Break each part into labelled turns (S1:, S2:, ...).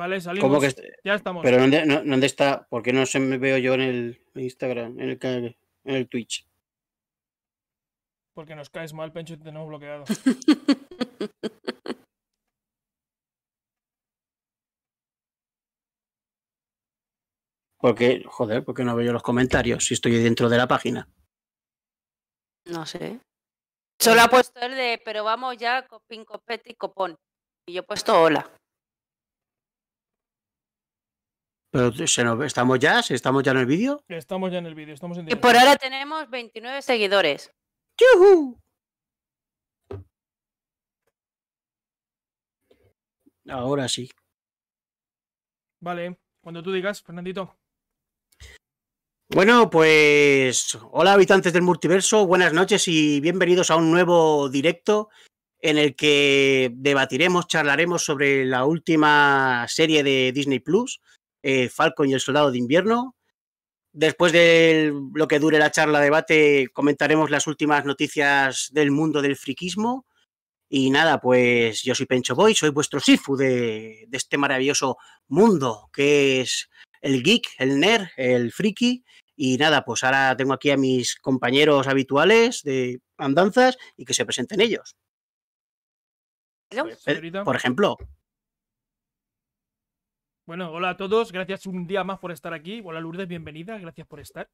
S1: Vale, salimos. que ya estamos. Pero
S2: ¿dónde, está? ¿Por qué no se me veo yo en el Instagram, en el, en el Twitch?
S1: Porque nos caes mal, Pencho, y te tenemos bloqueado.
S2: Porque, joder, ¿por qué no veo los comentarios si estoy dentro de la página.
S3: No sé. Solo ha puesto el de, pero vamos ya, copín, copete y copón. Y yo he puesto
S2: hola. Pero ¿se estamos ya, estamos ya en el vídeo.
S1: Estamos ya en el vídeo, estamos Y
S2: por
S3: ahora tenemos 29 seguidores. ¡Yuhu!
S2: Ahora sí.
S1: Vale, cuando tú digas, Fernandito.
S2: Bueno, pues hola habitantes del multiverso, buenas noches y bienvenidos a un nuevo directo en el que debatiremos, charlaremos sobre la última serie de Disney Plus, Falco eh, Falcon y el Soldado de Invierno. Después de lo que dure la charla debate, comentaremos las últimas noticias del mundo del friquismo. Y nada, pues yo soy Pencho Boy, soy vuestro Sifu de, de este maravilloso mundo que es el geek, el nerd, el friki. Y nada, pues ahora tengo aquí a mis compañeros habituales de andanzas y que se presenten ellos. Pues, Por ejemplo,
S1: bueno, hola a todos, gracias un día más por estar aquí. Hola Lourdes, bienvenida, gracias por estar.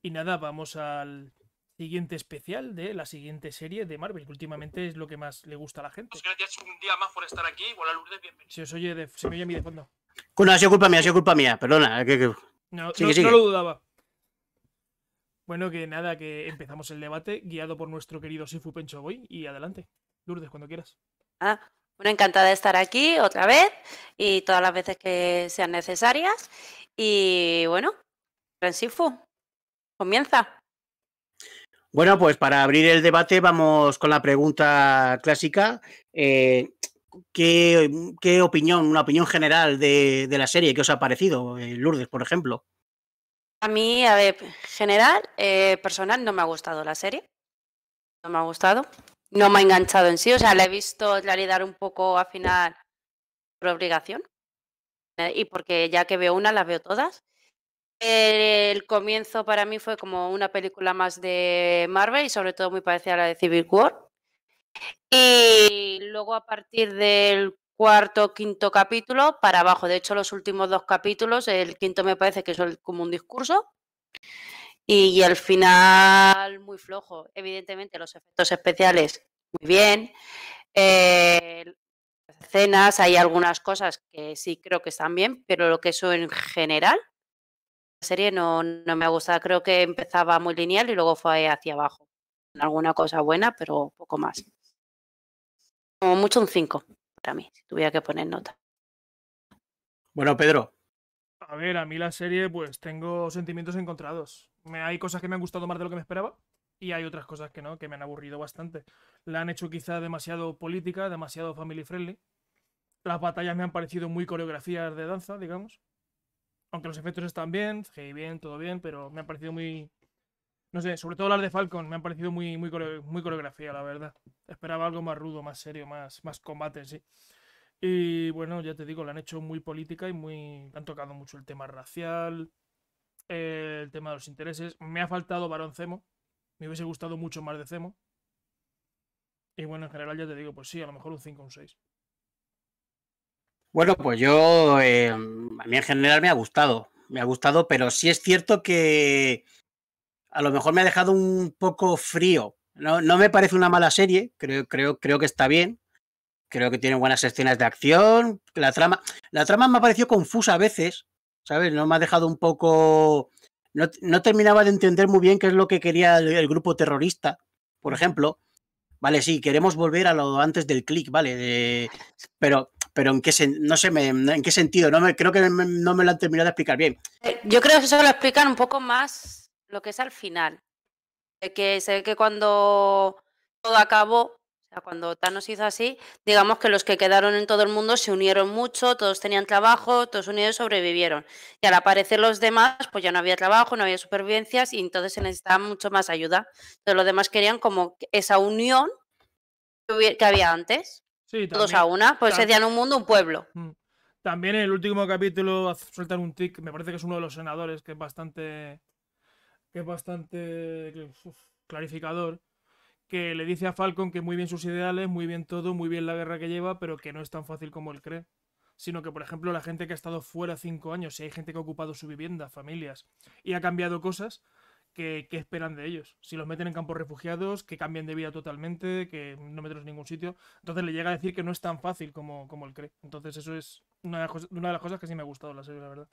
S1: Y nada, vamos al siguiente especial de la siguiente serie de Marvel, que últimamente es lo que más le gusta a la gente. Pues gracias un día más por estar aquí. Hola Lourdes, bienvenida. Se os oye, se me oye a mí de fondo.
S2: No, ha sido culpa mía, ha sido culpa mía, perdona.
S1: No, no, lo dudaba. Bueno, que nada, que empezamos el debate guiado por nuestro querido Sifu Pencho hoy y adelante. Lourdes, cuando quieras.
S3: Ah, bueno, encantada de estar aquí otra vez y todas las veces que sean necesarias. Y bueno, Francisco, comienza.
S2: Bueno, pues para abrir el debate vamos con la pregunta clásica. Eh, ¿qué, opinión, una opinión general de, la serie? que os ha parecido? Eh, Lourdes, por ejemplo.
S3: A mí, a ver, general, eh, personal, no me ha gustado la serie. No me ha gustado no me ha enganchado en sí. O sea, la he visto claridad un poco al final por obligación. Eh, y porque ya que veo una, las veo todas. el comienzo para mí fue como una película más de Marvel y sobre todo muy parecida a la de Civil War. Y luego a partir del cuarto, quinto capítulo, para abajo. De hecho, los últimos dos capítulos, el quinto me parece que es como un discurso y, el final muy flojo. Evidentemente los efectos especiales muy bien. Eh, las escenas, hay algunas cosas que sí creo que están bien, pero lo que eso en general, la serie no, no me ha gustado. Creo que empezaba muy lineal y luego fue hacia abajo. Alguna cosa buena, pero poco más. Como mucho un 5 para mí, si tuviera que poner
S1: nota. Bueno, Pedro, a ver, a mí la serie, pues tengo sentimientos encontrados. Me, hay cosas que me han gustado más de lo que me esperaba y hay otras cosas que no, que me han aburrido bastante. La han hecho quizá demasiado política, demasiado family friendly. Las batallas me han parecido muy coreografías de danza, digamos. Aunque los efectos están bien, hey, bien, todo bien, pero me han parecido muy. No sé, sobre todo las de Falcon, me han parecido muy, muy, coreografía, la verdad. Esperaba algo más rudo, más serio, más, más combate, sí. Y bueno, ya te digo, la han hecho muy política y muy. Han tocado mucho el tema racial, el tema de los intereses. Me ha faltado Barón Cemo. Me hubiese gustado mucho más de Cemo. Y bueno, en general ya te digo, pues sí, a lo mejor un 5 o un 6.
S2: Bueno, pues yo. Eh, a mí en general me ha gustado. Me ha gustado, pero sí es cierto que. A lo mejor me ha dejado un poco frío. No, no me parece una mala serie. Creo, creo, creo que está bien creo que tiene buenas escenas de acción. La trama, la trama me ha parecido confusa a veces, ¿sabes? No me ha dejado un poco. No, terminaba de entender muy bien qué es lo que quería el, grupo terrorista, por ejemplo. Vale, sí, queremos volver a lo antes del click, vale. Pero, pero en qué no sé, en qué sentido, no creo que no me lo han terminado de explicar bien. Eh, yo creo que eso lo
S3: explican un poco más lo que es al final. Que se ve que cuando todo acabó, cuando Thanos hizo así, digamos que los que quedaron en todo el mundo se unieron mucho, todos tenían trabajo, todos unidos sobrevivieron. Y al aparecer los demás, pues ya no había trabajo, no había supervivencias y entonces se necesitaba mucho más ayuda. Entonces los demás querían como esa unión que había antes. Sí, todos a una, pues se hacían un mundo, un
S1: pueblo. Mm. También en el último capítulo sueltan un tic, me parece que es uno de los senadores, que es bastante. que es bastante. clarificador que le dice a Falcon que muy bien sus ideales, muy bien todo, muy bien la guerra que lleva, pero que no es tan fácil como él cree. Sino que, por ejemplo, la gente que ha estado fuera cinco años, si hay gente que ha ocupado su vivienda, familias, y ha cambiado cosas, ¿qué, esperan de ellos? Si los meten en campos refugiados, que cambien de vida totalmente, que no meterlos en ningún sitio. Entonces le llega a decir que no es tan fácil como, como él cree. Entonces eso es una de, las cosas que sí me ha gustado la serie, la verdad.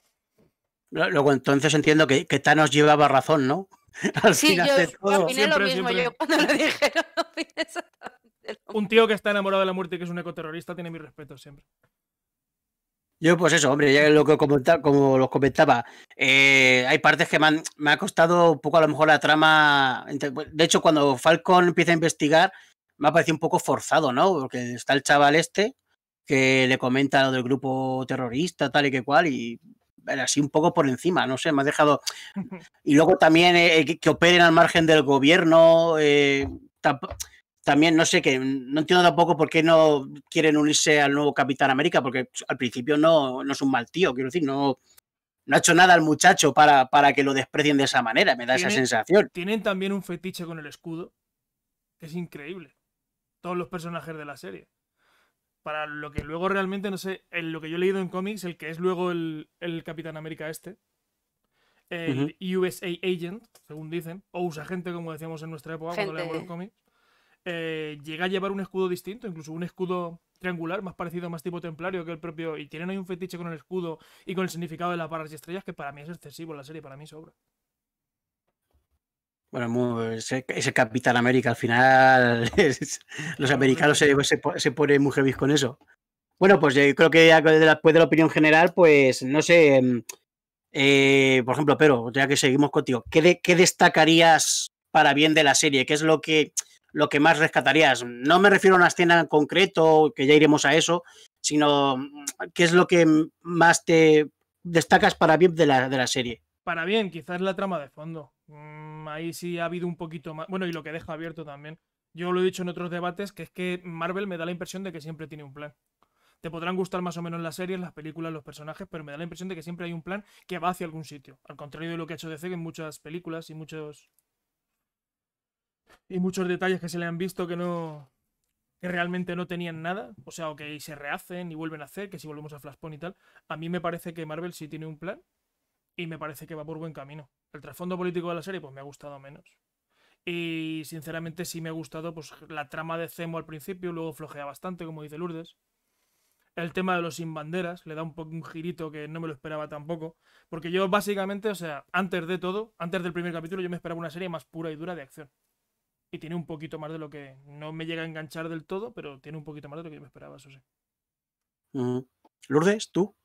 S2: Luego entonces entiendo que, que Thanos llevaba razón, ¿no? Al sí, final yo todo. lo mismo
S4: yo cuando lo
S1: dijeron. un tío que está enamorado de la muerte y que es un ecoterrorista tiene mi respeto siempre.
S2: Yo, pues eso, hombre, ya lo que comentaba, como lo comentaba, hay partes que me, me, ha costado un poco a lo mejor la trama. De hecho, cuando Falcon empieza a investigar, me ha parecido un poco forzado, ¿no? Porque está el chaval este que le comenta lo del grupo terrorista, tal y que cual, y así un poco por encima, no sé, me ha dejado. Y luego también eh, eh, que, operen al margen del gobierno, eh, también no sé, que no entiendo tampoco por qué no quieren unirse al nuevo Capitán América, porque al principio no, no es un mal tío, quiero decir, no, no ha hecho nada al muchacho para, para que lo desprecien de esa manera, me da esa sensación.
S1: Tienen también un fetiche con el escudo, que es increíble, todos los personajes de la serie para lo que luego realmente, no sé, lo que yo he leído en cómics, el que es luego el, Capitán América este, el USA Agent, según dicen, o USA gente como decíamos en nuestra época cuando leíamos los cómics, eh, llega a llevar un escudo distinto, incluso un escudo triangular, más parecido, más tipo templario que el propio, y tienen ahí un fetiche con el escudo y con el significado de las barras y estrellas, que para mí es excesivo la serie, para mí sobra.
S2: Bueno, ese, Capitán América al final, los americanos pues, se, ponen muy heavy con eso. Bueno, pues yo eh, creo que después de la, opinión general, pues no sé, em, eh, por ejemplo, pero ya que seguimos contigo, ¿qué, ¿qué, destacarías para bien de la serie? ¿Qué es lo que, lo que más rescatarías? No me refiero a una escena en concreto, que ya iremos a eso, sino mm, qué es lo que más te destacas para bien de de la serie.
S1: Para bien, quizás la trama de fondo. Mm, ahí sí ha habido un poquito más. Bueno, y lo que deja abierto también. Yo lo he dicho en otros debates, que es que Marvel me da la impresión de que siempre tiene un plan. Te podrán gustar más o menos las series, las películas, los personajes, pero me da la impresión de que siempre hay un plan que va hacia algún sitio. Al contrario de lo que ha hecho DC en muchas películas y muchos. Y muchos detalles que se le han visto que no. que realmente no tenían nada. O sea, o que se rehacen y vuelven a hacer, que si volvemos a Flashpoint y tal. A mí me parece que Marvel sí tiene un plan. Y me parece que va por buen camino el trasfondo político de la serie, pues me ha gustado menos. Y sinceramente sí me ha gustado pues, la trama de Cemo al principio, luego flojea bastante, como dice Lourdes. El tema de los sin banderas le da un poco un girito que no me lo esperaba tampoco. Porque yo básicamente, o sea, antes de todo, antes del primer capítulo, yo me esperaba una serie más pura y dura de acción. Y tiene un poquito más de lo que. No me llega a enganchar del todo, pero tiene un poquito más de lo que yo me esperaba, eso sí.
S2: Lourdes, ¿tú?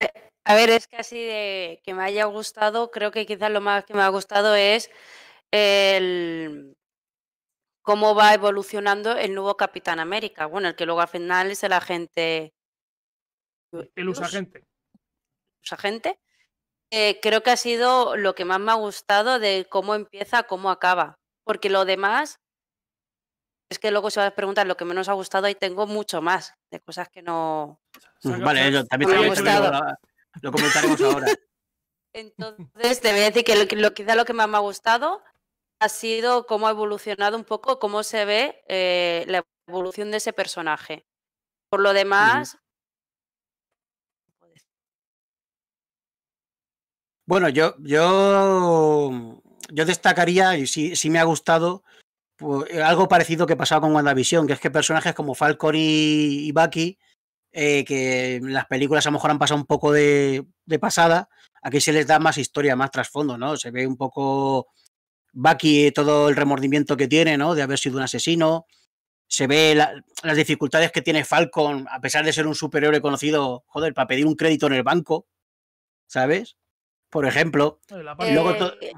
S3: Eh, a ver, es así de que me haya gustado, creo que quizás lo más que me ha gustado es el cómo va evolucionando el nuevo Capitán América. Bueno, el que luego al final es el agente.
S1: El usagente.
S3: Usagente. Eh, creo que ha sido lo que más me ha gustado de cómo empieza, cómo acaba. Porque lo demás es que luego se va a preguntar lo que menos ha gustado y tengo mucho más de cosas que no.
S2: Vale, yo también, me ha lo comentaremos ahora.
S4: Entonces,
S3: te voy a decir que lo, quizá lo que más me ha gustado ha sido cómo ha evolucionado un poco, cómo se ve eh, la evolución de ese personaje. Por lo demás.
S2: Bueno, yo, yo, yo destacaría, y si me ha gustado, pues, algo parecido que pasaba con WandaVision, que es que personajes como Falcon y Bucky eh, que las películas a lo mejor han pasado un poco de, pasada, aquí se les da más historia, más trasfondo, ¿no? Se ve un poco Bucky eh, todo el remordimiento que tiene, ¿no? De haber sido un asesino, se ve las dificultades que tiene Falcon, a pesar de ser un superhéroe conocido, joder, para pedir un crédito en el banco, ¿sabes? Por ejemplo. Eh,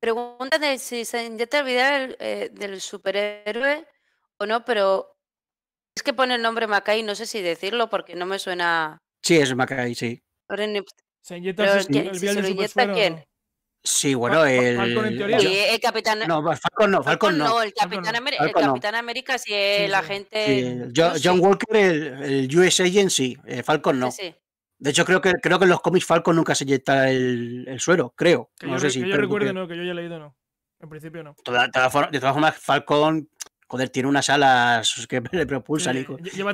S3: pregúntate si se te te del superhéroe o no, pero es que pone el nombre Mackay, no sé si decirlo porque no me suena.
S2: Sí, es Mackay, sí.
S1: ¿Se inyecta el, ¿se
S3: quién?
S2: Sí, bueno, el... Falcon en teoría. el capitán... No, pues Falcon no, Falcon no. el
S3: capitán, América. el capitán América sí, el agente...
S2: John, Walker, el, el US sí, eh, Falcon no. De hecho, creo que, creo que en los cómics Falcon nunca se inyecta el, suero, creo. Que no yo, sé si... recuerdo, no,
S1: que yo he leído, no. En principio no.
S2: de todas formas, Falcon Joder, tiene unas alas que le propulsan. y, Pero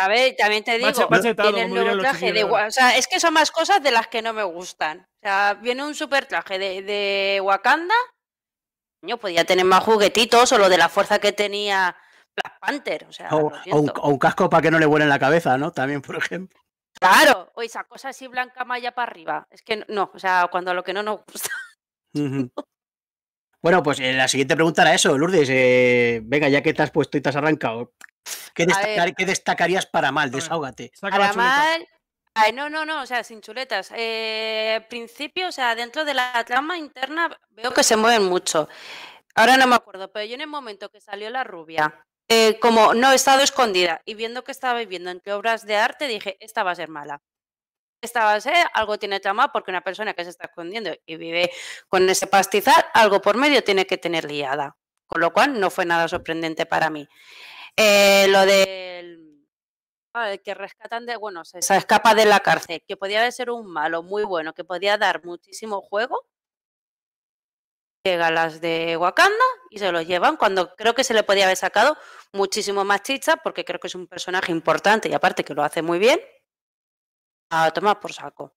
S1: a ver,
S3: también te digo, tiene el nuevo traje de, o sea, es que son más cosas de las que no me gustan. O sea, viene un super traje de, Wakanda. Yo podía tener más juguetitos o lo de la fuerza que tenía Black Panther. O, sea, o,
S2: un, casco para que no le vuelen la cabeza, ¿no? También, por ejemplo.
S3: Claro, o esa cosa así blanca malla para arriba. Es que no, o sea, cuando lo que no nos gusta.
S2: Bueno, pues eh, la siguiente pregunta era eso, Lourdes. Eh, venga, ya que te has puesto y te has arrancado, ¿qué, destacarías para mal? Desahógate. Para mal,
S3: Ay, no, no, no, o sea, sin chuletas. Eh, principio, o sea, dentro de la trama interna veo que se mueven mucho.
S1: Ahora no me acuerdo,
S3: pero yo en el momento que salió la rubia, eh, como no he estado escondida y viendo que estaba viviendo entre obras de arte, dije, esta va a ser mala esta base algo tiene tramado porque una persona que se está escondiendo y vive con ese pastizal, algo por medio tiene que tener liada. Con lo cual no fue nada sorprendente para mí. Eh, lo del ah, que rescatan de, bueno, se, escapa de la cárcel, que podía ser un malo muy bueno, que podía dar muchísimo juego, llega las de Wakanda y se los llevan cuando creo que se le podía haber sacado muchísimo más chicha porque creo que es un personaje importante y aparte que lo hace muy bien a tomar por saco.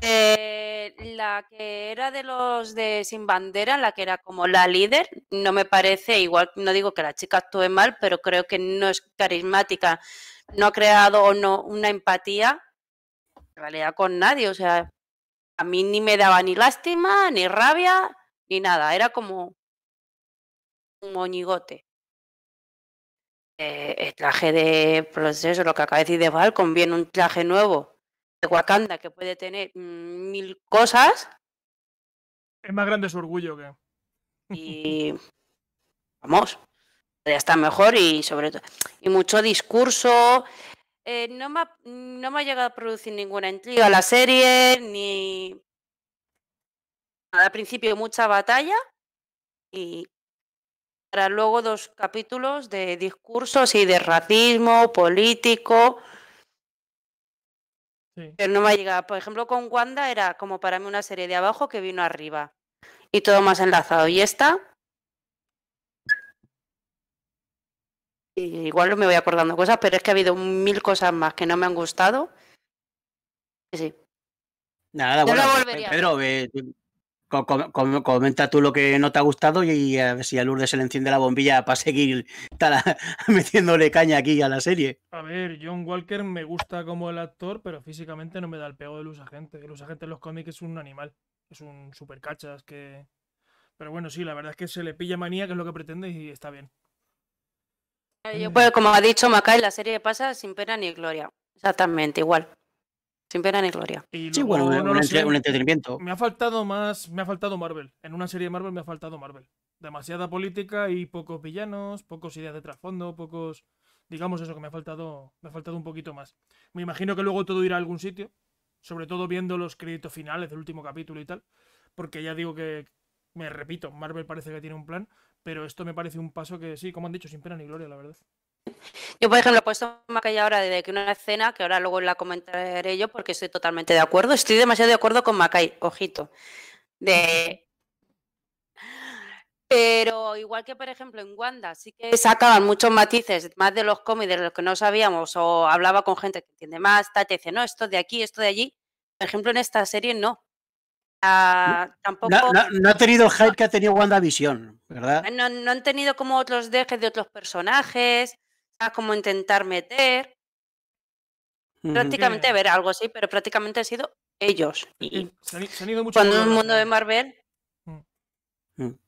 S3: Eh, la que era de los de Sin Bandera, la que era como la líder, no me parece, igual no digo que la chica actúe mal, pero creo que no es carismática, no ha creado o no una empatía en con nadie, o sea, a mí ni me daba ni lástima, ni rabia, ni nada, era como un moñigote. Eh, el traje de proceso, pues lo que acaba de decir de Val, conviene un traje nuevo Wakanda, que puede tener mm, mil
S1: cosas. Es más grande su orgullo que.
S3: Y. Vamos. Ya está mejor y sobre todo. Y mucho discurso. Eh, no, me ha, no me ha llegado a producir ninguna intriga la serie, ni. Al principio mucha batalla y para luego dos capítulos de discursos y de racismo político. Pero no me ha llegado. Por ejemplo, con Wanda era como para mí una serie de abajo que vino arriba. Y todo más enlazado. Y esta. igual igual me voy acordando cosas, pero es que ha habido mil cosas más que no me han gustado. Sí.
S2: Nada, bueno, Pedro, ve, comenta tú lo que no te ha gustado y a ver si a Lourdes se le enciende la bombilla para seguir metiéndole caña aquí a la serie.
S1: A ver, John Walker me gusta como el actor, pero físicamente no me da el pego de los agentes Los agentes en los cómics es un animal, es un super cachas que... Pero bueno, sí, la verdad es que se le pilla manía, que es lo que pretende y está bien. Yo, pues, como ha dicho Macay, la
S3: serie pasa sin pena ni gloria. Exactamente, igual. Sin pena ni gloria. sí, bueno, un, entretenimiento.
S1: Me ha faltado más, me ha faltado Marvel. En una serie de Marvel me ha faltado Marvel. Demasiada política y pocos villanos, pocos ideas de trasfondo, pocos, digamos eso que me ha faltado, me ha faltado un poquito más. Me imagino que luego todo irá a algún sitio, sobre todo viendo los créditos finales del último capítulo y tal, porque ya digo que me repito, Marvel parece que tiene un plan, pero esto me parece un paso que sí, como han dicho, sin pena ni gloria, la verdad. Yo, por ejemplo, he
S3: puesto a que ahora de que una escena, que ahora luego la comentaré yo porque estoy totalmente de acuerdo. Estoy demasiado de acuerdo con Macay, ojito. De... Pero igual que, por ejemplo, en Wanda sí que sacaban muchos matices, más de los cómics, de los que no sabíamos, o hablaba con gente que entiende más, te dice, no, esto de aquí, esto de allí. Por ejemplo, en esta serie no. Ah, tampoco... No,
S2: ha tenido hype que ha tenido Wanda visión ¿verdad?
S3: No, no han tenido como otros dejes de otros personajes como intentar meter.
S1: Prácticamente, ver,
S3: algo así, pero prácticamente han sido
S1: ellos. Y han, ido mucho cuando en el mundo
S3: de Marvel. Mm.
S2: Mm.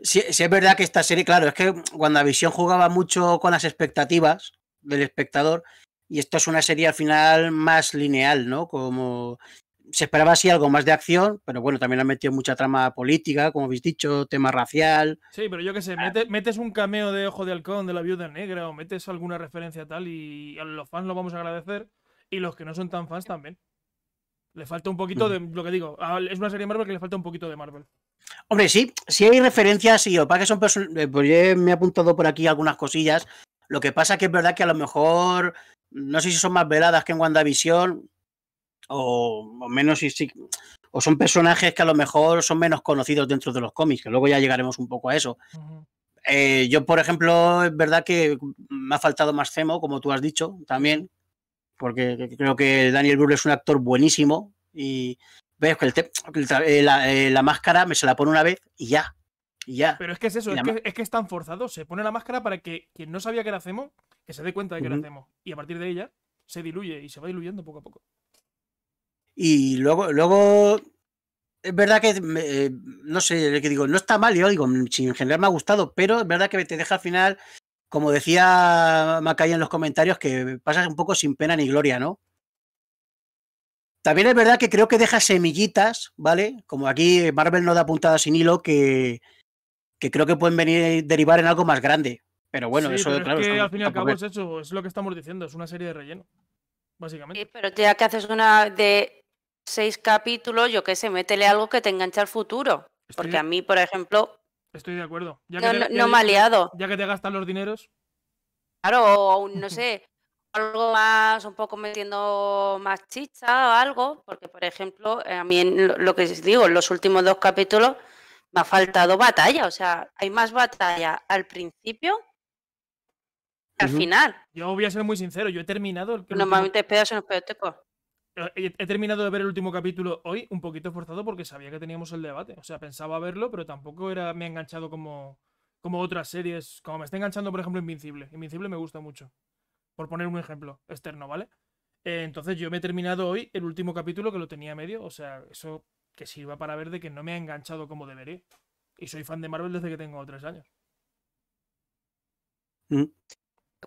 S2: Sí, es verdad que esta serie, claro, es que cuando la visión jugaba mucho con las expectativas del espectador, y esto es una serie al final más lineal, ¿no? Como se esperaba así algo más de acción, pero bueno, también ha metido mucha trama política, como habéis dicho, tema racial.
S1: Sí, pero yo qué sé, ah. metes, un cameo de Ojo de Halcón de la Viuda Negra o metes alguna referencia tal y a los fans lo vamos a agradecer y los que no son tan fans también. Le falta un poquito de lo que digo. Es una serie Marvel que le falta un poquito de Marvel.
S2: Hombre, sí, sí hay referencias, sí, o para que son personas. Eh, pues me he apuntado por aquí algunas cosillas. Lo que pasa que es verdad que a lo mejor. No sé si son más veladas que en WandaVision o, menos y sí, o son personajes que a lo mejor son menos conocidos dentro de los cómics, que luego ya llegaremos un poco a eso. Eh, yo, por ejemplo, es verdad que me ha faltado más Cemo, como tú has dicho, también, porque creo que Daniel Brühl es un actor buenísimo y ves que eh, eh, la, máscara me se la pone una vez y ya.
S1: Y ya. Pero es que es eso, es que, es tan forzado. Se pone la máscara para que quien no sabía que era Cemo, que se dé cuenta de que era Cemo. Y a partir de ella se diluye y se va diluyendo poco a poco.
S2: Y luego, luego es verdad que, eh, no sé, digo, no está mal, yo digo, en general me ha gustado, pero es verdad que te deja al final, como decía Macay en los comentarios, que pasas un poco sin pena ni gloria, ¿no? También es verdad que creo que deja semillitas, ¿vale? Como aquí Marvel no da puntadas sin hilo, que, creo que pueden venir derivar en algo más grande. Pero bueno, eso claro. Es al fin y al cabo
S1: es lo que estamos diciendo, es una serie de relleno, básicamente. Sí,
S3: pero ya que haces una de seis capítulos, yo qué sé, métele algo que te enganche al futuro. porque a mí, por ejemplo. Estoy de acuerdo. Ya no, me ha liado.
S1: Ya que te gastan los dineros.
S3: Claro, o no sé, algo más, un poco metiendo más chicha o algo. Porque, por ejemplo, a mí lo que digo, en los últimos dos capítulos me ha faltado batalla. O sea, hay más batalla
S1: al principio al final. Yo voy a ser muy sincero, yo he terminado el Normalmente pedazo en los pedotecos eh, he terminado de ver el último capítulo hoy un poquito esforzado porque sabía que teníamos el debate. O sea, pensaba verlo, pero tampoco era, me ha enganchado como, como otras series. Como me está enganchando, por ejemplo, Invincible. Invincible me gusta mucho. Por poner un ejemplo externo, ¿vale? Eh, entonces yo me he terminado hoy el último capítulo que lo tenía medio. O sea, eso que sirva para ver de que no me ha enganchado como debería. Y soy fan de Marvel desde que tengo tres años.
S2: Mm.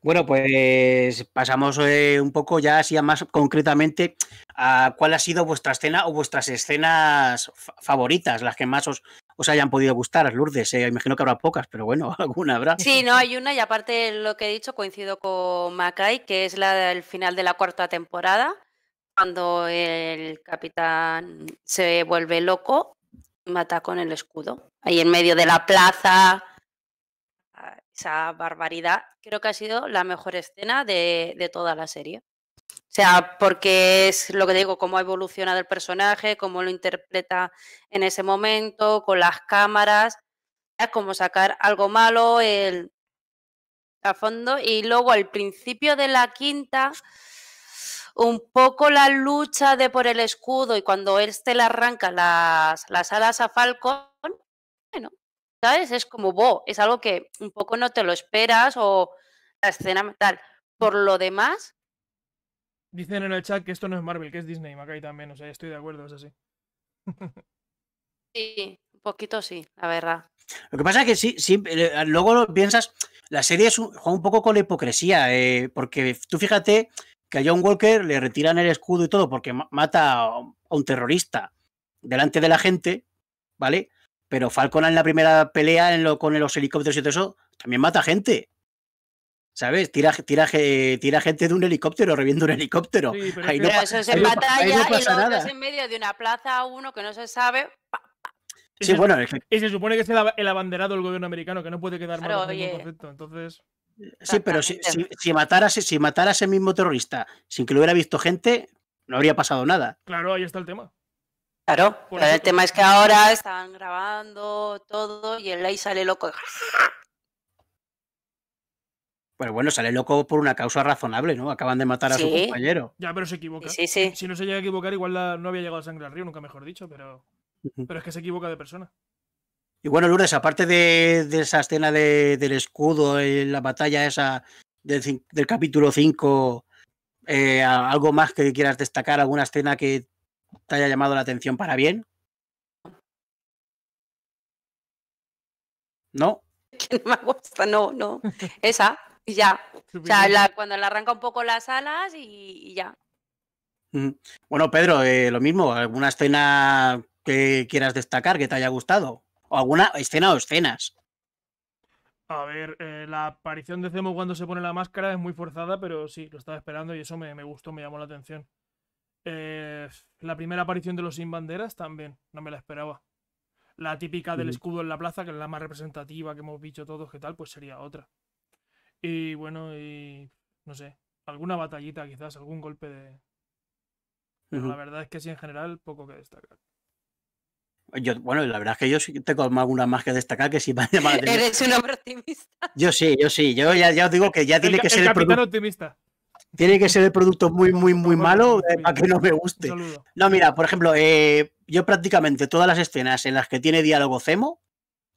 S2: Bueno, pues pasamos eh, un poco ya así más concretamente a cuál ha sido vuestra escena o vuestras escenas favoritas, las que más os, hayan podido gustar, Lourdes. Eh, imagino que habrá pocas, pero bueno, alguna habrá. Sí,
S3: no, hay una y aparte lo que he dicho coincido con Mackay, que es la del final de la cuarta temporada, cuando el capitán se vuelve loco, mata con el escudo, ahí en medio de la plaza esa barbaridad, creo que ha sido la mejor escena de, toda la serie. O sea, porque es lo que digo, cómo ha evolucionado el personaje, cómo lo interpreta en ese momento, con las cámaras, es como sacar algo malo el, a fondo. Y luego al principio de la quinta, un poco la lucha de por el escudo y cuando éste le arranca las, las alas a Falcon, bueno, ¿sabes? Es como, bo, es algo que un poco no te lo esperas o la escena tal. Por lo demás...
S1: Dicen en el chat que esto no es Marvel, que es Disney, Macay también, o sea, estoy de acuerdo, es así.
S3: sí, un poquito sí, la verdad.
S2: Lo que pasa es que sí, sí eh, luego lo piensas, la serie un, juega un poco con la hipocresía, eh, porque tú fíjate que a John Walker le retiran el escudo y todo porque mata a un terrorista delante de la gente, ¿vale? Pero Falcon en la primera pelea con los helicópteros y todo eso también mata gente. ¿Sabes? Tira, tira gente de un helicóptero, reviendo un
S1: helicóptero. pero eso es en batalla y lo en
S3: medio de una plaza uno que no se
S1: sabe. Sí, bueno, y se supone que es el, abanderado del gobierno americano, que no puede quedar mal Entonces. Sí, pero si,
S2: matara, si matara a ese mismo terrorista sin que lo hubiera visto gente, no habría pasado nada.
S1: Claro, ahí está el tema.
S2: Claro, pero el tema es que ahora
S3: están grabando todo y el ley sale loco. Bueno,
S2: pues bueno, sale loco por una causa razonable, ¿no? Acaban de matar a su compañero.
S1: Ya, pero se equivoca. Sí, sí, si no se llega a equivocar, igual no había llegado a sangre al río, nunca mejor dicho, pero. Pero es que se equivoca de persona.
S2: Y bueno, Lourdes, aparte de, esa escena del escudo, en eh, la batalla esa del, capítulo 5, eh, algo más que quieras destacar, alguna escena que te haya llamado la atención para bien? ¿No? Que no me
S3: gusta, no, no. Esa, y ya. O sea, cuando le arranca un poco las alas y, ya.
S2: Mm. Bueno, Pedro, eh, lo mismo, ¿alguna escena que quieras destacar que te haya gustado? ¿O alguna escena o escenas?
S1: A ver, eh, la aparición de Zemo cuando se pone la máscara es muy forzada, pero sí, lo estaba esperando y eso me gustó, me llamó la atención. Eh, la primera aparición de los sin banderas también, no me la esperaba. La típica del escudo en la plaza, que es la más representativa que hemos dicho todos, que tal, pues sería otra. Y bueno, y no sé, alguna batallita quizás, algún golpe de... la verdad es que sí, en general, poco que destacar.
S2: Yo, bueno, la verdad es que yo sí tengo alguna más que destacar que si Eres un hombre optimista. Yo sí, yo sí. Yo ya, os digo que ya tiene que ser el optimista. Tiene que ser el producto muy, muy, muy malo eh, para que no me guste. No, mira, por ejemplo, eh, yo prácticamente todas las escenas en las que tiene diálogo Cemo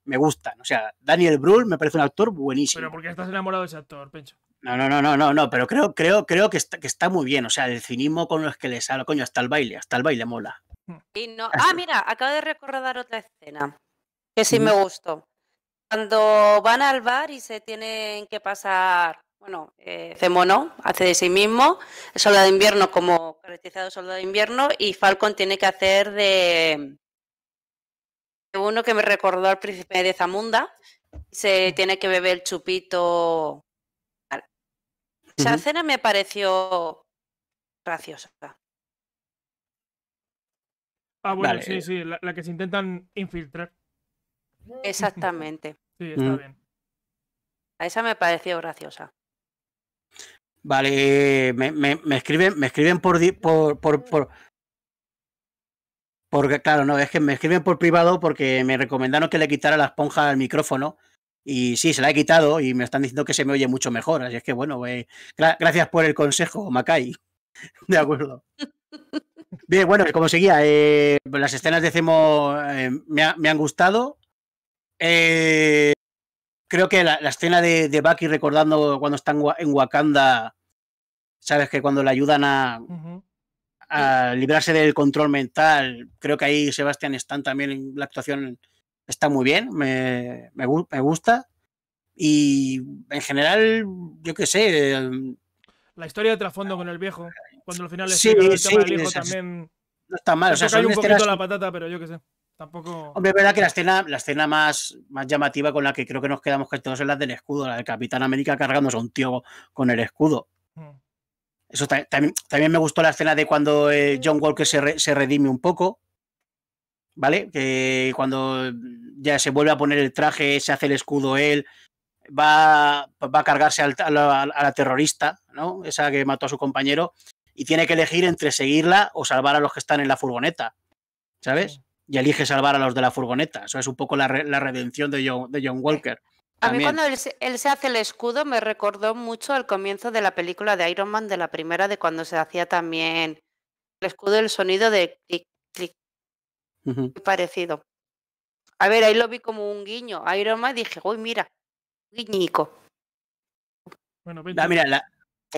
S2: me gustan. O sea, Daniel Brühl me parece un actor buenísimo. Pero
S1: porque estás enamorado de ese actor, Pencho.
S2: No, no, no, no, no, no, pero creo, creo, creo que está, que está muy bien. O sea, el cinismo con los que le sale, coño, hasta el baile, hasta el baile mola.
S1: Y Ah, mira,
S3: acabo de recordar otra escena
S2: que sí me gustó.
S3: Cuando van al bar y se tienen que pasar bueno, eh, Cemono hace de sí mismo, soldado de invierno como caracterizado soldado de invierno y Falcon tiene que hacer de, uno que me recordó al príncipe de Zamunda, se tiene que beber el chupito. Esa cena escena me pareció
S1: graciosa. Ah, bueno, sí, sí, la, que se intentan infiltrar.
S3: Exactamente. sí, está mm. bien. A esa me pareció graciosa.
S2: Vale, eh, me, me, escriben, me escriben por, por, porque claro, no, es que me escriben por privado porque me recomendaron que le quitara la esponja al micrófono. Y sí, se la he quitado y me están diciendo que se me oye mucho mejor. Así es que bueno, eh, gracias por el consejo, Macay. De acuerdo. Bien, bueno, como seguía, eh, las escenas decimos me, me, han gustado. Eh, creo que la, escena de, Bucky recordando cuando están en Wakanda, sabes que cuando le ayudan a, librarse del control mental, creo que ahí Sebastián Stan también la actuación está muy bien, me, gusta. Y en general, yo qué sé. Em,
S1: la historia de trasfondo con el viejo, cuando al final es sí, el también. No
S2: está mal, o sea, se un poquito la
S1: patata, pero yo qué sé. Hombre,
S2: es verdad que la escena, la escena más, más llamativa con la que creo que nos quedamos que todos es la del escudo, la del Capitán América cargándose a un tío con el escudo. Hmm. Eso también, me gustó la escena de cuando eh, John Walker se, redime un poco. ¿Vale? Que cuando ya se vuelve a poner el traje, se hace el escudo él, va, va a cargarse a, la, terrorista, ¿no? Esa que mató a su compañero, y tiene que elegir entre seguirla o salvar a los que están en la furgoneta, ¿sabes? Hmm y elige salvar a los de la furgoneta. Eso es un poco la, redención de John, de John Walker. A mí cuando él
S3: se, hace el escudo me recordó mucho al comienzo de la película de Iron Man, de la primera, de cuando se hacía también el escudo, el sonido de clic,
S4: clic.
S3: Parecido. A ver, ahí lo vi como un guiño. Iron Man dije, uy, mira,
S2: guiñico. Bueno, mira, la,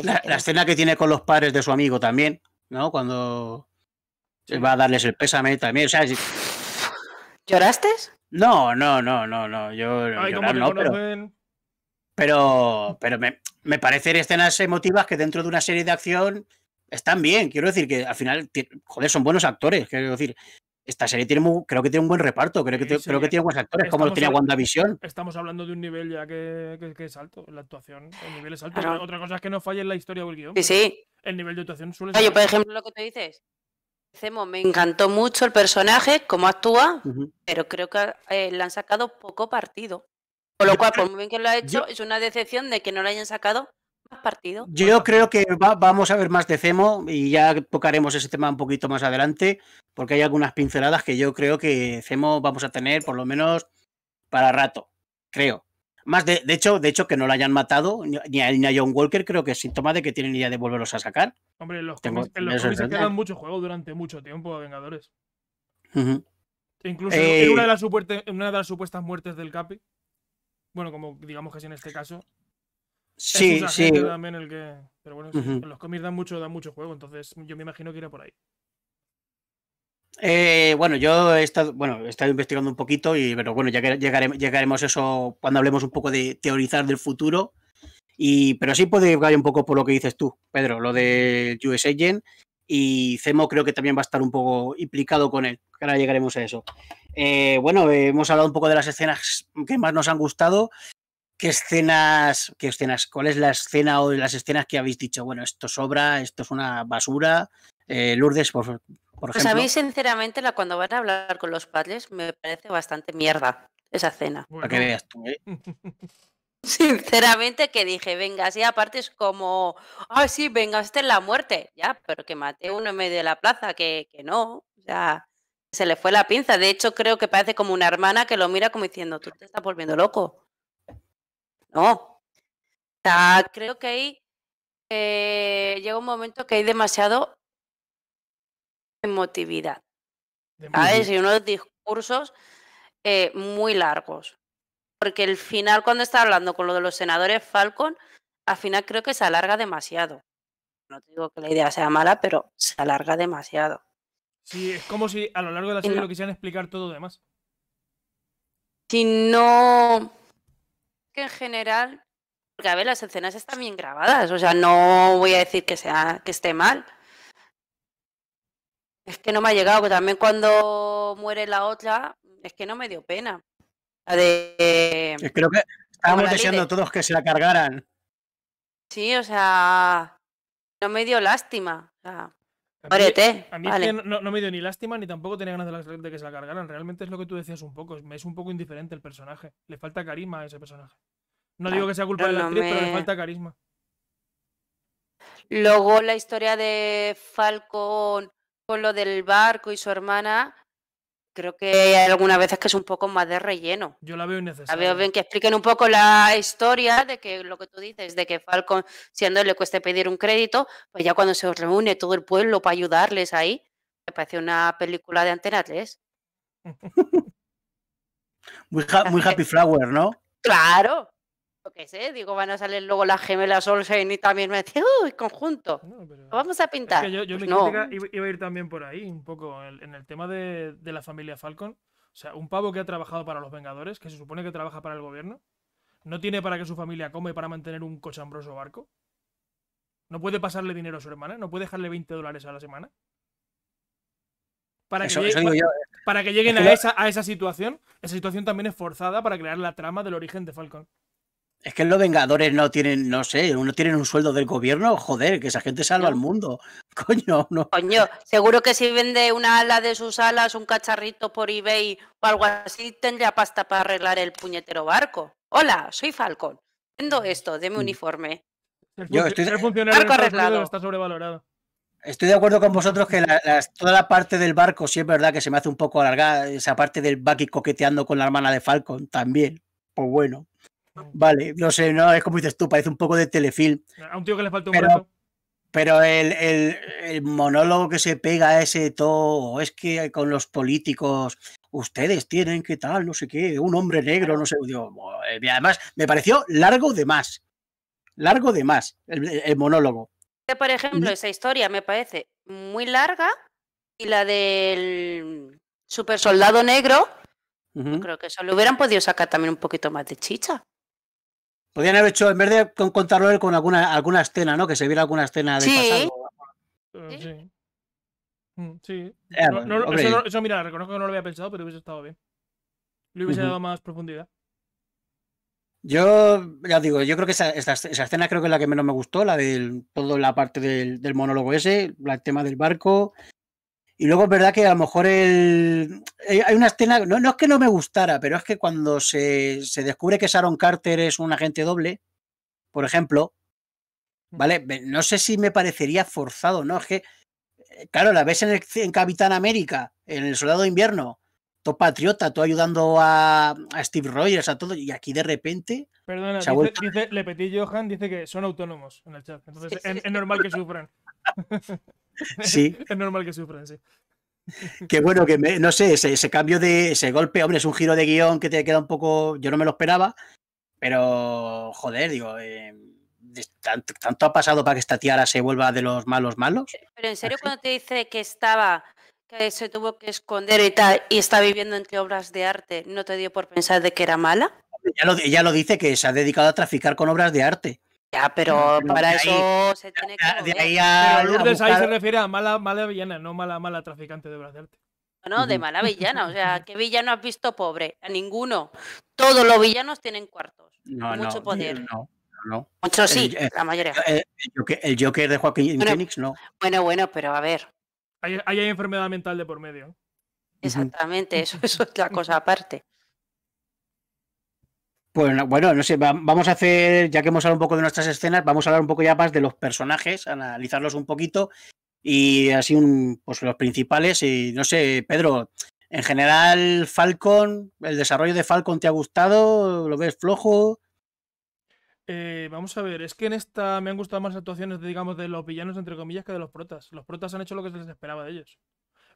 S2: la, escena que tiene con los padres de su amigo también, ¿no? Cuando se va a darles el pésame también. O sea, ¿Lloraste? No, no, no, no, no. Yo pero, pero, me, me, parecen escenas emotivas que dentro de una serie de acción están bien. Quiero decir que al final, joder, son buenos actores. Quiero decir, esta serie tiene creo que tiene un buen reparto, creo que, creo que tiene buenos actores, como lo tenía WandaVision.
S1: Estamos hablando de un nivel ya que, es alto, la actuación, el nivel es alto. Otra cosa es que no falle en la historia el guión. Sí, sí. El nivel de actuación suele ah, ser. Yo, por ejemplo, lo
S3: que te dices, me encantó mucho el personaje, cómo actúa, pero creo que eh, le han sacado poco partido. con lo cual, por muy bien que lo ha hecho, es una decepción de que no le hayan sacado más partido.
S2: Yo creo que vamos a ver más de Cemo y ya tocaremos ese tema un poquito más adelante, porque hay algunas pinceladas que yo creo que Cemo vamos a tener por lo menos para rato, creo. Más de, de, hecho, de hecho, que no lo hayan matado, ni a, ni John Walker, creo que es síntoma de que tienen idea de volverlos a sacar. Hombre, los en los cómics se quedan
S1: mucho durante mucho tiempo, a Vengadores.
S2: E
S1: incluso eh, en, una de las supuestas, muertes del Capi. Bueno, como digamos que es en este caso. Sí, sí. el que... Pero bueno, los cómics dan mucho, dan mucho juego, entonces yo me imagino que irá por ahí.
S2: Eh, bueno, yo he estado, bueno, estado investigando un poquito, y, pero bueno, ya llegaremos, a eso cuando hablemos un poco de teorizar del futuro. Y, pero sí puede ir un poco por lo que dices tú, Pedro, lo de US Y Cemo creo que también va a estar un poco implicado con él. Ahora llegaremos a eso. Eh, bueno, hemos hablado un poco de las escenas que más nos han gustado. ¿Qué escenas, qué escenas, cuál es la escena o las escenas que habéis dicho? Bueno, esto sobra, esto es una basura, eh, Lourdes, por, por Pues a mí,
S3: sinceramente, cuando van a hablar con los padres, me parece bastante mierda esa cena. ¿eh? Sinceramente que dije, venga, así aparte es como, ah, sí, venga, hasta la muerte, ya, pero que maté uno en medio de la plaza, que, que no, ya, se le fue la pinza. De hecho, creo que parece como una hermana que lo mira como diciendo, tú te estás volviendo loco. No. creo que ahí eh, llega un momento que hay demasiado emotividad. a ver, Y unos discursos eh, muy largos. Porque el final, cuando está hablando con lo de los senadores Falcon, al final creo que se alarga demasiado. No te digo que la idea sea mala, pero se alarga demasiado.
S1: Sí, es como si a lo largo de la serie lo quisieran explicar todo demás.
S3: Si no. Que en general. Porque a ver, las escenas están bien grabadas. O sea, no voy a decir que sea que esté mal. Es que no me ha llegado, que también cuando muere la otra, es que no me dio pena. La de. Eh,
S2: creo que estábamos deseando todos que se la cargaran.
S3: Sí, o sea. No me dio lástima. O a
S1: mí, a mí no, me dio ni lástima ni tampoco tenía ganas de, que se la cargaran. Realmente es lo que tú decías un poco. Es un poco indiferente el personaje. Le falta carisma a ese personaje.
S3: No digo ah, que sea culpa de la actriz, pero le falta
S1: carisma. Luego
S3: la historia de Falcon lo del barco y su hermana, creo que hay algunas veces que es un poco más de relleno. Yo la veo innecesaria. La veo bien que expliquen un poco la historia de que lo que tú dices, de que Falcon, siendo le cueste pedir un crédito, pues ya cuando se reúne todo el pueblo para ayudarles ahí, me parece una película de Antena
S2: muy Happy Flower, ¿no?
S3: Claro lo que sé, digo, van a salir luego las gemelas Olsen y también me dice, ¡uy, conjunto! Vamos a pintar. yo, pues
S1: iba a ir también por ahí, un poco, en el, tema de, la familia Falcon. O sea, un pavo que ha trabajado para los Vengadores, que se supone que trabaja para el gobierno, no tiene para que su familia come para mantener un cochambroso barco. No puede pasarle dinero a su hermana, no puede dejarle 20 dólares a la semana.
S2: Para, que, eh. que, lleguen a esa,
S1: a esa situación, esa situación también es forzada para crear la trama del origen de Falcon.
S2: Es que los Vengadores no tienen, no sé, uno tienen un sueldo del gobierno, joder, que esa gente salva al mundo. Coño, no. Coño,
S3: seguro que si vende una ala de sus alas, un cacharrito por eBay o algo así, tendría pasta para arreglar el puñetero barco. Hola, soy Falcon. Vendo mm. esto, deme uniforme.
S1: Mm. Yo estoy de... barco Está sobrevalorado.
S2: Estoy de acuerdo con vosotros que toda la parte del barco si es verdad que se me hace un poco alargada, esa parte del Bucky coqueteando con la hermana de Falcon también. Pues bueno. Vale, no sé, no es como dices tú, parece un poco de telefilm.
S1: A un tío que le falta un pero,
S2: Pero el, monólogo que se pega a ese todo, es que con los políticos, ustedes tienen que tal, no sé qué, un hombre negro, no sé. y además, me pareció largo de más. Largo de más, el, monólogo.
S3: Por ejemplo, esa historia me parece muy larga y la del super soldado negro, creo que eso lo hubieran podido sacar también un poquito más de chicha.
S2: Podrían haber hecho, en vez de contarlo él con alguna, alguna escena, ¿no? Que se viera alguna escena de sí. pasado.
S1: Ah, sí. Sí. Mm, eh, eso, mira, reconozco que no lo había pensado, pero hubiese estado bien. Le hubiese dado más profundidad.
S2: Yo, ya digo, yo creo que esa, escena creo que es la que menos me gustó, la de toda la parte del, monólogo ese, el tema del barco, y luego es verdad que a lo mejor el, eh, hay una escena, no, es que no me gustara, pero es que cuando se, descubre que Sharon Carter es un agente doble, por ejemplo, mm. ¿vale? No sé si me parecería forzado, ¿no? Es que, eh, claro, la ves en, Capitán América, en El Soldado de Invierno, todo patriota, todo ayudando a, a, Steve Rogers, a todo, y aquí de repente...
S1: Perdona, dice, Le Petit Johan dice que son autónomos en el chat, entonces es normal que sufran. Sí. es normal que sufran, sí.
S2: Qué bueno que, me, no sé, ese, cambio de ese golpe, hombre, es un giro de guión que te queda un poco, yo no me lo esperaba, pero joder, digo, eh, tanto, ha pasado para que esta tiara se vuelva de los malos malos.
S3: Pero en serio, cuando te dice que estaba, que se tuvo que esconder y tal, y está viviendo entre obras de arte, ¿no te dio por
S2: pensar de que era mala? ya lo dice que se ha dedicado a traficar con obras de arte. Ya, pero para eso
S1: se tiene que. De ahí a,
S2: Lourdes ahí se
S1: refiere a mala, mala villana, no mala, mala traficante de obras No, de mala villana. O sea, ¿qué
S3: villano has visto pobre? A ninguno. Todos los villanos tienen cuartos. No, mucho no, poder.
S1: No,
S2: Mucho sí, eh, la mayoría. Eh, el, Joker, de Joaquín Phoenix, no.
S1: Bueno, bueno, pero a ver. Ahí hay, hay enfermedad mental de por medio. Exactamente, eso,
S3: eso es la cosa aparte.
S2: Pues bueno, no sé, vamos a hacer, ya que hemos hablado un poco de nuestras escenas, vamos a hablar un poco ya más de los personajes, analizarlos un poquito y así un, pues los principales y no sé, Pedro, en general Falcon, el desarrollo de Falcon te ha gustado, lo ves flojo.
S1: Eh, vamos a ver, es que en esta me han gustado más actuaciones, digamos, de los villanos entre comillas que de los protas. Los protas han hecho lo que se les esperaba de ellos.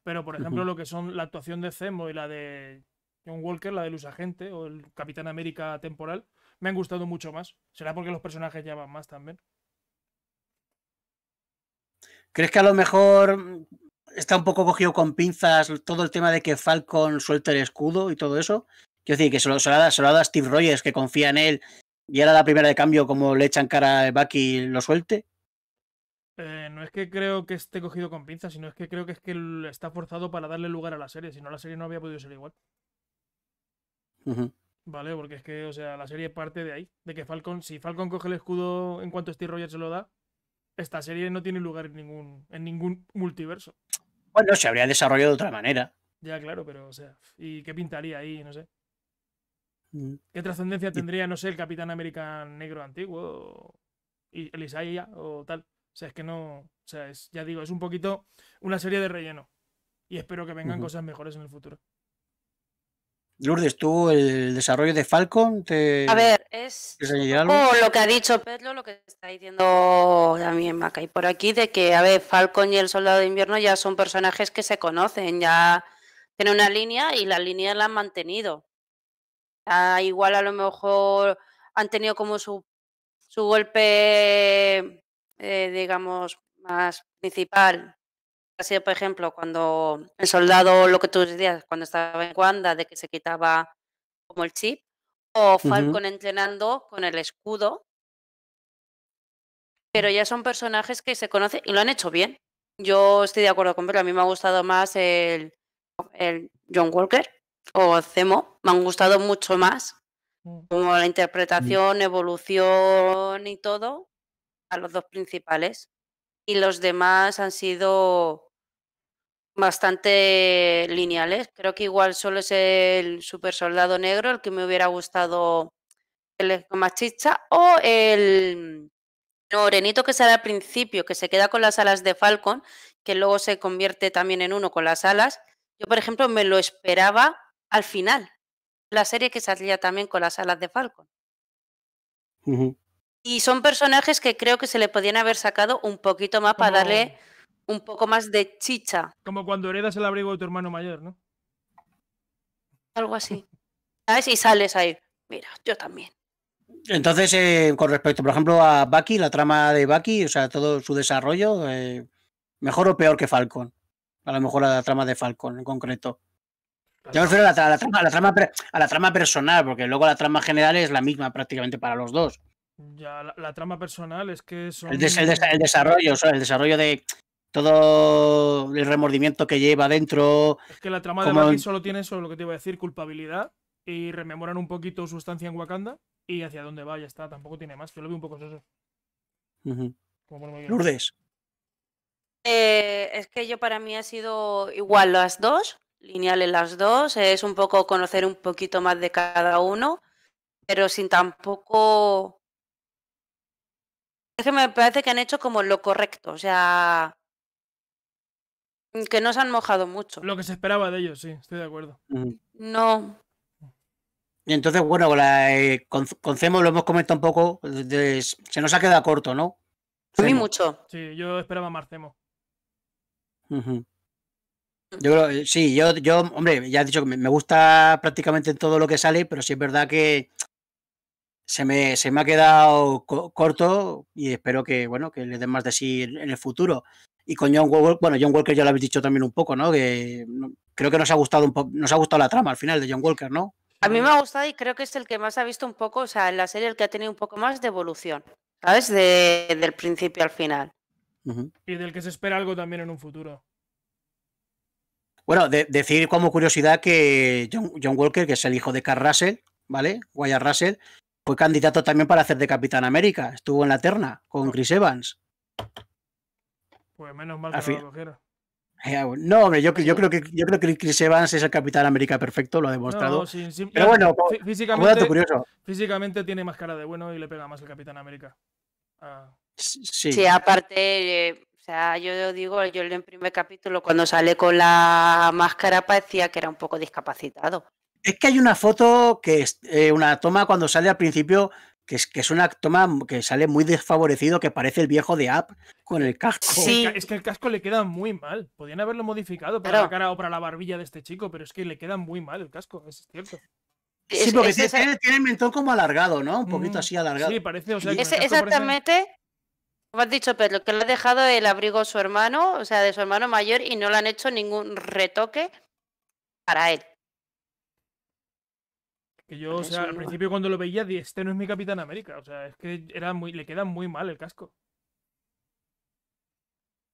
S1: Pero por ejemplo, lo que son la actuación de Cemo y la de John Walker, la del usagente o el Capitán América temporal, me han gustado mucho más. Será porque los personajes llaman más también.
S2: ¿Crees que a lo mejor está un poco cogido con pinzas todo el tema de que Falcon suelte el escudo y todo eso? Quiero decir, que se lo, ha, a Steve Rogers, que confía en él, y era la primera de cambio, como le echan cara a Bucky, lo suelte.
S1: Eh, no es que creo que esté cogido con pinzas, sino es que creo que es que está forzado para darle lugar a la serie, si no la serie no había podido ser igual. ¿Vale? Porque es que, o sea, la serie parte de ahí. De que Falcon, si Falcon coge el escudo en cuanto Steve Rogers se lo da, esta serie no tiene lugar en ningún, en ningún multiverso. Bueno, se habría desarrollado de otra manera. Ya, claro, pero, o sea, ¿y qué pintaría ahí? No sé. Mm. ¿Qué trascendencia tendría, no sé, el Capitán American negro antiguo? Y el Isaiah o tal. O sea, es que no. O sea, es, ya digo, es un poquito una serie de relleno. Y espero que vengan cosas mejores en el futuro.
S2: Lourdes, tú el desarrollo de Falcon te. A ver, es lo que ha dicho Pedro, lo
S3: que está diciendo también Maca y por aquí, de que, a ver, Falcon y el Soldado de Invierno ya son personajes que se conocen, ya tienen una línea y la línea la han mantenido. igual a lo mejor han tenido como su, su golpe, eh, digamos, más principal ha sido, por ejemplo, cuando el soldado, lo que tú decías, cuando estaba en Wanda, de que se quitaba como el chip, o Falcon entrenando con el escudo. Pero mm. ya son personajes que se conocen y lo han hecho bien. Yo estoy de acuerdo con pero A mí me ha gustado más el, el John Walker o Zemo. Me han gustado mucho más. Mm. Como la mm. interpretación, evolución y todo a los dos principales. Y los demás han sido bastante lineales. Creo que igual solo es el super soldado negro el que me hubiera gustado el más chicha o el morenito que sale al principio, que se queda con las alas de Falcon, que luego se convierte también en uno con las alas. Yo, por ejemplo, me lo esperaba al final, la serie que salía también con las alas de Falcon. Y son personajes que creo que se le podían haber sacado un poquito más para darle
S1: un poco más de chicha. Como cuando heredas el abrigo de tu hermano mayor, ¿no? Algo así. ¿Sabes? Y sales
S3: ahí. Mira, yo también.
S2: Entonces, eh, con respecto, por ejemplo, a Bucky, la trama de Bucky, o sea, todo su desarrollo, eh, ¿mejor o peor que Falcon? A lo mejor a la trama de Falcon en concreto. Yo me refiero a la, trama, a la, trama, personal, porque luego la trama general es la misma prácticamente para los dos.
S1: Ya, la, trama personal es que son... El, el desarrollo, o sea, el
S2: desarrollo de, todo el remordimiento que lleva dentro. Es que la trama de Bucky
S1: solo tiene eso, lo que te iba a decir, culpabilidad y rememoran un poquito su estancia en Wakanda y hacia dónde va, ya está, tampoco tiene más. Yo lo vi un poco eso. Lourdes.
S3: Eh, es que yo para mí ha sido igual las dos, lineales las dos, es un poco conocer un poquito más de cada uno, pero sin tampoco... Es que me parece que han hecho como lo correcto, o sea,
S1: que no se han mojado mucho. Lo que se esperaba de ellos, sí, estoy de acuerdo. No.
S2: Y entonces, bueno, eh, con, lo hemos comentado un poco, se nos ha quedado corto, ¿no?
S1: Sí, mucho. Sí, yo esperaba más Cemo.
S2: Yo eh, sí, yo, hombre, ya he dicho que me, gusta prácticamente todo lo que sale, pero sí es verdad que se me, ha quedado corto y espero que, bueno, que le den más de sí en el futuro. Y con John Walker, bueno, John Walker ya lo habéis dicho también un poco, ¿no? Que creo que nos ha gustado un poco, nos ha gustado la trama al final de John Walker, ¿no?
S3: A mí me ha gustado y creo que es el que más ha visto un poco, o sea, en la serie el que ha tenido un poco
S1: más de evolución, ¿sabes? del principio al final. Y del que se espera algo también en un futuro.
S2: Bueno, decir como curiosidad que John, Walker, que es el hijo de Carl Russell, ¿vale? Guaya Russell, fue candidato también para hacer de Capitán América. Estuvo en la terna con Chris Evans.
S1: Pues menos mal que no lo
S2: ah, No, hombre, yo, creo que, yo creo que Chris Evans es el Capitán América perfecto, lo ha demostrado. Pero bueno,
S1: físicamente, tiene más cara de bueno y le pega más el Capitán América. Ah. Sí.
S3: aparte, o sea, yo digo, yo en el primer capítulo, cuando sale con la máscara, parecía que era un poco discapacitado.
S2: Es que hay una foto que es eh, una toma cuando sale al principio que es, que es un que sale muy desfavorecido, que parece el viejo de App con el casco. Es
S1: que el casco le queda muy mal. Podían haberlo modificado para la cara o para la barbilla de este chico, pero es que le queda muy mal el casco, es cierto.
S2: sí, porque tiene, el mentón como alargado, ¿no? Un poquito mm, así alargado. Sí, parece, exactamente.
S3: Como has dicho, Pedro, que le ha dejado el abrigo a su hermano, o sea, de su hermano mayor, y no le han hecho ningún retoque para él.
S1: Que yo, o sea, al ¿eh? principio cuando lo veía, este no es mi Capitán América. O sea, es que era muy, le queda muy mal el casco.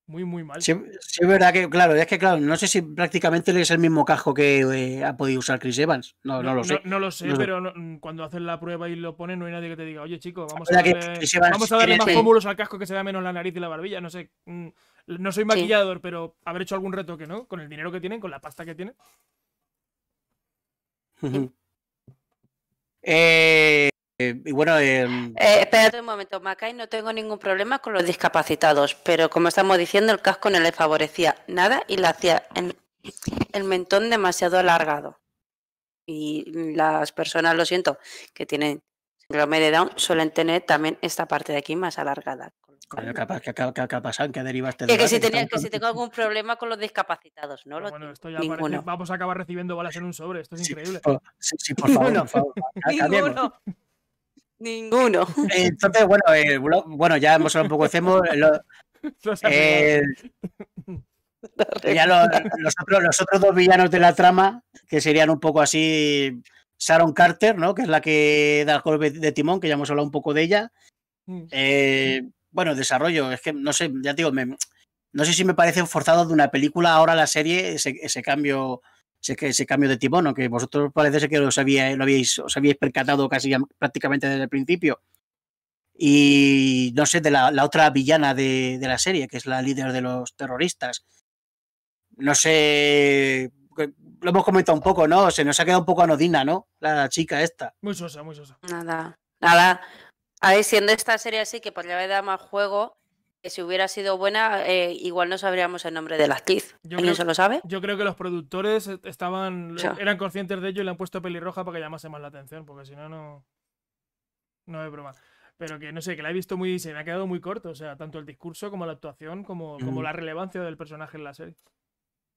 S1: Muy, muy
S2: mal. Sí, es verdad que, claro, es que, claro, no sé si prácticamente es el mismo casco que eh, ha podido usar Chris Evans. No, lo sé. No, lo sé, pero
S1: mm, cuando hacen la prueba y lo ponen, no hay nadie que te diga, oye, chico, vamos a darle, vamos a darle más cómulos al casco que se da menos la nariz y la barbilla. No sé. Mm, no soy maquillador, pero haber hecho algún reto que ¿no? Con el dinero que tienen, con la pasta que tienen.
S2: Eh, eh, y bueno, em,
S3: eh, un momento, Macay, no tengo ningún problema con los discapacitados, pero como estamos diciendo, el casco no le favorecía nada y le hacía el, el mentón demasiado alargado. Y las personas, lo siento, que tienen síndrome de Down suelen tener también esta parte de aquí más alargada
S2: que, que, que, que derivaste de. Que, que, si, que
S3: si tengo algún problema con los discapacitados, ¿no? bueno, esto ya
S1: vamos a acabar recibiendo balas en un sobre, esto es increíble. sí,
S2: sí, por
S4: favor,
S1: por favor. Ninguno. Ninguno.
S2: Eh, entonces, bueno, eh, bueno, ya hemos hablado un poco de eh, ya los, otros, los otros dos villanos de la trama, que serían un poco así. Sharon Carter, ¿no? Que es la que da el golpe de timón, que ya hemos hablado un poco de ella. Mm bueno, desarrollo, es que no sé, ya digo, no sé si me parece forzado de una película ahora la serie ese, ese cambio ese, ese, cambio de timón, que vosotros parece que os, sabíais, lo habíais, os habíais percatado casi prácticamente desde el principio. Y no sé, de la, otra villana de, de, la serie, que es la líder de los terroristas. No sé, lo hemos comentado un poco, ¿no? Se nos ha quedado un poco anodina, ¿no? La chica esta.
S1: Muy sosa, muy sosa. Nada,
S2: nada.
S3: A ver, siendo esta serie así, que podría pues haber dado más juego, que si hubiera sido buena, eh, igual no
S1: sabríamos el nombre de la actriz. Yo se lo sabe? Yo creo que los productores e-, estaban, eran conscientes de ello y le han puesto pelirroja para que llamase más la atención, porque si no, no. No es broma. Pero que no sé, que la he visto muy. Se me ha quedado muy corto. O sea, tanto el discurso como la actuación, como, como mm. la relevancia del personaje en la serie.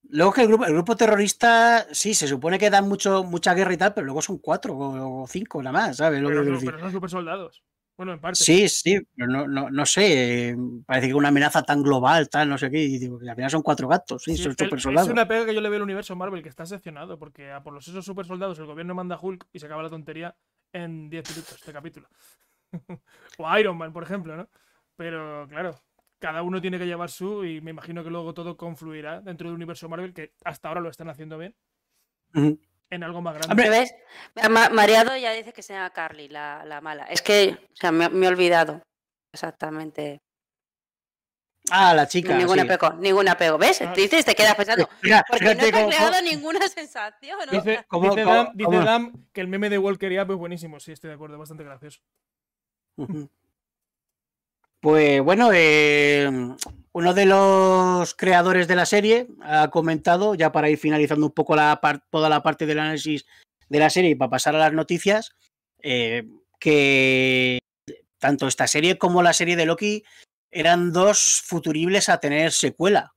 S2: Luego que el grupo, el grupo terrorista, sí, se supone que dan mucho, mucha guerra y tal, pero luego son cuatro o, cinco nada más, ¿sabes? Lo son
S1: super soldados. Bueno,
S2: en parte. Sí, sí, pero no, no, no sé. Em, parece que una amenaza tan global, tal, no sé qué. Y digo, al final son cuatro gatos, sí, son super soldados. Es una
S1: pega que yo le veo al universo Marvel, que está seccionado, porque a por los esos super soldados el gobierno manda Hulk y se acaba la tontería en 10 minutos este capítulo. o Iron Man, por ejemplo, ¿no? Pero claro, cada uno tiene que llevar su y me imagino que luego todo confluirá dentro del universo Marvel, que hasta ahora lo están haciendo bien en algo más grande. Hombre, ¿ves? mareado Mariado ya
S3: dice que sea Carly, la, la mala. Es que, o sea, me, he olvidado exactamente.
S2: Ah, la chica. Ningún apego, ningún
S1: apego. ¿Ves? Ah. Te
S3: quedas pensando. porque no te ha creado ninguna sensación.
S4: ¿no? Dice,
S1: Dan que el meme de Walker y es buenísimo. Sí, estoy de acuerdo, bastante gracioso.
S2: Pues bueno, eh, uno de los creadores de la serie ha comentado, ya para ir finalizando un poco la toda la parte del análisis de la serie y para pasar a las noticias, eh, que tanto esta serie como la serie de Loki eran dos futuribles a tener secuela.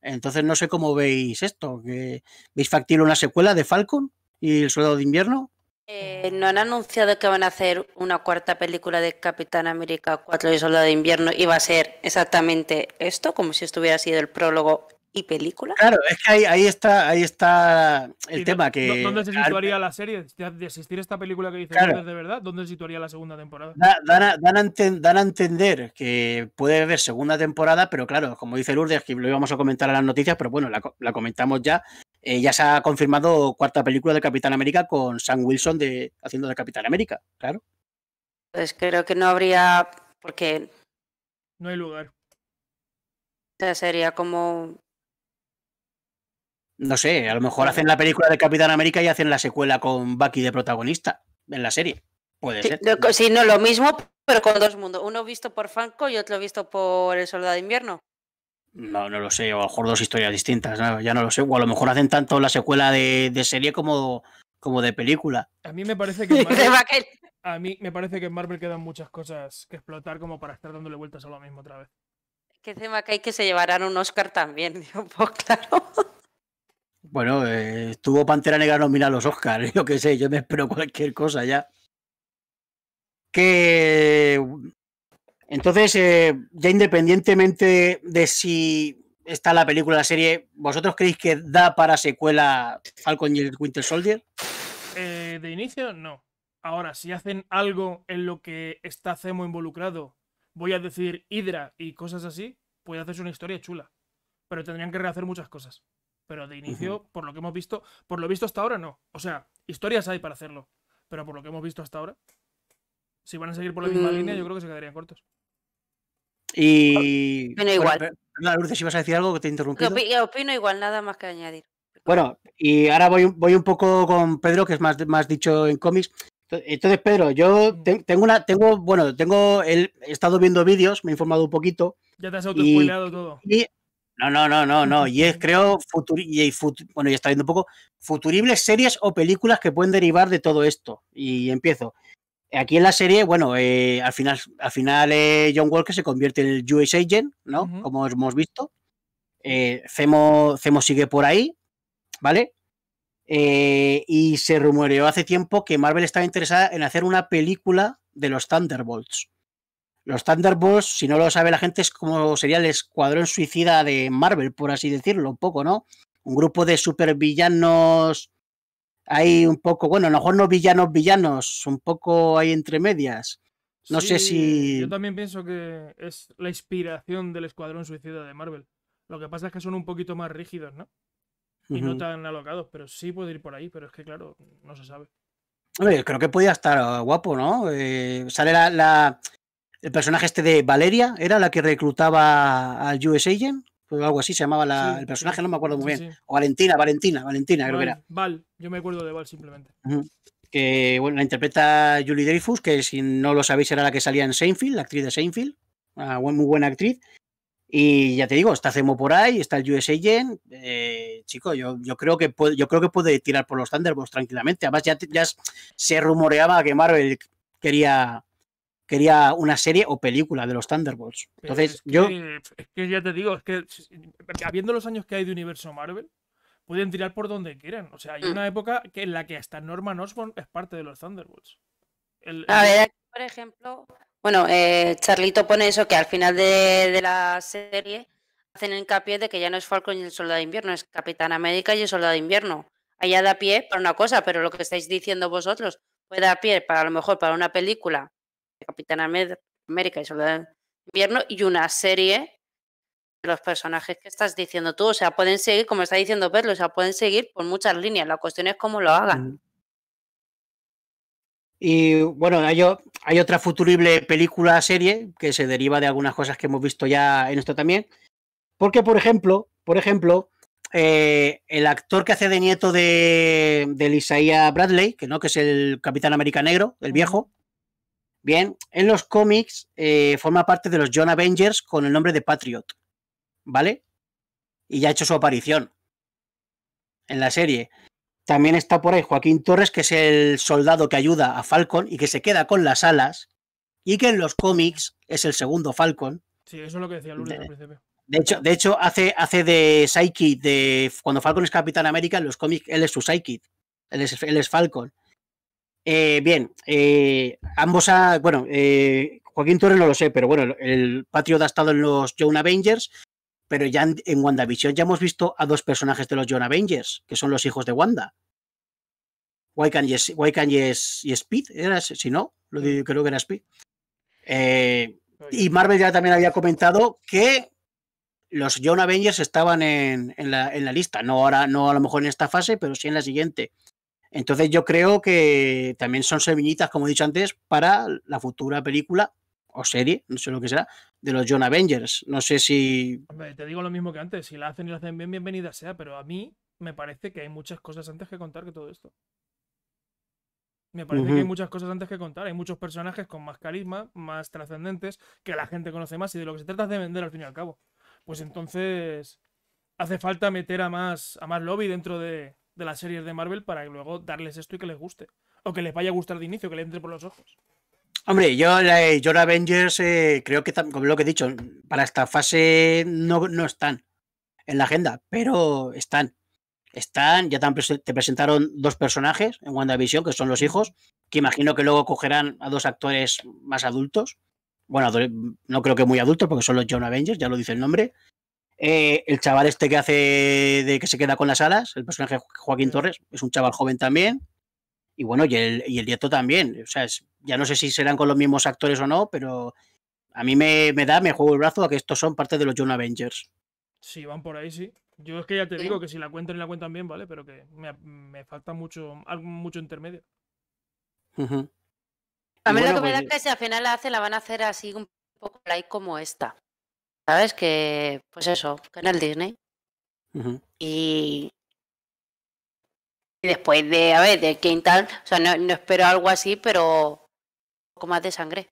S2: Entonces no sé cómo veis esto. ¿Veis factible una secuela de Falcon y el Soldado de Invierno?
S3: Eh, no han anunciado que van a hacer una cuarta película de Capitán América 4 y Soldado de Invierno y va a ser exactamente esto, como si estuviera sido el
S1: prólogo y película.
S2: Claro, es que ahí, está, ahí está el tema que. ¿Dónde se situaría
S1: la serie? De existir esta película que dice claro. de verdad, ¿dónde se situaría la segunda temporada?
S2: dan, a, entender que puede haber segunda temporada, pero claro, como dice Lourdes, que lo íbamos a comentar en las noticias, pero bueno, la comentamos ya. Eh, ya se ha confirmado cuarta película de Capitán América con Sam Wilson de, haciendo de Capitán América, claro. Pues creo que no habría, porque...
S1: No hay lugar. O
S2: sea, sería como... No sé, a lo mejor hacen la película de Capitán América y hacen la secuela con Bucky de protagonista en la serie. Puede ser. no lo mismo, pero
S3: con dos mundos. Uno visto por Franco y otro visto por El Soldado de Invierno.
S2: No, no lo sé, o a lo mejor dos historias distintas, ya no lo sé. O a lo mejor hacen tanto la secuela de, serie como, como de película.
S1: A mí me parece que. a mí me parece que en Marvel quedan muchas cosas que explotar como para estar dándole vueltas a lo mismo otra vez.
S3: Que tema que hay que se llevarán un Oscar también, pues claro.
S2: Bueno, eh, estuvo Pantera Negra nominada a los Oscars, yo qué sé, yo me espero cualquier cosa ya. Que entonces, eh, ya independientemente de si está la película, la serie, ¿vosotros creéis que da para secuela Falcon y el Winter Soldier?
S1: Eh, de inicio, no. Ahora, si hacen algo en lo que está Zemo involucrado, voy a decir Hydra y cosas así, puede hacerse una historia chula. Pero tendrían que rehacer muchas cosas. Pero de inicio, por lo que hemos visto, por lo visto hasta ahora, no. O sea, historias hay para hacerlo. Pero por lo que hemos visto hasta ahora, si van a seguir por la misma mm. línea, yo creo que se quedarían cortos.
S2: Ah, y. Opino igual. Bueno, Lourdes, si vas a decir algo que te he interrumpido. Yo
S3: eh, opino igual, nada más que añadir.
S2: Bueno, y ahora voy, voy un poco con Pedro, que es más, dicho en cómics. Entonces, Pedro, yo mm. tengo una, tengo, bueno, tengo, el, he estado viendo vídeos, me he informado un poquito.
S1: Ya te has autoespoileado todo.
S2: Y, no, no, no, no, no. Y es, creo, bueno, ya está viendo un poco, futuribles series o películas que pueden derivar de todo esto. Y empiezo. Aquí en la serie, bueno, eh, al final, al final eh, John Walker se convierte en el US Agent, ¿no? Como hemos visto. Eh, Zemo, sigue por ahí, ¿vale? Eh, y se rumoreó hace tiempo que Marvel estaba interesada en hacer una película de los Thunderbolts. Los Thunderbolts, si no lo sabe la gente, es como sería el escuadrón suicida de Marvel, por así decirlo, un poco, ¿no? Un grupo de supervillanos hay un poco, bueno, a lo mejor no villanos, villanos, un poco hay entre medias.
S1: No sé si. Yo también pienso que es la inspiración del Escuadrón Suicida de Marvel. Lo que pasa es que son un poquito más rígidos, ¿no? Y no tan alocados, pero sí puede ir por ahí, pero es que, claro, no se sabe.
S2: creo que podía estar ah, guapo, ¿no? Eh, sale la, el personaje este de Valeria, ¿era la que reclutaba al US Agent? algo así se llamaba el personaje, no me acuerdo muy bien. O Valentina, Valentina, Valentina, creo que era.
S1: Val, yo me acuerdo de Val simplemente.
S2: Que bueno, la interpreta Julie Dreyfus, que si no lo sabéis era la que salía en Seinfeld, la actriz de Seinfeld, una muy buena actriz. Y ya te digo, está Cemo por ahí, está el USA Gen. Eh, chico, yo, yo, creo que puede, yo creo que puede tirar por los Thunderbolts tranquilamente. Además, ya, ya se rumoreaba que Marvel quería quería una serie o película de los Thunderbolts. Entonces, yo.
S1: Es que ya te digo, es que habiendo los años que hay de universo Marvel, pueden tirar por donde quieran. O sea, hay mm. una época que en la que hasta Norman Osborn es parte de los Thunderbolts. A ver,
S3: por ejemplo, bueno, eh, Charlito pone eso que al final de, la serie hacen hincapié de que ya no es Falcon y el Soldado de Invierno, es Capitán América y el Soldado de Invierno. Allá da pie para una cosa, pero lo que estáis diciendo vosotros puede dar pie para a lo mejor para una película Capitán América y Soldado de Invierno y una serie de los personajes que estás diciendo tú. O sea, pueden seguir, como está diciendo Perlo o sea, pueden seguir por muchas líneas. La cuestión es cómo lo hagan.
S2: Y bueno, hay, otra futurible película, serie, que se deriva de algunas cosas que hemos visto ya en esto también. Porque, por ejemplo, por ejemplo, eh, el actor que hace de nieto de, de Isaiah Bradley, que no, que es el Capitán América Negro, el viejo, Bien, en los cómics eh, forma parte de los John Avengers con el nombre de Patriot, ¿vale? Y ya ha hecho su aparición en la serie. También está por ahí Joaquín Torres, que es el soldado que ayuda a Falcon y que se queda con las alas, y que en los cómics es el segundo Falcon.
S1: Sí, eso es lo que decía de,
S2: De hecho, de hecho hace, hace de Psyche, de cuando Falcon es Capitán América, en los cómics él es su Psyche, él es, él es Falcon. Eh, bien, eh, ambos, bueno, eh, Joaquín Torres no lo sé, pero bueno, el Patriot ha estado en los Young Avengers, pero ya en, WandaVision ya hemos visto a dos personajes de los Young Avengers, que son los hijos de Wanda. Wiccan y, Speed, si no, lo creo que era Speed. Eh, y Marvel ya también había comentado que los Young Avengers estaban en, la, en la lista, no ahora, no a lo mejor en esta fase, pero sí en la siguiente. Entonces yo creo que también son semillitas, como he dicho antes, para la futura película o serie, no sé lo que será, de los John Avengers. No sé si...
S1: te digo lo mismo que antes, si la hacen y la hacen bien, bienvenida sea, pero a mí me parece que hay muchas cosas antes que contar que todo esto. Me parece que hay muchas cosas antes que contar. Hay muchos personajes con más carisma, más trascendentes, que la gente conoce más y de lo que se trata de vender al fin y al cabo. Pues entonces hace falta meter a más, a más lobby dentro de, de las series de Marvel para luego darles esto y que les guste. O que les vaya a gustar de inicio, que le entre por los ojos.
S2: Hombre, yo, la yo Avengers eh, creo que, como lo que he dicho, para esta fase no, están en la agenda, pero están. Están, ya te, te presentaron dos personajes en WandaVision, que son los hijos, que imagino que luego cogerán a dos actores más adultos. Bueno, no creo que muy adultos, porque son los John Avengers, ya lo dice el nombre. Eh, el chaval este que hace de que se queda con las alas, el personaje Joaquín Torres, es un chaval joven también. Y bueno, y el, y también. O sea, ya no sé si serán con los mismos actores o no, pero a mí me, da, me juego el brazo a que estos son parte de los Young Avengers.
S1: Sí, van por ahí, sí. Yo es que ya te digo que si la cuentan y la cuentan bien, ¿vale? Pero que me, falta mucho, mucho intermedio. A mí lo que me da pues, que
S3: si al final la, hacen la van a hacer así un poco like como esta.
S1: ¿Sabes? Que, pues eso, Canal Disney.
S3: Y, después de, a ver, de qué tal, o sea, no, espero algo así, pero un poco más de sangre.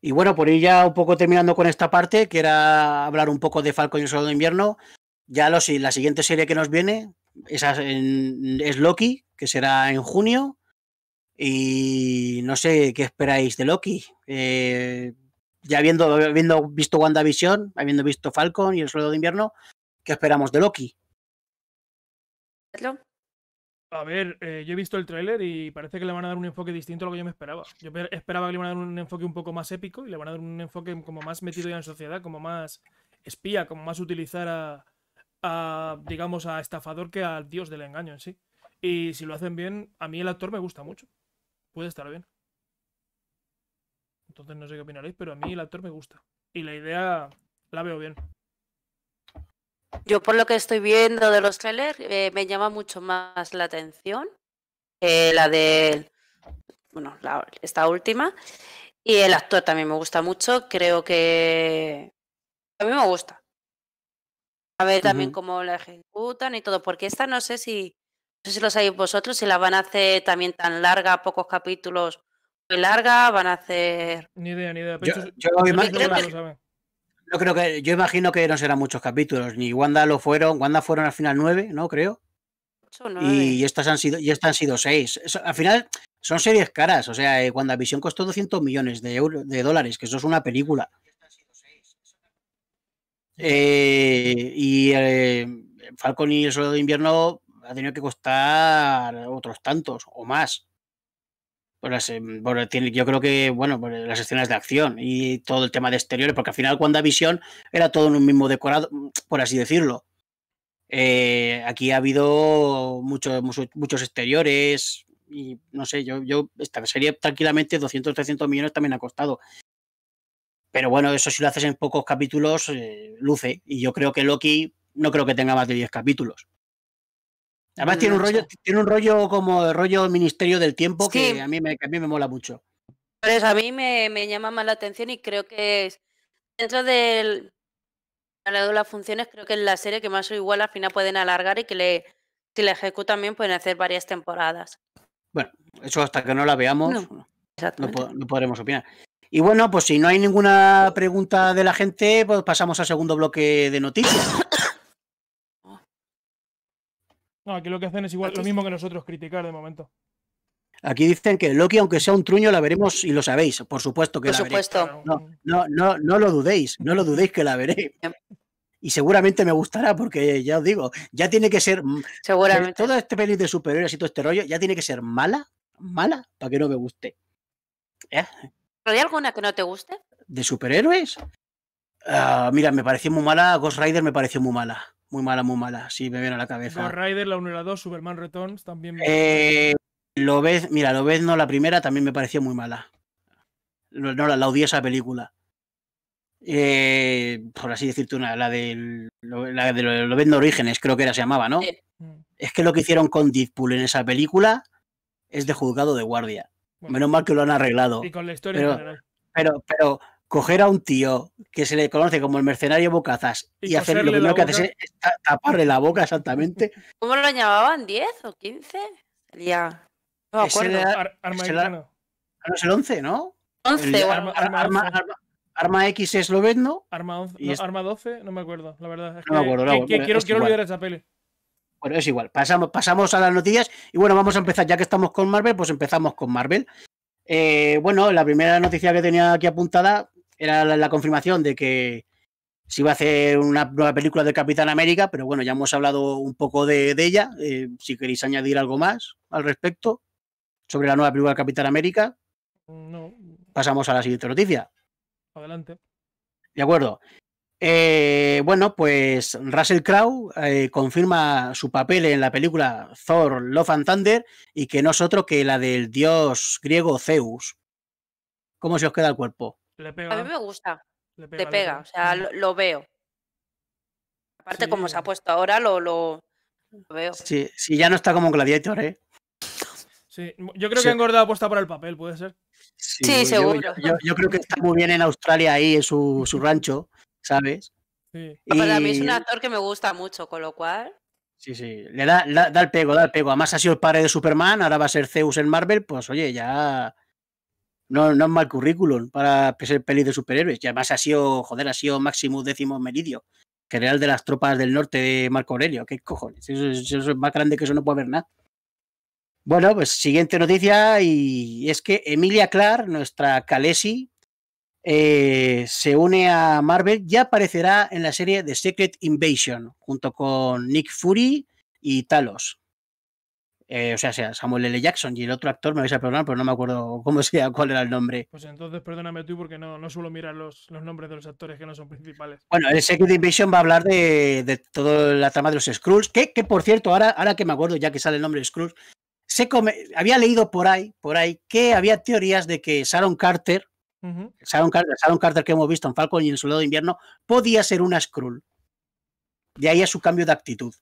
S2: Y bueno, por ir ya un poco terminando con esta parte, que era hablar un poco de Falcon y el Soldado de Invierno, ya lo sé, la siguiente serie que nos viene es, en, es Loki, que será en junio. Y no sé qué esperáis de Loki. Eh, ya habiendo, habiendo visto WandaVision, habiendo visto Falcon y el suelo de invierno, ¿qué esperamos de Loki?
S1: A ver, eh, yo he visto el tráiler y parece que le van a dar un enfoque distinto a lo que yo me esperaba. Yo esperaba que le van a dar un enfoque un poco más épico y le van a dar un enfoque como más metido ya en sociedad, como más espía, como más utilizar a, a digamos, a estafador que al dios del engaño en sí. Y si lo hacen bien, a mí el actor me gusta mucho. Puede estar bien. Entonces no sé qué opinaréis, pero a mí el actor me gusta. Y la idea la veo bien.
S3: Yo por lo que estoy viendo de los trailers, eh, me llama mucho más la atención eh, la de, bueno, esta última. Y el actor también me gusta mucho. Creo que a mí me gusta.
S4: A ver también cómo
S3: la ejecutan y todo, porque esta no sé si, no sé si lo sabéis vosotros, si la van a hacer también tan larga, pocos capítulos, larga, van a hacer.
S2: Ni
S1: idea, ni idea. Yo, imagino, que...
S2: no yo imagino que no serán muchos capítulos. Ni Wanda lo fueron. Wanda fueron al final nueve, ¿no? Creo. Y, estas han sido, y estas han sido seis. al final son series caras. O sea, eh, WandaVision costó 200 millones de euros, de dólares, que eso es una película. Eh, y eh, Falcon y el Soldado de Invierno ha tenido que costar otros tantos o más. Em, yo creo que, bueno, las escenas de acción y todo el tema de exteriores, porque al final cuando visión era todo en un mismo decorado, por así decirlo. Eh, aquí ha habido muchos muchos exteriores y no sé, yo, yo esta serie tranquilamente 200, 300 millones también ha costado. Pero bueno, eso si lo haces en pocos capítulos, eh, luce. Y yo creo que Loki no creo que tenga más de 10 capítulos. Además tiene un rollo, tiene un rollo como rollo Ministerio del Tiempo que, a mí me, a mí me mola mucho.
S3: Pues a mí me, llama más la atención y creo que es, dentro del de las funciones creo que es la serie que más o igual al final pueden alargar y que le, si la ejecutan bien pueden hacer varias temporadas.
S2: Bueno, eso hasta que no la veamos no, no podremos opinar. Y bueno, pues si no hay ninguna pregunta de la gente, pues pasamos al segundo bloque de noticias.
S1: No, aquí lo que hacen es igual lo mismo que nosotros, criticar de momento.
S2: Aquí dicen que Loki, aunque sea un truño, la veremos y lo sabéis, por supuesto que la
S1: supuesto.
S2: No, no, no, no lo dudéis, no lo dudéis que la veré. Em. Y seguramente me gustará, porque ya os digo, ya tiene que ser. Mm, seguramente. Todo este peli de superhéroes y todo este rollo, ya tiene que ser mala, mala, para que no me guste. ¿Eh?
S3: hay alguna que no te
S1: guste?
S2: ¿De superhéroes? Ah, mira, me pareció muy mala, Ghost Rider me pareció muy mala muy mala, muy mala. si me viene a la cabeza.
S1: Rider, la 1 y la 2, Superman Returns también. Eh,
S2: lo ves, mira, lo ves, no, la primera también me pareció muy mala. No, la, la esa película. Eh, por así decirte una, la del la de no Orígenes, creo que era se llamaba, ¿no? Mm. Es que lo que hicieron con Deadpool en esa película es de juzgado de guardia. Menos mal que lo han arreglado. Y
S1: con la historia
S2: Pero, pero, coger a un tío que se le conoce como el mercenario bocazas y, hacer lo primero que hace es taparle la boca exactamente.
S3: ¿Cómo lo llamaban? ¿10 o 15?
S2: Ya.
S1: No me acuerdo. arma
S2: es el 11, ¿no? 11 arma, arma, X es lo
S1: Arma, arma 12, no me acuerdo, la verdad. no me acuerdo, no, quiero, quiero olvidar esa peli.
S2: Bueno, es igual. Pasamos, pasamos a las noticias y bueno, vamos a empezar. Ya que estamos con Marvel, pues empezamos con Marvel. Eh, bueno, la primera noticia que tenía aquí apuntada era la, confirmación de que se iba a hacer una nueva película de Capitán América, pero bueno, ya hemos hablado un poco de, ella. Eh, si queréis añadir algo más al respecto sobre la nueva película de Capitán América, no. pasamos a la siguiente noticia. Adelante. De acuerdo. Eh, bueno, pues Russell Crowe eh, confirma su papel en la película Thor, Love and Thunder y que no es otro que la del dios griego Zeus. ¿Cómo se os queda el cuerpo?
S1: A mí me gusta.
S3: Le pega, te pega, o sea, lo, veo. Aparte, como se ha puesto ahora, lo, lo, veo. Sí,
S2: ya no está como Gladiator, ¿eh?
S1: Sí, yo creo que ha engordado apuesta para el papel, puede ser.
S2: Sí, seguro. Yo, creo que está muy bien en Australia ahí, en su, rancho, ¿sabes?
S1: Sí. Para mí es un actor que
S3: me gusta mucho, con lo cual.
S2: Sí, sí, le da, da, da, el pego, da el pego. Además ha sido el padre de Superman, ahora va a ser Zeus en Marvel, pues oye, ya no, es mal currículum para ser peli de superhéroes. Y además ha sido, joder, ha sido Máximo décimo meridio, general de las tropas del norte de Marco Aurelio. ¿Qué cojones? Eso, es más grande que eso, no puede haber nada. Bueno, pues siguiente noticia y es que Emilia Clark, nuestra Kalesi, eh, se une a Marvel y aparecerá en la serie The Secret Invasion junto con Nick Fury y Talos. Eh, o sea, sea Samuel L. Jackson y el otro actor, me vais a perdonar, pero no me acuerdo cómo sea, cuál era el nombre. Pues
S1: entonces perdóname tú porque no, no suelo mirar los, nombres de los actores que no son principales. Bueno, el Secret
S2: Invasion va a hablar de, de toda la trama de los Skrulls, que, que por cierto, ahora, ahora que me acuerdo ya que sale el nombre de Skrulls, se había leído por ahí, por ahí que había teorías de que Sharon Carter, Carter, que hemos visto en Falcon y en el Soldado de Invierno, podía ser una Skrull. De ahí a su cambio de actitud.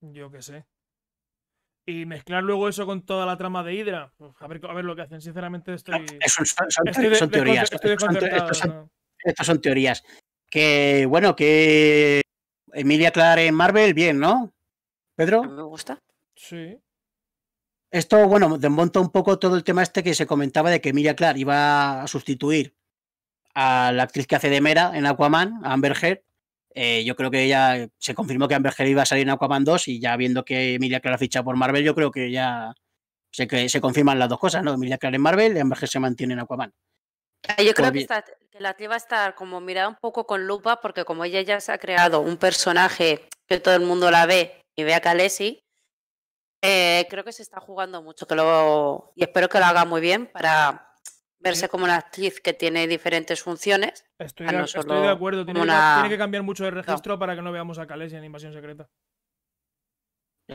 S1: Yo qué sé. Y mezclar luego eso con toda la trama de Hydra. a, ver, lo que hacen. Sinceramente estoy. son, teorías.
S2: Estas son, teorías. Que bueno, que Emilia Clarke en Marvel, bien, ¿no? Pedro.
S1: Me gusta. Sí.
S2: Esto, bueno, desmonta un poco todo el tema este que se comentaba de que Emilia Clarke iba a sustituir a la actriz que hace de Mera en Aquaman, a Amber Heard, eh, yo creo que ya se confirmó que Amber iba a salir en Aquaman 2 y ya viendo que Emilia Clarke ha fichado por Marvel, yo creo que ya se, que se confirman las dos cosas, ¿no? Emilia Clarke en Marvel y Amber se mantiene en Aquaman. Ah, yo creo que,
S3: la tía va a estar como mirada un poco con lupa porque como ella ya se ha creado un personaje que todo el mundo la ve y ve a Kalesi, eh, creo que se está jugando mucho que lo, y espero que lo haga muy bien para verse como una actriz que tiene diferentes funciones.
S1: Estoy, de, acuerdo, tiene, que, cambiar mucho el registro para que no veamos a Calesia en Invasión Secreta.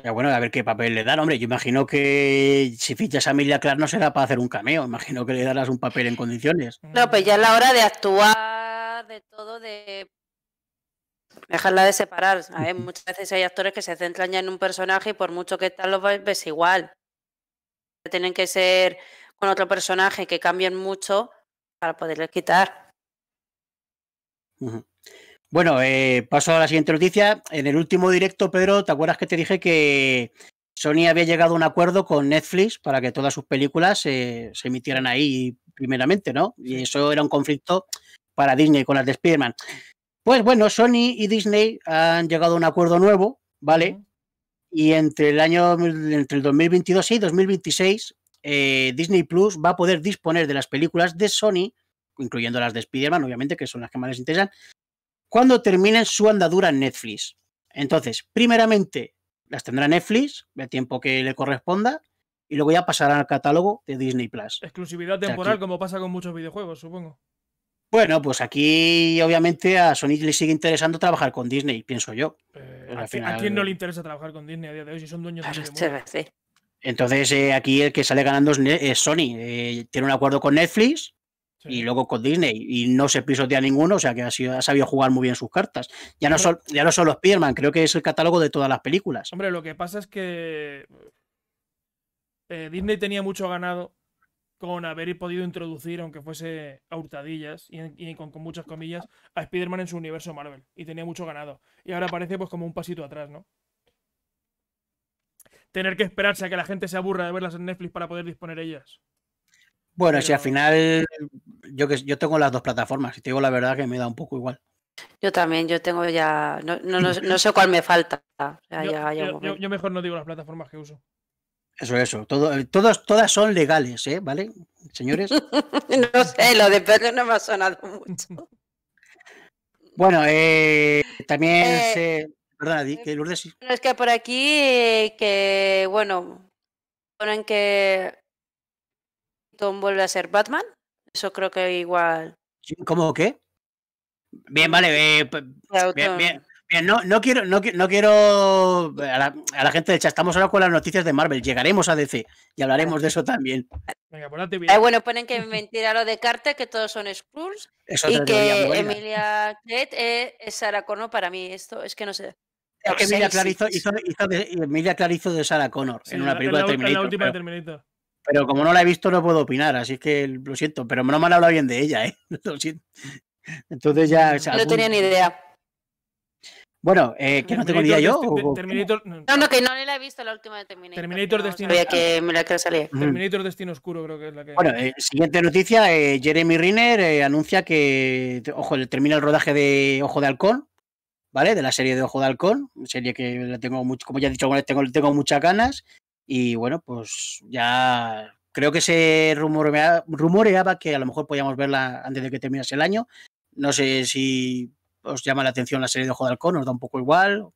S1: Ya,
S2: bueno, a ver qué papel le dan, hombre. Yo imagino que si fichas a Emilia Clark no será para hacer un cameo. Imagino que le darás un papel en condiciones.
S1: Mm. No, pues ya es la hora de
S3: actuar, de todo, de dejarla de separar. Muchas veces hay actores que se centran ya en un personaje y por mucho que estén los ves igual. Tienen que ser con otro personaje que cambien mucho para poderle quitar.
S2: Bueno, eh, paso a la siguiente noticia. En el último directo, Pedro, ¿te acuerdas que te dije que Sony había llegado a un acuerdo con Netflix para que todas sus películas se emitieran ahí primeramente, ¿no? Y eso era un conflicto para Disney con las de spider Pues bueno, Sony y Disney han llegado a un acuerdo nuevo, ¿vale? Y entre el año entre el 2022 y 2026 eh, Disney Plus va a poder disponer de las películas de Sony, incluyendo las de Spider-Man, obviamente, que son las que más les interesan, cuando terminen su andadura en Netflix. Entonces, primeramente las tendrá Netflix, el tiempo que le corresponda, y luego ya pasará al catálogo de Disney Plus.
S1: Exclusividad temporal, como pasa con muchos videojuegos, supongo.
S2: Bueno, pues aquí obviamente a Sony le sigue interesando trabajar con Disney, pienso yo. Eh, ¿a, quién
S1: no le interesa trabajar con Disney a día de hoy si son dueños de
S2: entonces, eh, aquí el que sale ganando es, Sony. Eh, tiene un acuerdo con Netflix y luego con Disney. Y no se pisotea ninguno, o sea que ha, sabido jugar muy bien sus cartas. Ya no, son, ya no solo Spider-Man, creo que es el catálogo de todas las películas.
S1: Hombre, lo que pasa es que eh, Disney tenía mucho ganado con haber podido introducir, aunque fuese a hurtadillas y, con, muchas comillas, a Spider-Man en su universo Marvel. Y tenía mucho ganado. Y ahora parece pues como un pasito atrás, ¿no? tener que esperarse a que la gente se aburra de verlas en Netflix para poder disponer ellas.
S2: Bueno, si al final yo que yo tengo las dos plataformas, y te digo la verdad que me da un poco igual.
S3: Yo también, yo tengo ya. No,
S1: sé cuál me falta. yo, mejor no digo las plataformas que uso.
S2: Eso, eso. Todo, eh, todos, todas son legales, ¿eh? ¿Vale, señores? no sé, lo de Perro
S1: no
S3: me ha sonado mucho.
S2: Bueno, eh, también eh, ¿Verdad, eh,
S3: Es que por aquí, eh, que bueno, ponen que Tom vuelve a ser Batman. Eso creo que igual.
S2: ¿Cómo qué? Bien, vale. Eh, bien, bien, no, no quiero, no, quiero a la, gente de chat, estamos ahora con las noticias de Marvel, llegaremos a DC y hablaremos de eso también.
S1: Pues ah, bueno,
S3: ponen que mentira lo de Carter, que todos son Skrulls y que Emilia Kate es Sarah para mí, esto es que no sé.
S2: Es que Emilia la hizo, hizo, de, Emilia de Sarah Connor en una película de Terminator. pero, como no la he visto, no puedo opinar, así que lo siento. Pero no me han hablado bien de ella, ¿eh? Lo siento. Entonces ya. no tenía ni idea. Bueno, eh, que no tengo ni idea yo. Este,
S1: Terminator... No, no, que no la he visto la última de Terminator. Terminator Destino Oscuro. Terminator Destino Oscuro, creo que es la que. Bueno, eh,
S2: siguiente noticia: eh, Jeremy Riner anuncia que. Ojo, termina el rodaje de Ojo de Halcón. De la serie de Ojo de Halcón, serie que le tengo como ya he dicho, tengo, tengo muchas ganas. Y bueno, pues ya creo que se rumoreaba, rumoreaba que a lo mejor podíamos verla antes de que terminase el año. No sé si os llama la atención la serie de Ojo de Halcón, os da un poco igual.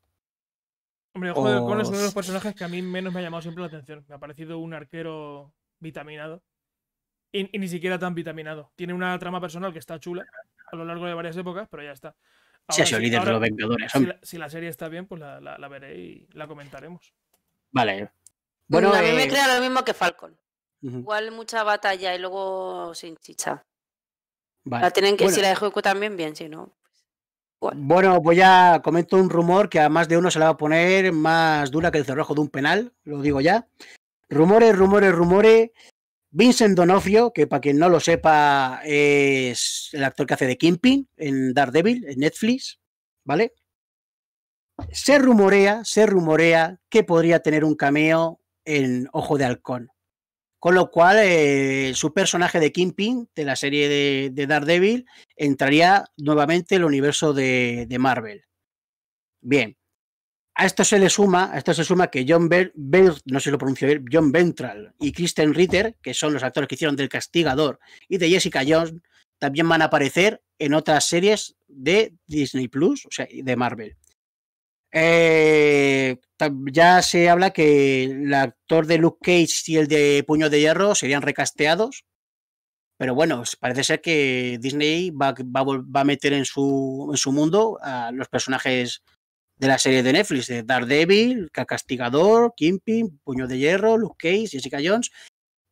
S1: Hombre, Ojo de Halcón es uno de los personajes que a mí menos me ha llamado siempre la atención. Me ha parecido un arquero vitaminado. y, ni siquiera tan vitaminado. Tiene una trama personal que está chula a lo largo de varias épocas, pero ya está si, líder de los Si la, serie está bien, pues la, la, veré y la comentaremos.
S2: Vale. Bueno, a mí me eh, crea lo
S1: mismo que Falcon.
S3: Igual mucha batalla y luego sin chicha.
S2: Vale. La tienen que, ir si la
S3: también bien, bien, si no.
S2: Pues bueno, pues ya comento un rumor que a más de uno se la va a poner más dura que el cerrojo de un penal, lo digo ya. Rumores, rumores, rumores Vincent Donofrio, que para quien no lo sepa, es el actor que hace de Ping en Daredevil, en Netflix, ¿vale? Se rumorea, se rumorea que podría tener un cameo en Ojo de Halcón. Con lo cual, eh, su personaje de Ping de la serie de, Daredevil, entraría nuevamente en el universo de, de Marvel. Bien, a esto se le suma, a esto se suma que John no lo Ventral y Kristen Ritter, que son los actores que hicieron del Castigador y de Jessica Jones, también van a aparecer en otras series de Disney Plus, o sea, de Marvel. Eh, ya se habla que el actor de Luke Cage y el de Puño de Hierro serían recasteados, pero bueno, parece ser que Disney va, a meter en en su mundo a los personajes de la serie de Netflix, de Daredevil, Castigador, Kimping, Puño de Hierro, Luke Cage, Jessica Jones,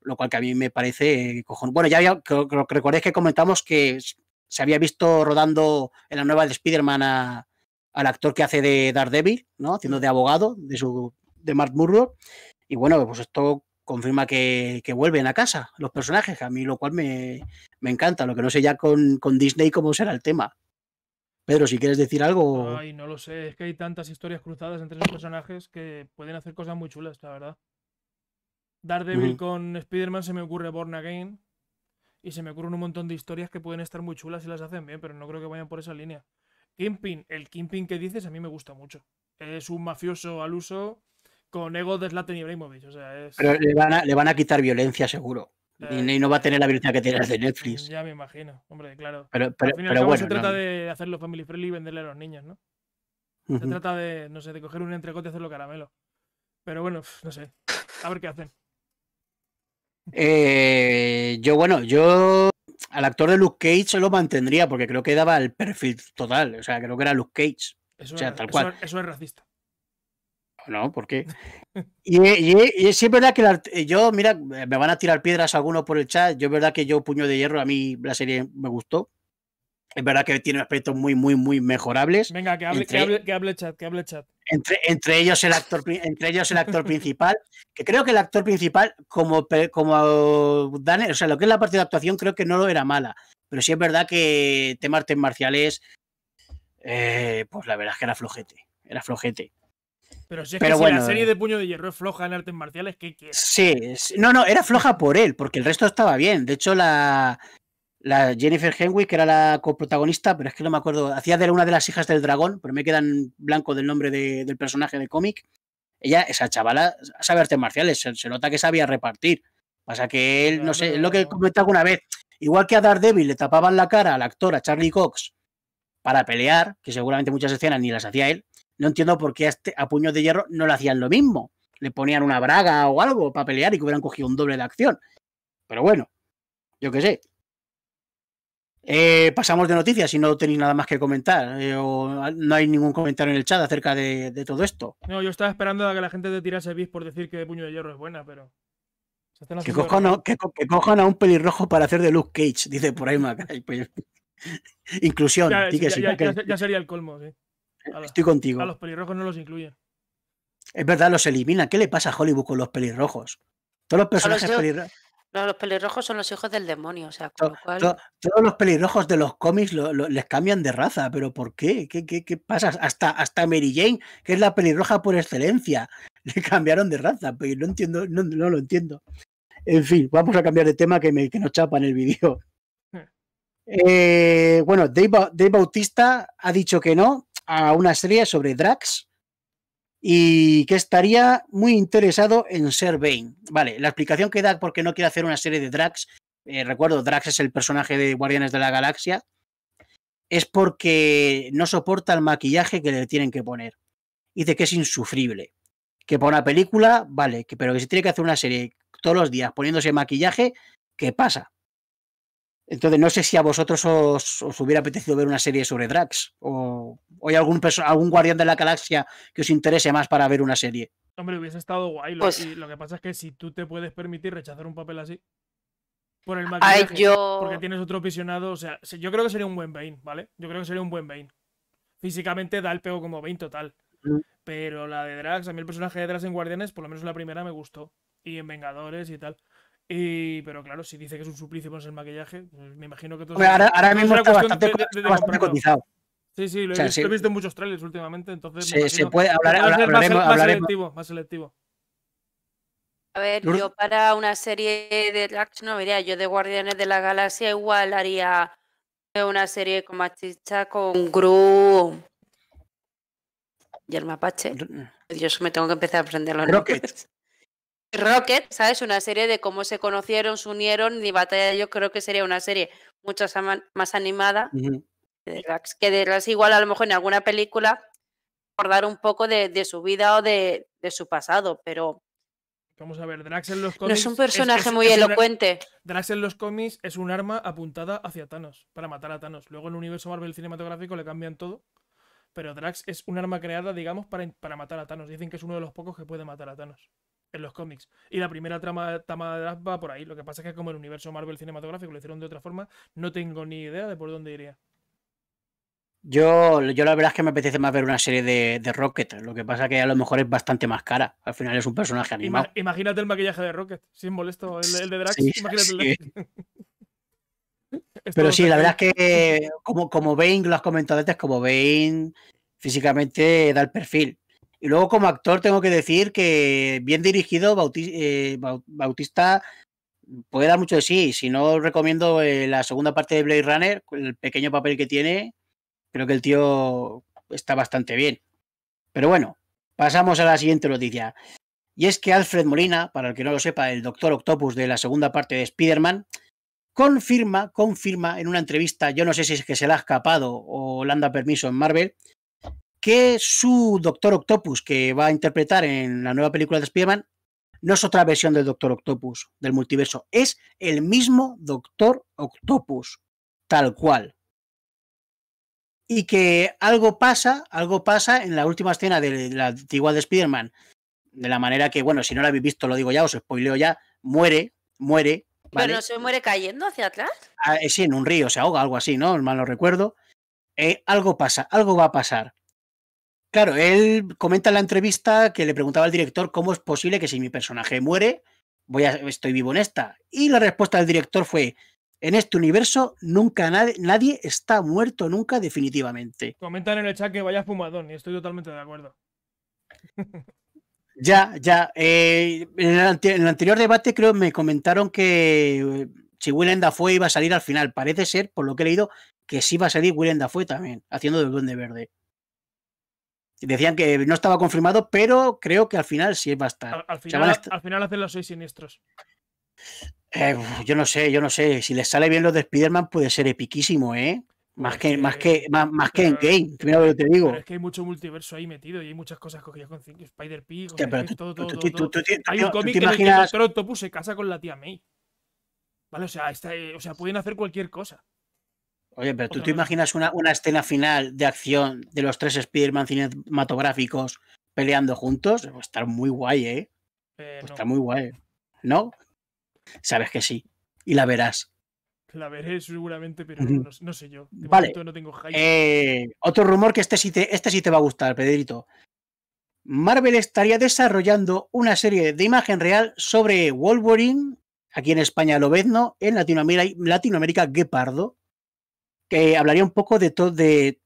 S2: lo cual que a mí me parece eh, cojón Bueno, ya había, que comentamos que se había visto rodando en la nueva de Spider-Man al actor que hace de Daredevil, ¿no? Haciendo de mm. abogado de su de Mark Murdock, Y bueno, pues esto confirma que, que, vuelven a casa los personajes, a mí lo cual me, me encanta. Lo que no sé ya con, con Disney cómo será el tema. Pedro, si quieres decir algo.
S1: Ay, no lo sé, es que hay tantas historias cruzadas entre los personajes que pueden hacer cosas muy chulas, la verdad. Daredevil con Spider-Man se me ocurre Born Again. Y se me ocurren un montón de historias que pueden estar muy chulas si las hacen bien, pero no creo que vayan por esa línea. Pin el Kimpin que dices a mí me gusta mucho. Es un mafioso al uso con ego de y Ibrahimovic. O le van
S2: a quitar violencia, seguro. Eh, y no va a tener la virtud que tiene de Netflix.
S1: Ya me imagino, hombre, claro. Pero, pero, al final bueno, se trata de hacerlo family friendly y venderle a los niños, ¿no? Se trata de, no sé, de coger un entrecote y hacerlo caramelo. Pero bueno, no sé. A ver qué hacen.
S2: Eh, yo, bueno, yo al actor de Luke Cage se lo mantendría porque creo que daba el perfil total. O sea, creo que era Luke Cage. tal cual.
S1: eso es racista.
S2: No, Y, y, es verdad que eh, yo, mira, me van a tirar piedras algunos por el chat. Yo es verdad que yo, Puño de Hierro, a mí la serie me gustó. Es verdad que tiene aspectos muy, muy, muy mejorables. Venga, que hable, entre,
S1: que hable, chat, que hable
S2: Entre, ellos el actor, entre ellos el actor principal, que creo que el actor principal, como, como Dan, o sea, lo que es la parte de actuación, creo que no lo era mala. Pero sí es verdad que temas artes marciales, eh, pues la verdad es que era flojete. Era flojete.
S1: Pero si es que bueno, la serie eh. de Puño de Hierro es floja en artes marciales, ¿qué Sí, no, no, era floja
S2: por él, porque el resto estaba bien. De hecho, la, Jennifer Henwick, que era la coprotagonista, pero es que no me acuerdo, hacía de una de las hijas del dragón, pero me quedan blanco del nombre del personaje de cómic. Ella, esa chavala, sabe artes marciales, se, nota que sabía repartir. Pasa que él, no sé, es lo que comentaba alguna vez, igual que a Daredevil le tapaban la cara al actor, a Charlie Cox, para pelear, que seguramente muchas escenas ni las hacía él, no entiendo por qué a, este, a puños de hierro no le hacían lo mismo. Le ponían una braga o algo para pelear y que hubieran cogido un doble de acción. Pero bueno, yo qué sé. Eh, pasamos de noticias si no tenéis nada más que comentar. Eh, o no hay ningún comentario en el chat acerca de, todo esto.
S1: No, yo estaba esperando a que la gente te tirase bis por decir que Puño de Hierro es buena, pero. Que
S2: cojan, a, un pelirrojo para hacer de Luke Cage, dice por ahí pues. Inclusión. Ya, ya,
S1: sería el colmo, sí. Estoy contigo. A los pelirrojos no los incluyen.
S2: Es verdad, los elimina ¿Qué le pasa a Hollywood con los pelirrojos? Todos los personajes pelirrojos.
S3: los pelirrojos son los hijos del demonio, sea, todos
S2: los pelirrojos de los cómics les cambian de raza, pero ¿por qué? ¿Qué, pasa? Hasta, hasta, Mary Jane, que es la pelirroja por excelencia, le cambiaron de raza, pero no entiendo, no, lo entiendo. En fin, vamos a cambiar de tema que, me, que en el vídeo. Hmm. Eh, bueno, Dave Bautista ha dicho que no, a una serie sobre Drax y que estaría muy interesado en ser Bane. Vale, la explicación que da porque no quiere hacer una serie de Drax, eh, recuerdo, Drax es el personaje de Guardianes de la Galaxia, es porque no soporta el maquillaje que le tienen que poner. Dice que es insufrible. Que para una película, vale, que, pero que si tiene que hacer una serie todos los días poniéndose maquillaje, ¿qué pasa? Entonces, no sé si a vosotros os, hubiera apetecido ver una serie sobre Drax o, hay algún, algún guardián de la galaxia que os interese más para ver una serie.
S1: Hombre, hubiese estado guay. Lo, pues que pasa es que si tú te puedes permitir rechazar un papel así por el mal porque tienes otro visionado, o sea, yo creo que sería un buen Bane, ¿vale? Yo creo que sería un buen Bane. Físicamente da el pego como Bane total. Pero la de Drax, a mí el personaje de Drax en Guardianes, por lo menos la primera me gustó. Y en Vengadores y tal. Y, pero claro, si dice que es un suplicio ponerse el maquillaje, pues me imagino que todo ahora, ahora mismo está bastante, cotizado. Sí, sí, lo he, visto, en muchos trailers últimamente, entonces sí, se puede hablar, más, Selectivo, más selectivo.
S3: A ver, yo para una serie de no vería yo de Guardianes de la Galaxia igual haría una serie con machista con Gru y el mapache. Yo me tengo que empezar a aprender los Rocket, ¿sabes? Una serie de cómo se conocieron, se unieron y batalla. Yo creo que sería una serie mucho más animada de Drax, que Drax igual a lo mejor en alguna película dar un poco de, su vida o de, su pasado, pero...
S1: Vamos a ver, Drax en los cómics... es un personaje muy elocuente. Drax en los cómics es un arma apuntada hacia Thanos, para matar a Thanos. Luego en el universo Marvel cinematográfico le cambian todo, pero Drax es un arma creada, digamos, para, para matar a Thanos. Dicen que es uno de los pocos que puede matar a Thanos en los cómics. Y la primera trama, trama de Draft va por ahí. Lo que pasa es que como el universo Marvel cinematográfico lo hicieron de otra forma, no tengo ni idea de por dónde iría.
S2: Yo, yo la verdad es que me apetece más ver una serie de, Rocket. Lo que pasa es que a lo mejor es bastante más cara. Al final es un personaje animado.
S1: imagínate el maquillaje de Rocket, sin molesto. El, de Drax, imagínate Pero sí, la verdad es que
S2: como, como Bane, lo has comentado antes, como Bane físicamente da el perfil. Y luego como actor tengo que decir que bien dirigido eh, Bautista, puede dar mucho de sí. Si no, recomiendo eh, la segunda parte de Blade Runner, el pequeño papel que tiene. Creo que el tío está bastante bien. Pero bueno, pasamos a la siguiente noticia. Y es que Alfred Molina, para el que no lo sepa, el Doctor Octopus de la segunda parte de Spider-Man, confirma, confirma en una entrevista, yo no sé si es que se le ha escapado o le han dado permiso en Marvel, que su Doctor Octopus, que va a interpretar en la nueva película de Spider-Man, no es otra versión del Doctor Octopus, del multiverso, es el mismo Doctor Octopus, tal cual. Y que algo pasa, algo pasa en la última escena de la antigua de Spider-Man, de la manera que, bueno, si no la habéis visto, lo digo ya, os spoileo ya, muere, muere. ¿vale? no
S3: se muere cayendo hacia atrás?
S2: Ah, eh, sí, en un río, se ahoga, algo así, ¿no? Mal lo recuerdo. Eh, algo pasa, algo va a pasar. Claro, él comenta en la entrevista que le preguntaba al director cómo es posible que si mi personaje muere, voy a, estoy vivo en esta. Y la respuesta del director fue, en este universo nunca nadie, está muerto nunca definitivamente.
S1: Comentan en el chat que vaya fumadón y estoy totalmente de acuerdo.
S2: ya, ya. Eh, en, el anterior debate creo me comentaron que eh, si Willenda fue iba a salir al final. Parece ser, por lo que he leído, que sí va a salir Willenda fue también, haciendo de Duende Verde. Decían que no estaba confirmado, pero creo que al final sí va a estar.
S1: Al, final, al final hacen los seis siniestros.
S2: Eh, yo no sé, yo no sé. Si les sale bien los de Spider-Man puede ser epiquísimo, ¿eh? Más que, más que, más, que en Game, primero que te digo. Pero es
S1: que hay mucho multiverso ahí metido y hay muchas cosas cogidas con Spider-Pig, todo, todo, todo. Hay un cómic que el que Doctor Octopus se casa con la tía May. ¿Vale? O sea, eh, o sea, pueden hacer cualquier cosa.
S2: Oye, pero tú te imaginas una, una escena final de acción de los tres Spider-Man cinematográficos peleando juntos? Pues estar muy guay, ¿eh? eh pues está muy guay. ¿No? Sabes que sí. Y la verás.
S1: La veré seguramente, pero no, sé yo. De vale. No tengo eh,
S2: otro rumor que este sí, te, este sí te va a gustar, Pedrito. Marvel estaría desarrollando una serie de imagen real sobre Wolverine, aquí en España lo ¿no? en Latinoamérica, Latinoamérica Guepardo que hablaría un poco de todo de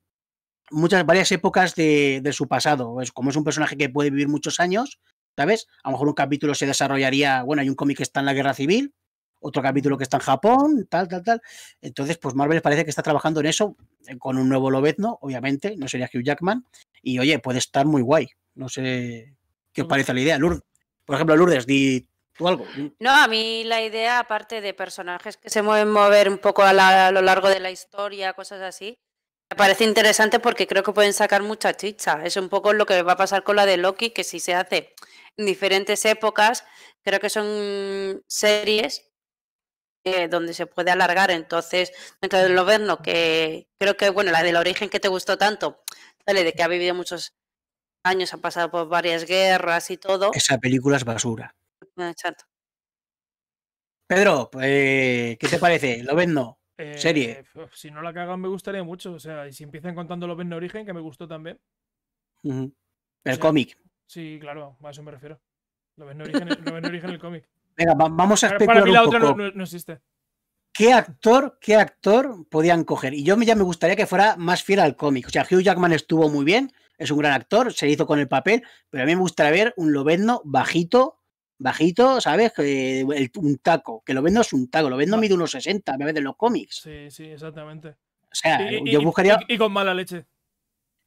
S2: muchas varias épocas de, su pasado. Es, como es un personaje que puede vivir muchos años, ¿sabes? A lo mejor un capítulo se desarrollaría, bueno, hay un cómic que está en la Guerra Civil, otro capítulo que está en Japón, tal, tal, tal. Entonces, pues Marvel parece que está trabajando en eso eh, con un nuevo Lobezno, obviamente, no sería Hugh Jackman. Y oye, puede estar muy guay. No sé qué os parece la idea. Lourdes, por ejemplo, Lourdes, di no,
S3: a mí la idea, aparte de personajes que se mueven mover un poco a, lo largo de la historia, cosas así, me parece interesante porque creo que pueden sacar mucha chicha. Es un poco lo que va a pasar con la de Loki, que si se hace en diferentes épocas, creo que son series eh, donde se puede alargar. Entonces, dentro del Loverno, que creo que, bueno, la del origen que te gustó tanto, sale de que ha vivido muchos años, ha pasado por varias guerras y todo. Esa
S2: película es basura. Pedro, eh, ¿qué te parece? ¿Lo
S1: Serie. Eh, si no la cagan, me gustaría mucho. O sea, y si empiezan contando Lo origen, que me gustó también.
S2: El cómic.
S1: Sí, claro, a eso me refiero. Lo origen, origen el cómic.
S2: Venga, vamos a especular. Para mí la otra No, existe. ¿Qué actor, qué actor podían coger? Y yo ya me gustaría que fuera más fiel al cómic. O sea, Hugh Jackman estuvo muy bien, es un gran actor, se hizo con el papel, pero a mí me gustaría ver un Lobezno bajito, bajito, ¿sabes? un taco, que lo vendo es un taco, lo vendo ah. de unos 60, me de los cómics.
S1: Sí, sí, exactamente. O sea, yo buscaría. Y, con mala leche.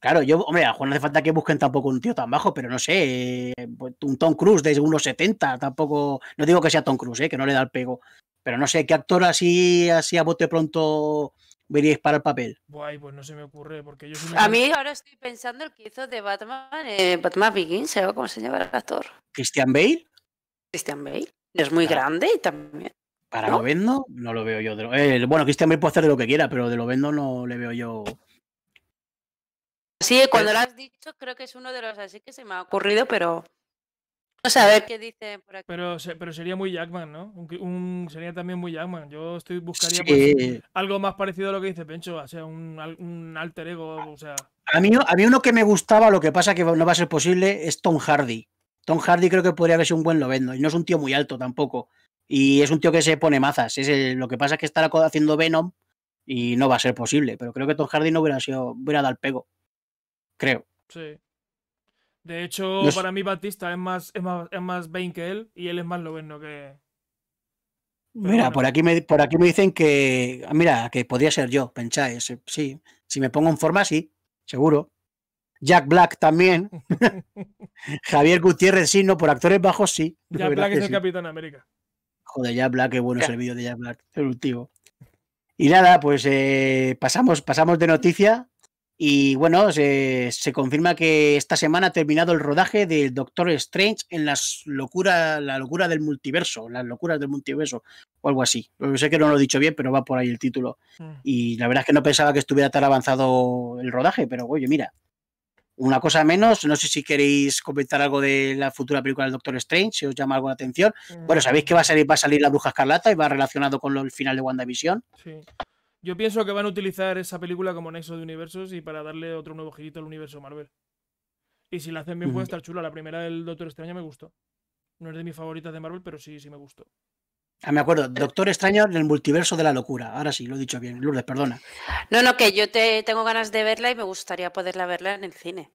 S2: Claro, yo, hombre, a Juan no hace falta que busquen tampoco un tío tan bajo, pero no sé, pues, un Tom Cruise de unos 70, tampoco. No digo que sea Tom Cruise, ¿eh? que no le da el pego. Pero no sé, ¿qué actor así, así a bote pronto veríais para el papel?
S1: Guay, pues no se me ocurre, porque yo A mí ahora
S3: estoy pensando el que hizo de Batman, eh, Batman Begins, ¿sabes ¿eh? cómo se llama el actor?
S2: ¿Christian Bale?
S3: Christian Bale. Es muy grande y también.
S2: Para lo vendo, no lo veo yo. bueno, Christian Bale puede hacer de lo que quiera, pero de lo vendo
S1: no le veo yo. Sí, cuando lo has
S3: dicho, creo que es uno de los así
S1: que se me ha ocurrido, pero. Vamos a ver qué dice. por aquí. Pero, pero sería muy Jackman, ¿no? sería también muy Jackman. Yo estoy buscaría pues, algo más parecido a lo que dice Pencho, o sea, un, alter ego, o sea.
S2: A mí, a mí uno que me gustaba, lo que pasa que no va a ser posible, es Tom Hardy. Tom Hardy creo que podría haber sido un buen Loveno, y no es un tío muy alto tampoco. Y es un tío que se pone mazas. Es lo que pasa es que estará haciendo Venom y no va a ser posible. Pero creo que Tom Hardy no hubiera sido, hubiera dado el pego.
S1: Creo. Sí. De hecho, para mí Batista es más, es más, Bane que él y él es más Loveno que.
S2: mira, por, aquí me, por aquí me dicen que. Ah, mira, que podría ser yo, pensáis. Sí. Si me pongo en forma, sí, seguro. Jack Black también. Javier Gutiérrez sí, no, por actores bajos sí. Jack Black es el
S1: Capitán América.
S2: Joder, Jack Black, qué bueno es el
S1: vídeo de Jack Black,
S2: el último. Y nada, pues eh, pasamos, pasamos de noticia y bueno, se, confirma que esta semana ha terminado el rodaje del Doctor Strange en las locura, la locura del multiverso, las locuras del multiverso o algo así. Sé que no lo he dicho bien, pero va por ahí el título. Mm. Y la verdad es que no pensaba que estuviera tan avanzado el rodaje, pero oye, mira, una cosa menos. No sé si queréis comentar algo de la futura película del Doctor Strange, si os llama algo la atención. Bueno, mm. sabéis que va a salir, va a salir la Bruja Escarlata y va relacionado con el final de WandaVision.
S1: Sí. Yo pienso que van a utilizar esa película como nexo de universos y para darle otro nuevo girito al universo Marvel. Y si la hacen bien puede estar chula. La primera del Doctor Strange me gustó. No es de mis favoritas de Marvel, pero sí, sí me gustó.
S2: Ah, me acuerdo, Doctor Extraño en el multiverso de la locura. Ahora sí, lo he dicho bien, Lourdes, perdona.
S3: No, no, que yo te, tengo ganas de verla y me gustaría poderla verla en el cine.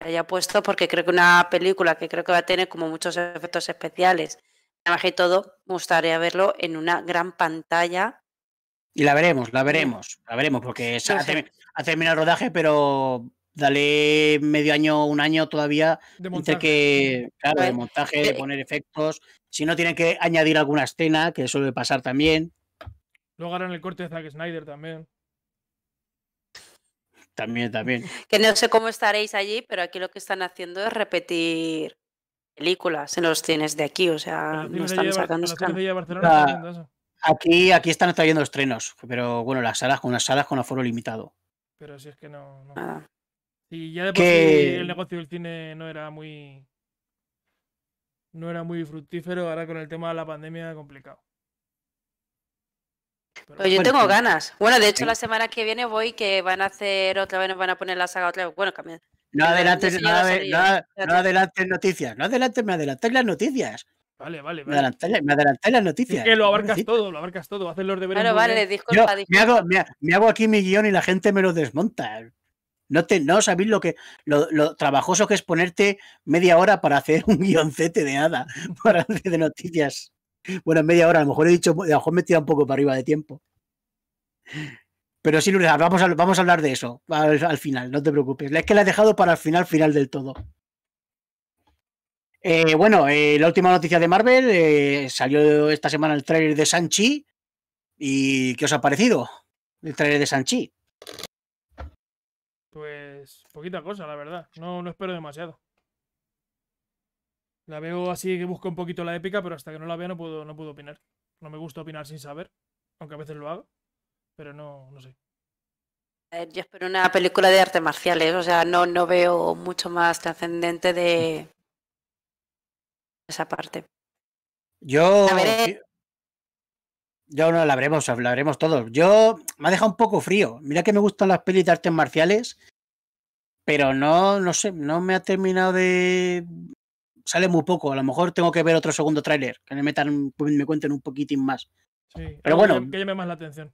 S3: La haya puesto porque creo que una película que creo que va a tener como muchos efectos especiales, y todo, me gustaría verlo en una gran pantalla.
S2: Y la veremos, la mm. veremos, la veremos, porque hace ha, terminado el rodaje, pero dale medio año, un año todavía de montaje. que, de montaje, eh, de poner efectos. Si no, tienen que añadir alguna escena, que suele pasar también.
S1: Luego harán el corte de Zack Snyder también.
S2: También, también.
S3: Que no sé cómo estaréis allí, pero aquí lo que están haciendo es repetir películas en los cines de aquí,
S2: o sea, no
S3: están sacando
S1: ah,
S2: Aquí, aquí están trayendo estrenos, pero bueno, las salas con las salas con aforo limitado.
S1: Pero si es que no. Y ya de por que... el negocio del cine no era muy. No era muy fructífero, ahora con el tema de la pandemia complicado. pues yo tengo ganas. Bueno, de hecho, la semana
S3: que viene voy que van a hacer otra vez, nos van a poner la saga otra vez. Bueno, también.
S1: No adelante no, no,
S2: noticias, no adelantes, me adelantáis las noticias.
S1: Vale, vale,
S3: vale.
S2: Me adelantáis, las noticias. Es que lo
S1: abarcas todo, lo abarcas todo, haces los deberes. Claro, vale, disculpa,
S2: me hago, aquí mi guión y la gente me lo desmonta. No, te, sabéis lo que lo, trabajoso que es ponerte media hora para hacer un guioncete de nada, para hacer de noticias. Bueno, media hora, a lo mejor he dicho, a lo mejor me tirado un poco para arriba de tiempo. Pero sí, Lourdes, vamos a, vamos a hablar de eso al, final, no te preocupes. Es que la he dejado para el final, final del todo. Eh, bueno, eh, la última noticia de Marvel, eh, salió esta semana el trailer de Sanchi. ¿Y qué os ha parecido? El trailer de Sanchi
S1: poquita cosa, la verdad. No, no espero demasiado. La veo así que busco un poquito la épica, pero hasta que no la vea no puedo, no puedo opinar. No me gusta opinar sin saber, aunque a veces lo hago, pero no, no sé.
S3: Yo espero una película de artes marciales, o sea, no, no veo mucho más trascendente de esa parte.
S2: Yo. Yo no la la veremos todos. Yo me ha dejado un poco frío. Mira que me gustan las pelis de artes marciales pero no, no sé, no me ha terminado de. Sale muy poco. A lo mejor tengo que ver otro segundo tráiler, que me metan, pues, me cuenten un poquitín más.
S1: Sí, pero bueno. Que, llame más la atención.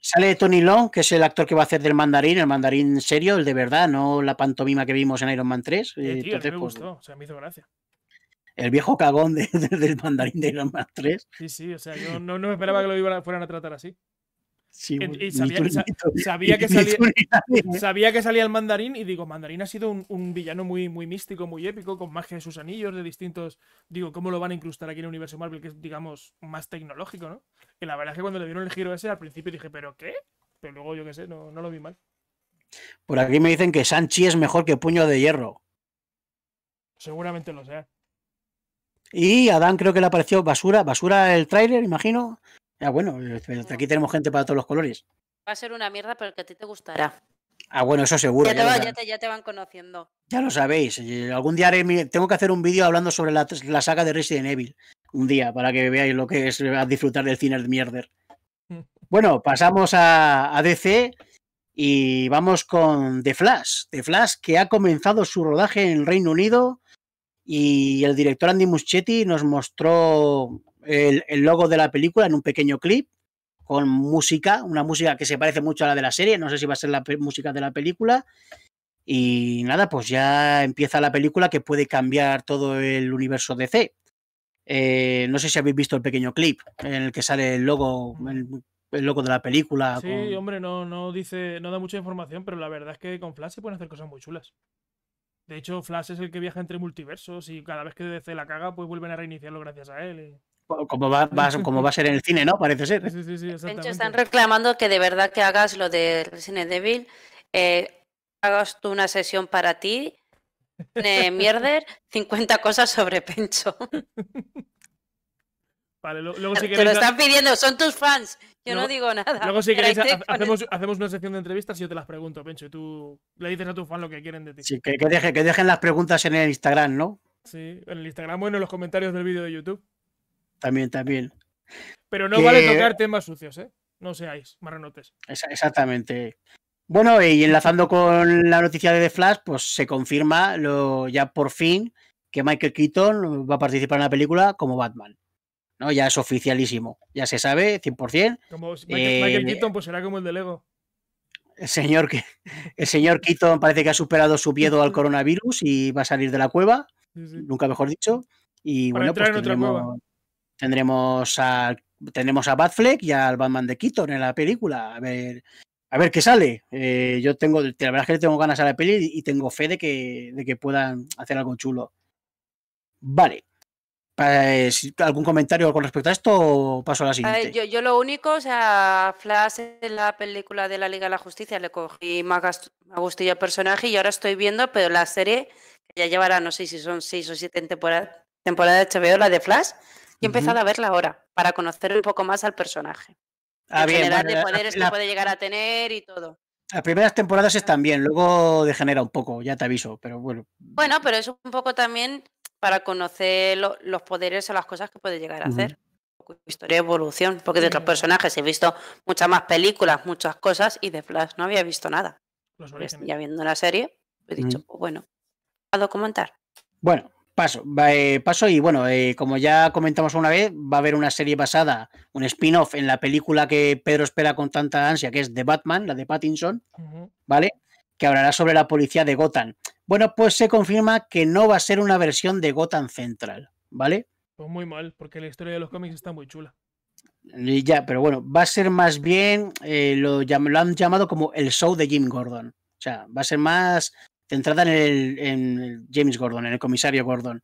S2: Sale Tony Long, que es el actor que va a hacer del mandarín, el mandarín serio, el de verdad, no la pantomima que vimos en Iron Man 3. Sí, eh, me pues, gustó,
S1: o sea, me hizo gracia.
S2: El viejo cagón del mandarín de Iron Man 3.
S1: Sí, sí, o sea, yo no, me esperaba que lo fueran a tratar así sabía, que salía, el mandarín y digo, mandarín ha sido un, villano muy, muy místico, muy épico, con magia de sus anillos, de distintos... Digo, ¿cómo lo van a incrustar aquí en el universo Marvel, que es, digamos, más tecnológico, ¿no? Y la verdad es que cuando le dieron el giro ese, al principio dije, ¿pero qué? Pero luego, yo qué sé, no, no lo vi mal.
S2: Por aquí me dicen que Sanchi es mejor que Puño de Hierro.
S1: Seguramente lo sea.
S2: Y Adán creo que le apareció basura, basura el tráiler, imagino. Ah, bueno, eh, pues aquí tenemos gente para todos los colores.
S1: Va a ser una mierda,
S3: pero que a ti te gustará.
S2: Ah, bueno, eso seguro. Ya
S3: te, van conociendo.
S2: Ya lo sabéis. Eh, algún día tengo que hacer un vídeo hablando sobre la, saga de Resident Evil. Un día, para que veáis lo que es eh, disfrutar del cine de mierder. Bueno, pasamos a, a, DC y vamos con The Flash. The Flash que ha comenzado su rodaje en el Reino Unido y el director Andy Muschietti nos mostró el, logo de la película en un pequeño clip con música, una música que se parece mucho a la de la serie, no sé si va a ser la música de la película. Y nada, pues ya empieza la película que puede cambiar todo el universo DC. Eh, no sé si habéis visto el pequeño clip en el que sale el logo, el, logo de la película. Sí,
S1: hombre, no, no dice, no da mucha información, pero la verdad es que con Flash se pueden hacer cosas muy chulas. De hecho, Flash es el que viaja entre multiversos y cada vez que DC la caga, pues vuelven a reiniciarlo gracias a él como va, como va a ser en el cine, ¿no? Parece ser. Sí, sí, sí, están reclamando que de verdad que hagas lo de
S3: cine débil, eh, hagas tú una sesión para ti, mierder, 50 cosas sobre Pencho.
S1: Vale, luego si Te lo están pidiendo,
S3: son tus fans. Yo no digo nada. Luego si queréis, hacemos,
S1: una sesión de entrevistas y yo te las pregunto, Pencho. Y tú le dices a tus fans lo que quieren de ti. Sí,
S2: que, que dejen las preguntas en el Instagram, ¿no?
S1: Sí, en el Instagram o en los comentarios del vídeo de YouTube.
S2: También, también.
S1: Pero no vale tocar temas sucios, ¿eh? No seáis marranotes.
S2: exactamente. Bueno, y enlazando con la noticia de The Flash, pues se confirma lo, ya por fin que Michael Keaton va a participar en la película como Batman. ¿no? Ya es oficialísimo, ya se sabe 100%.
S1: Michael, Michael eh, Keaton, pues será como el de Lego.
S2: El señor, el señor Keaton parece que ha superado su miedo al coronavirus y va a salir de la cueva, nunca mejor dicho. Y bueno, pues tendremos... Tendremos a, tendremos a Batfleck y al Batman de Keaton en la película. A ver, a ver qué sale. Eh, yo tengo, la verdad es que tengo ganas a la peli y tengo fe de que, de que puedan hacer algo chulo. Vale. Pues, ¿Algún comentario con respecto a esto o paso a la siguiente? yo,
S3: yo, lo único, o sea, Flash en la película de la Liga de la Justicia le cogí más gustillo al personaje y ahora estoy viendo, pero la serie que ya llevará, no sé si son seis o siete temporadas temporada de HBO, la de Flash, y he empezado a verla ahora para conocer un poco más al personaje. Ah, de poderes la, que este puede llegar a tener y todo.
S2: Las primeras temporadas están bien, luego degenera un poco, ya te aviso, pero bueno.
S3: Bueno, pero es un poco también para conocer los poderes o las cosas que puede llegar a hacer. Historia de evolución, porque de otros personajes he visto muchas más películas, muchas cosas, y de Flash no había visto nada. Pues ya viendo la serie, he dicho, pues bueno, a documentar.
S2: Bueno, Paso, eh, paso y bueno, eh, como ya comentamos una vez, va a haber una serie basada, un spin-off en la película que Pedro espera con tanta ansia, que es The Batman, la de Pattinson, ¿vale? Que hablará sobre la policía de Gotham. Bueno, pues se confirma que no va a ser una versión de Gotham Central, ¿vale?
S1: Pues muy mal, porque la historia de los cómics está muy chula.
S2: Y ya, pero bueno, va a ser más bien, eh, lo, lo han llamado como el show de Jim Gordon. O sea, va a ser más centrada en, el, James Gordon, en el comisario Gordon.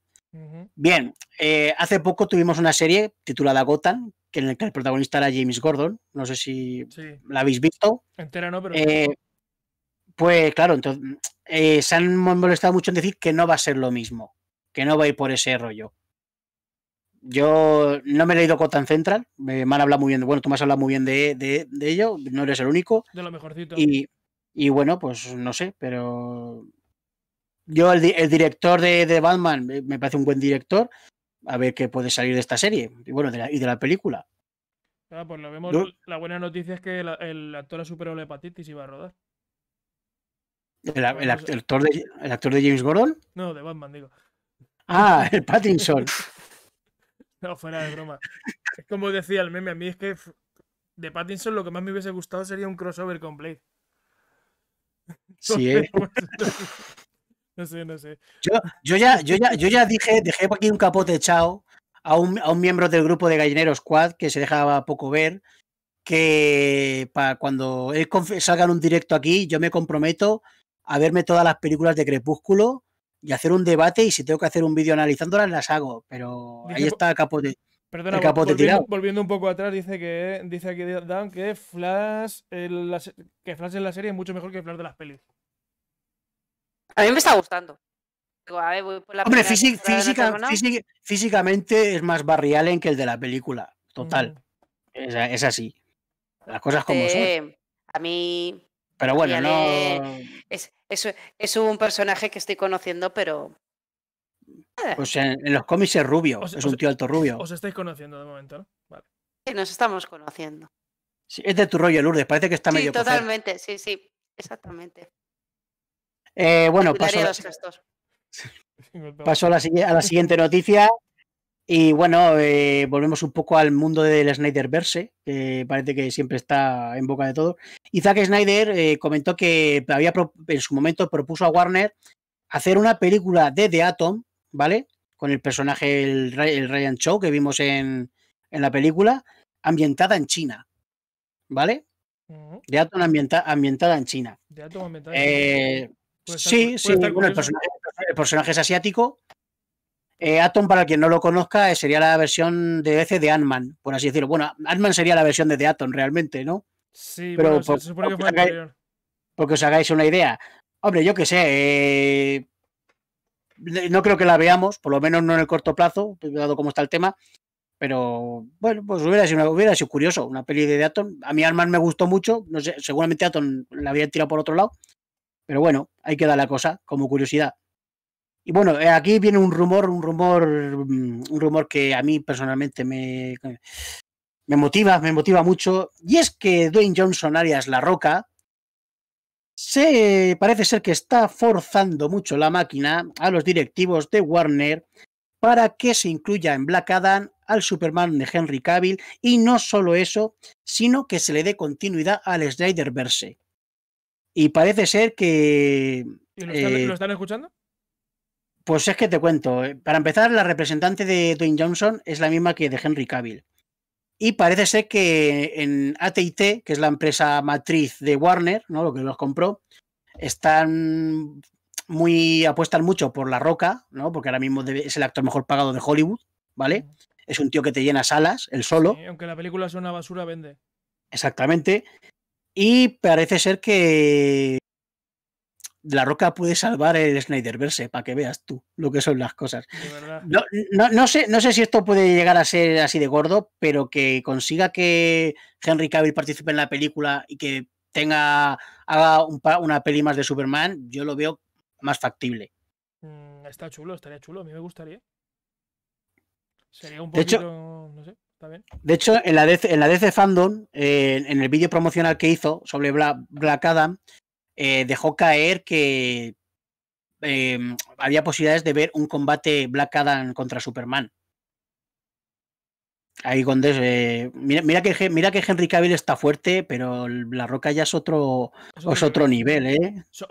S2: Bien, eh, hace poco tuvimos una serie titulada Gotham, que en la que el protagonista era James Gordon. No sé si la habéis visto.
S1: Entera no, pero. Eh,
S2: pues claro, entonces, eh, se han molestado mucho en decir que no va a ser lo mismo, que no va a ir por ese rollo. Yo no me he leído Gotham Central, me, han hablado muy bien, bueno, tú me has hablado muy bien de, ello, no eres el único. De lo mejorcito. Y, y bueno, pues no sé, pero yo, el, director de, Batman me parece un buen director. A ver qué puede salir de esta serie y bueno, de la, y de la película.
S1: Ah, pues La buena noticia es que el, actor ha superado la hepatitis y va a rodar.
S2: ¿El, actor de, ¿El actor de James Gordon?
S1: No, de Batman, digo.
S2: Ah, el Pattinson.
S1: no, fuera de broma. Es como decía el meme, a mí es que de Pattinson lo que más me hubiese gustado sería un crossover con Blade. Sí, ¿eh? Pues, no sé,
S2: Yo, ya, yo, ya, dije, dejé aquí un capote chao a un, a un miembro del grupo de Gallineros Quad que se dejaba poco ver. Que para cuando salgan un directo aquí, yo me comprometo a verme todas las películas de Crepúsculo y hacer un debate. Y si tengo que hacer un vídeo analizándolas, las hago. Pero ahí está el capote.
S1: Perdona, volviendo, volviendo un poco atrás, dice que dice aquí Dan que Flash, eh, que Flash en la serie es mucho mejor que Flash de las pelis. A mí me está gustando. Hombre, físicamente
S2: es más barrial en que el de la película. Total. Es, así. Las cosas como son.
S3: A mí.
S2: Pero bueno, no.
S3: Es, un personaje que estoy conociendo, pero.
S1: Pues
S2: en, los cómics es rubio, es un tío alto rubio. Os
S1: estáis conociendo de momento, Sí, nos estamos conociendo.
S2: Sí, es de tu rollo, Lourdes, parece que está sí, medio. Totalmente,
S3: sí, sí, exactamente.
S2: Eh, bueno, paso, a la, siguiente noticia. Y bueno, eh, volvemos un poco al mundo del Snyderverse, que parece que siempre está en boca de todos. Y Zack Snyder eh, comentó que había en su momento propuso a Warner hacer una película de The Atom, ¿vale? Con el personaje, el, Ryan Chow que vimos en, la película, ambientada en China, ¿vale? The Atom ambientada en China.
S1: ambientada
S2: Sí, sí, el personaje, es asiático. Eh, Atom, para quien no lo conozca, eh, sería la versión de veces de Ant-Man, por así decirlo. Bueno, Ant-Man sería la versión de The Atom realmente, ¿no?
S1: Sí, pero que
S2: Porque os hagáis una idea. Hombre, yo qué sé. Eh, no creo que la veamos, por lo menos no en el corto plazo, dado cómo está el tema. Pero bueno, pues hubiera sido, curioso una peli de Atom. A mí Ant-Man me gustó mucho. No sé, seguramente Atom la había tirado por otro lado. Pero bueno, ahí queda la cosa, como curiosidad. Y bueno, eh, aquí viene un rumor, un rumor, mm, un rumor que a mí personalmente me, me motiva, me motiva mucho. Y es que Dwayne Johnson, Arias La Roca, se parece ser que está forzando mucho la máquina a los directivos de Warner para que se incluya en Black Adam al Superman de Henry Cavill y no solo eso, sino que se le dé continuidad al verse. Y parece ser que. ¿Y eh, lo están, escuchando? Pues es que te cuento. Eh, para empezar, la representante de Dwayne Johnson es la misma que de Henry Cavill. Y parece ser que en ATT, que es la empresa matriz de Warner, ¿no? Lo que los compró, están muy. apuestan mucho por La Roca, ¿no? Porque ahora mismo es el actor mejor pagado de Hollywood, ¿vale? Es un tío que te llena salas, el solo. Y
S1: aunque la película sea una basura, vende.
S2: Exactamente. Y parece ser que la Roca puede salvar el Snyderverse, para que veas tú lo que son las cosas. No, sé, no sé si esto puede llegar a ser así de gordo, pero que consiga que Henry Cavill participe en la película y que tenga haga una peli más de Superman, yo lo veo más factible.
S1: Mm, está chulo, estaría chulo, a mí me gustaría. Sería un poquito, no sé. De
S2: hecho, en la DC, en Fandom, eh, en el vídeo promocional que hizo sobre Black Adam, eh, dejó caer que em, había posibilidades de ver un combate Black Adam contra Superman. Ahí eh, mira, que, mira que Henry Cavill está fuerte, pero La Roca ya es otro, otro nivel,
S1: Son,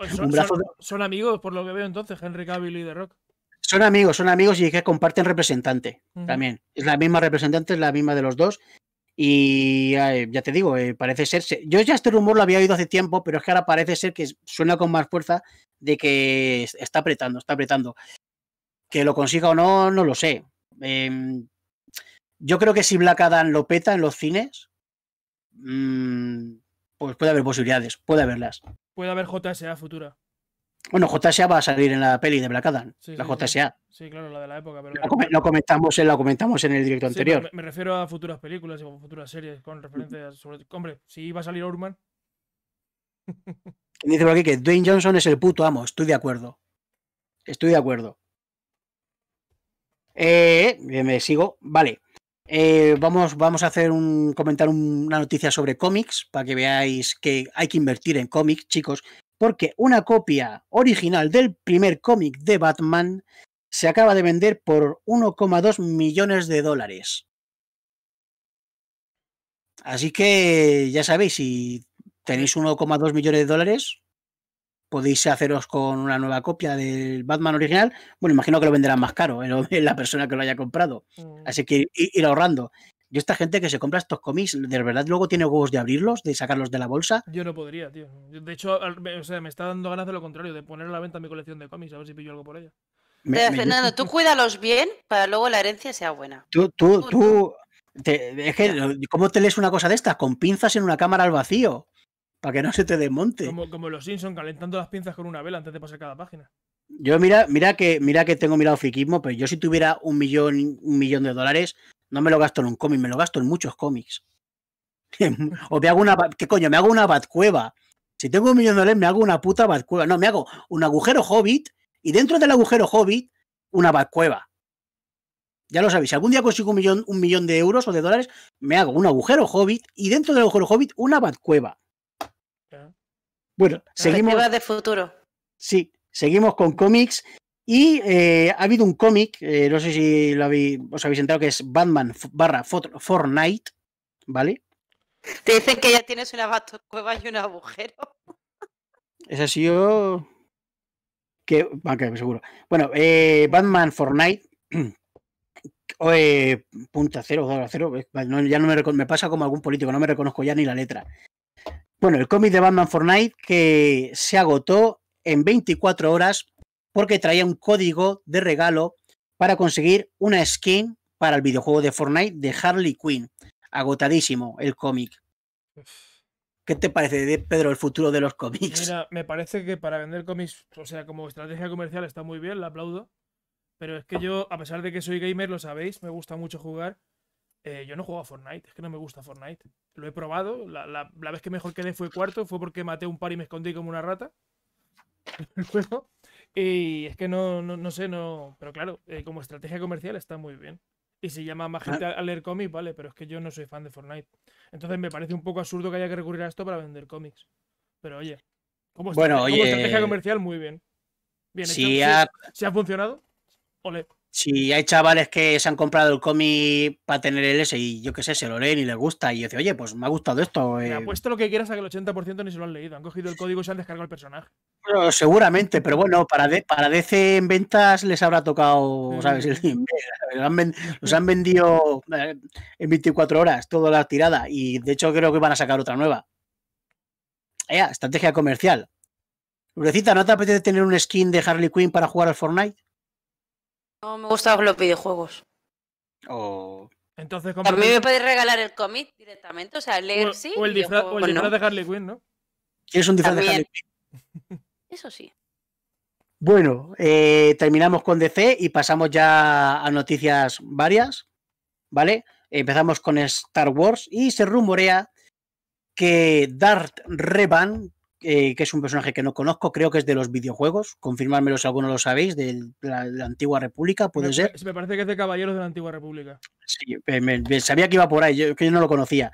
S1: son, amigos, por lo que veo entonces, Henry Cavill y The Rock.
S2: Son amigos, son amigos y que comparten representante también. Es la misma representante, es la misma de los dos. Y ya te digo, eh, parece ser. Yo ya este rumor lo había oído hace tiempo, pero es que ahora parece ser que suena con más fuerza de que está apretando, está apretando. Que lo consiga o no, no lo sé. Em, yo creo que si Black Adam lo peta en los cines, mm, pues puede haber posibilidades, puede haberlas.
S1: Puede haber JSA futura.
S2: Bueno, JSA va a salir en la peli de Black Adam, la JSA.
S1: Sí. claro, la de la época. Lo, comentamos
S2: en, lo comentamos en el directo anterior.
S1: Me, refiero a futuras películas y futuras series con referencias sobre... Hombre, si va a salir Orman.
S2: Dice por aquí que Dwayne Johnson es el puto amo, estoy de acuerdo. Estoy de acuerdo. Eh, eh, me sigo, vale. Eh, vamos, vamos a hacer un comentar una noticia sobre cómics para que veáis que hay que invertir en cómics, chicos porque una copia original del primer cómic de Batman se acaba de vender por 1,2 millones de dólares. Así que ya sabéis, si tenéis 1,2 millones de dólares, podéis haceros con una nueva copia del Batman original. Bueno, imagino que lo venderán más caro ¿eh? en la persona que lo haya comprado. Mm. Así que ir ahorrando. Y esta gente que se compra estos cómics, ¿de verdad luego tiene huevos de abrirlos, de sacarlos de la bolsa?
S1: Yo no podría, tío. De hecho, o sea, me está dando ganas de lo contrario, de poner a la venta mi colección de cómics, a ver si pillo algo por ella.
S2: Fernando,
S1: tú cuídalos bien
S3: para luego la herencia sea buena.
S2: Tú, tú, tú. es que, ¿cómo te lees una cosa de estas? Con pinzas en una cámara al vacío. Para que no se te desmonte.
S1: Como, los Simpson calentando las pinzas con una vela antes de pasar cada página.
S2: Yo mira, mira que mira que tengo mirado fiquismo, pero yo si tuviera un millón, un millón de dólares, no me lo gasto en un cómic, me lo gasto en muchos cómics. o me hago una. ¿Qué coño? Me hago una cueva. Si tengo un millón de dólares, me hago una puta batcueva. No, me hago un agujero hobbit y dentro del agujero hobbit, una cueva. Ya lo sabéis, si algún día consigo un millón, millón de euros o de dólares, me hago un agujero hobbit y dentro del agujero hobbit, una cueva. Bueno, seguimos. de futuro. Sí, seguimos con cómics y eh, ha habido un cómic, eh, no sé si lo os habéis enterado, que es Batman barra Fortnite, ¿vale?
S3: Te dicen que ya tienes una cueva y un agujero.
S2: Es así sido... Que, seguro. Bueno, eh, Batman Fortnite, eh, punta cero, cero, ya no me, me pasa como algún político, no me reconozco ya ni la letra. Bueno, el cómic de Batman Fortnite que se agotó en 24 horas porque traía un código de regalo para conseguir una skin para el videojuego de Fortnite de Harley Quinn. Agotadísimo el cómic. ¿Qué te parece, Pedro, el futuro de los cómics?
S1: Mira, me parece que para vender cómics, o sea, como estrategia comercial está muy bien, la aplaudo. Pero es que yo, a pesar de que soy gamer, lo sabéis, me gusta mucho jugar. Eh, yo no juego a Fortnite, es que no me gusta Fortnite. Lo he probado, la, vez que mejor quedé fue cuarto, fue porque maté un par y me escondí como una rata. El juego... Y es que no, no, sé, no. Pero claro, eh, como estrategia comercial está muy bien. Y si llama más ah. gente a leer cómics, vale, pero es que yo no soy fan de Fortnite. Entonces me parece un poco absurdo que haya que recurrir a esto para vender cómics. Pero oye, como, bueno, estrategia, comercial, muy bien. Bien, si, si ha funcionado, ole.
S2: Si hay chavales que se han comprado el cómic para tener el S y yo qué sé, se lo leen y les gusta y dice, oye, pues me ha gustado esto. Eh. Me apuesto
S1: lo que quieras a que el 80% ni se lo han leído. Han cogido el código y se han descargado el personaje.
S2: seguramente, pero bueno, para, para DC en ventas les habrá tocado, ¿sabes? los, han, vendido eh, en 24 horas toda la tirada y de hecho creo que van a sacar otra nueva. estrategia comercial. ¿no te apetece tener un skin de Harley Quinn para jugar al Fortnite?
S3: No me gustan los
S1: videojuegos. Oh. Entonces, A mí me podéis regalar
S3: el comic directamente, o sea, leer sí. O el disfraz, de
S1: Harley Quinn, ¿no? Es un disfraz de Harley
S2: Quinn? Eso sí. Bueno, eh, terminamos con DC y pasamos ya a noticias varias, ¿vale? Empezamos con Star Wars y se rumorea que Darth Revan eh, que es un personaje que no conozco, creo que es de los videojuegos, confirmármelo si alguno lo sabéis, de la, Antigua República, puede ser.
S1: Me parece que es de Caballeros de la Antigua República.
S2: Sí, eh, sabía que iba por ahí, yo, que yo no lo conocía.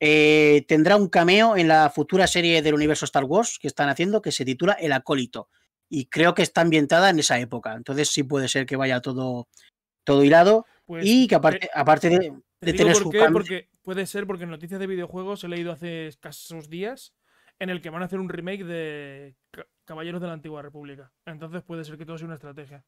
S2: Eh, tendrá un cameo en la futura serie del universo Star Wars que están haciendo, que se titula El Acólito. Y creo que está ambientada en esa época. Entonces sí puede ser que vaya todo, todo hilado. Pues y que aparte, aparte de, tener Porque
S1: puede ser porque en noticias de videojuegos he leído hace escasos días en el que van a hacer un remake de Caballeros de la Antigua República. Entonces puede ser que todo sea una estrategia.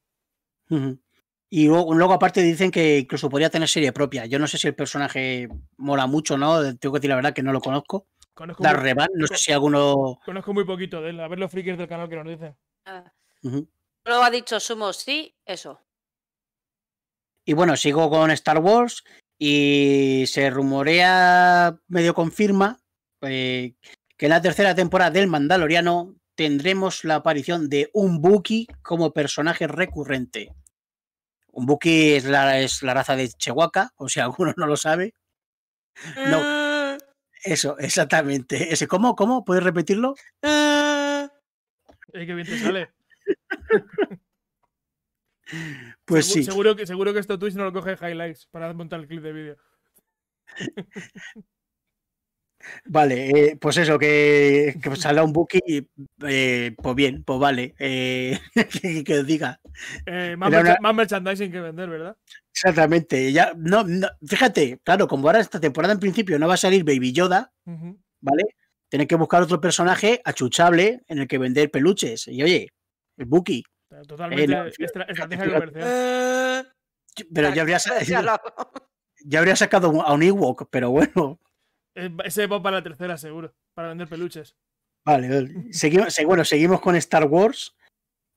S2: Y luego, aparte dicen que incluso podría tener serie propia. Yo no sé si el personaje mola mucho no. Tengo que decir la verdad que no lo conozco.
S1: no
S2: sé si alguno...
S1: Conozco muy poquito de él. A ver los freakers del canal que nos dicen. Ah.
S2: lo
S3: ha dicho Sumo sí, eso.
S2: Y bueno, sigo con Star Wars y se rumorea, medio confirma, eh, que en la tercera temporada del Mandaloriano tendremos la aparición de un Buki como personaje recurrente. Un Buki es la, es la raza de Chewbacca, o si alguno no lo sabe.
S1: No. Ah.
S2: Eso, exactamente. Ese, ¿Cómo? ¿Cómo? ¿Puedes repetirlo?
S1: Eh, qué bien te sale.
S2: pues sí. Seguro
S1: que, seguro que esto Twitch no lo coge highlights para montar el clip de vídeo.
S2: Vale, eh, pues eso, que, salga un Buki, eh, pues bien, pues vale, eh, que, os diga.
S1: Más, merchandising que vender, ¿verdad?
S2: Exactamente, ya, no, fíjate, claro, como ahora esta temporada en principio no va a salir Baby Yoda,
S1: ¿vale?
S2: Tienen que buscar otro personaje achuchable en el que vender peluches, y oye, el Buki.
S1: Totalmente comercial.
S2: Pero ya habría, ya habría sacado a un Ewok, pero bueno.
S1: Eh, ese va para la tercera, seguro, para vender peluches.
S2: Vale, Seguimos, bueno, seguimos con Star Wars.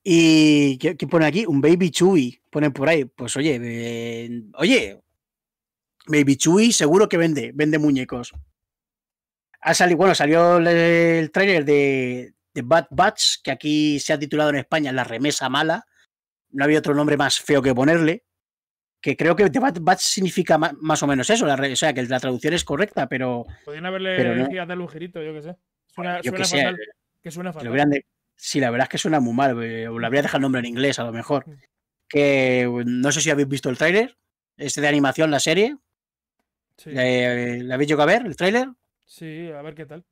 S2: ¿Y qué, pone aquí? Un Baby Chewie. pone por ahí. Pues oye, oye, Baby Chewie seguro que vende, vende muñecos. Ha salido, bueno, salió el, trailer de, de, Bad Batch, que aquí se ha titulado en España La Remesa Mala. No había otro nombre más feo que ponerle que creo que The significa más, o menos eso, o sea, que la traducción es correcta, pero...
S1: Podrían haberle pero un yo qué sé. Suena, que fatal. que suena fatal.
S2: Sí, la verdad es que suena muy mal, eh, o la habría dejado el nombre en inglés a lo mejor. Mm. Que no sé si habéis visto el tráiler, este de animación, la serie. Eh, ¿La habéis llegado a ver, el tráiler?
S1: Sí, a ver qué tal.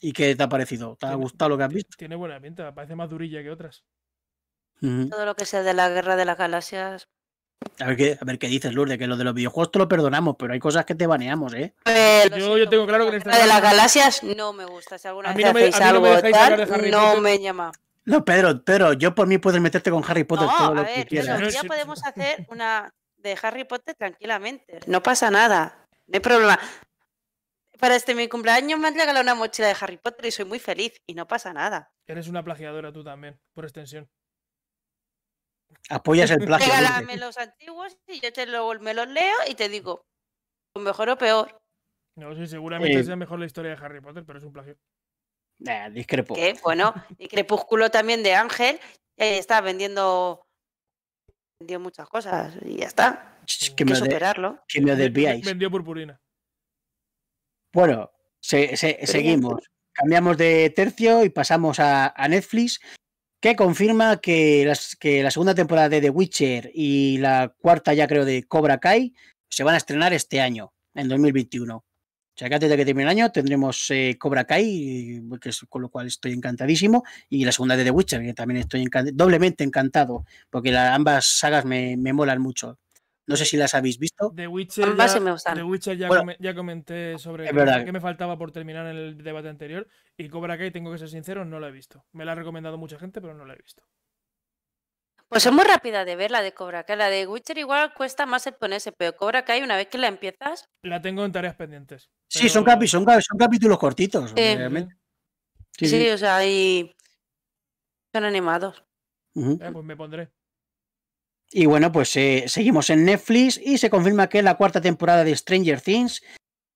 S2: ¿Y qué te ha parecido? ¿Te ha gustado lo que has visto?
S1: Tiene buena pinta, parece más durilla que otras.
S2: Todo
S3: lo que sea de la guerra de las galaxias
S2: a ver, qué, dices, Lourdes, que lo de los videojuegos te lo perdonamos, pero hay cosas que te baneamos, ¿eh?
S1: yo, tengo claro que La de las galaxias no me gusta. Si alguna vez
S3: algo tal, no me
S1: llama.
S2: No, Pedro, pero yo por mí puedes meterte con Harry Potter todo lo que quieras. Pero ya
S3: podemos hacer una de Harry Potter tranquilamente.
S2: No pasa nada. No hay
S4: problema.
S3: Para este mi cumpleaños me han regalado una mochila de Harry Potter y soy muy feliz y no pasa
S1: nada. Eres una plagiadora tú también, por extensión. Apoyas el plagio. Regálame
S3: los antiguos y yo te me los leo y te digo, mejor o peor.
S1: No, sí, seguramente eh. sea mejor la historia de Harry Potter, pero es un plagio.
S3: Nah, discrepo. ¿Qué? Bueno, y Crepúsculo también de Ángel está vendiendo
S1: vendió muchas cosas
S2: y ya está. Mm. que Hay superarlo. que me desviáis.
S1: Vendió purpurina.
S2: Bueno, seguimos. Cambiamos de tercio y pasamos a Netflix, que confirma que, las, que la segunda temporada de The Witcher y la cuarta ya creo de Cobra Kai se van a estrenar este año, en 2021. O sea que antes de que termine el año tendremos eh, Cobra Kai, con lo cual estoy encantadísimo, y la segunda de The Witcher, que también estoy doblemente encantado, porque ambas sagas me, me molan mucho. No sé si las habéis visto. The Witcher
S1: ya, Witcher ya, comenté sobre que, me faltaba por terminar el debate anterior. Y Cobra Kai, tengo que ser sincero, no la he visto. Me la ha recomendado mucha gente, pero no la he visto.
S3: Pues es muy rápida de ver la de Cobra Kai. La de Witcher igual cuesta más el ponerse, pero Cobra Kai, una vez que la empiezas.
S1: La tengo en tareas pendientes.
S2: Sí, son, son, capítulos cortitos, eh, sí. Sí, o
S3: sea, y. Son animados.
S2: Eh, pues me pondré. Y bueno, pues eh, seguimos en Netflix y se confirma que la cuarta temporada de Stranger Things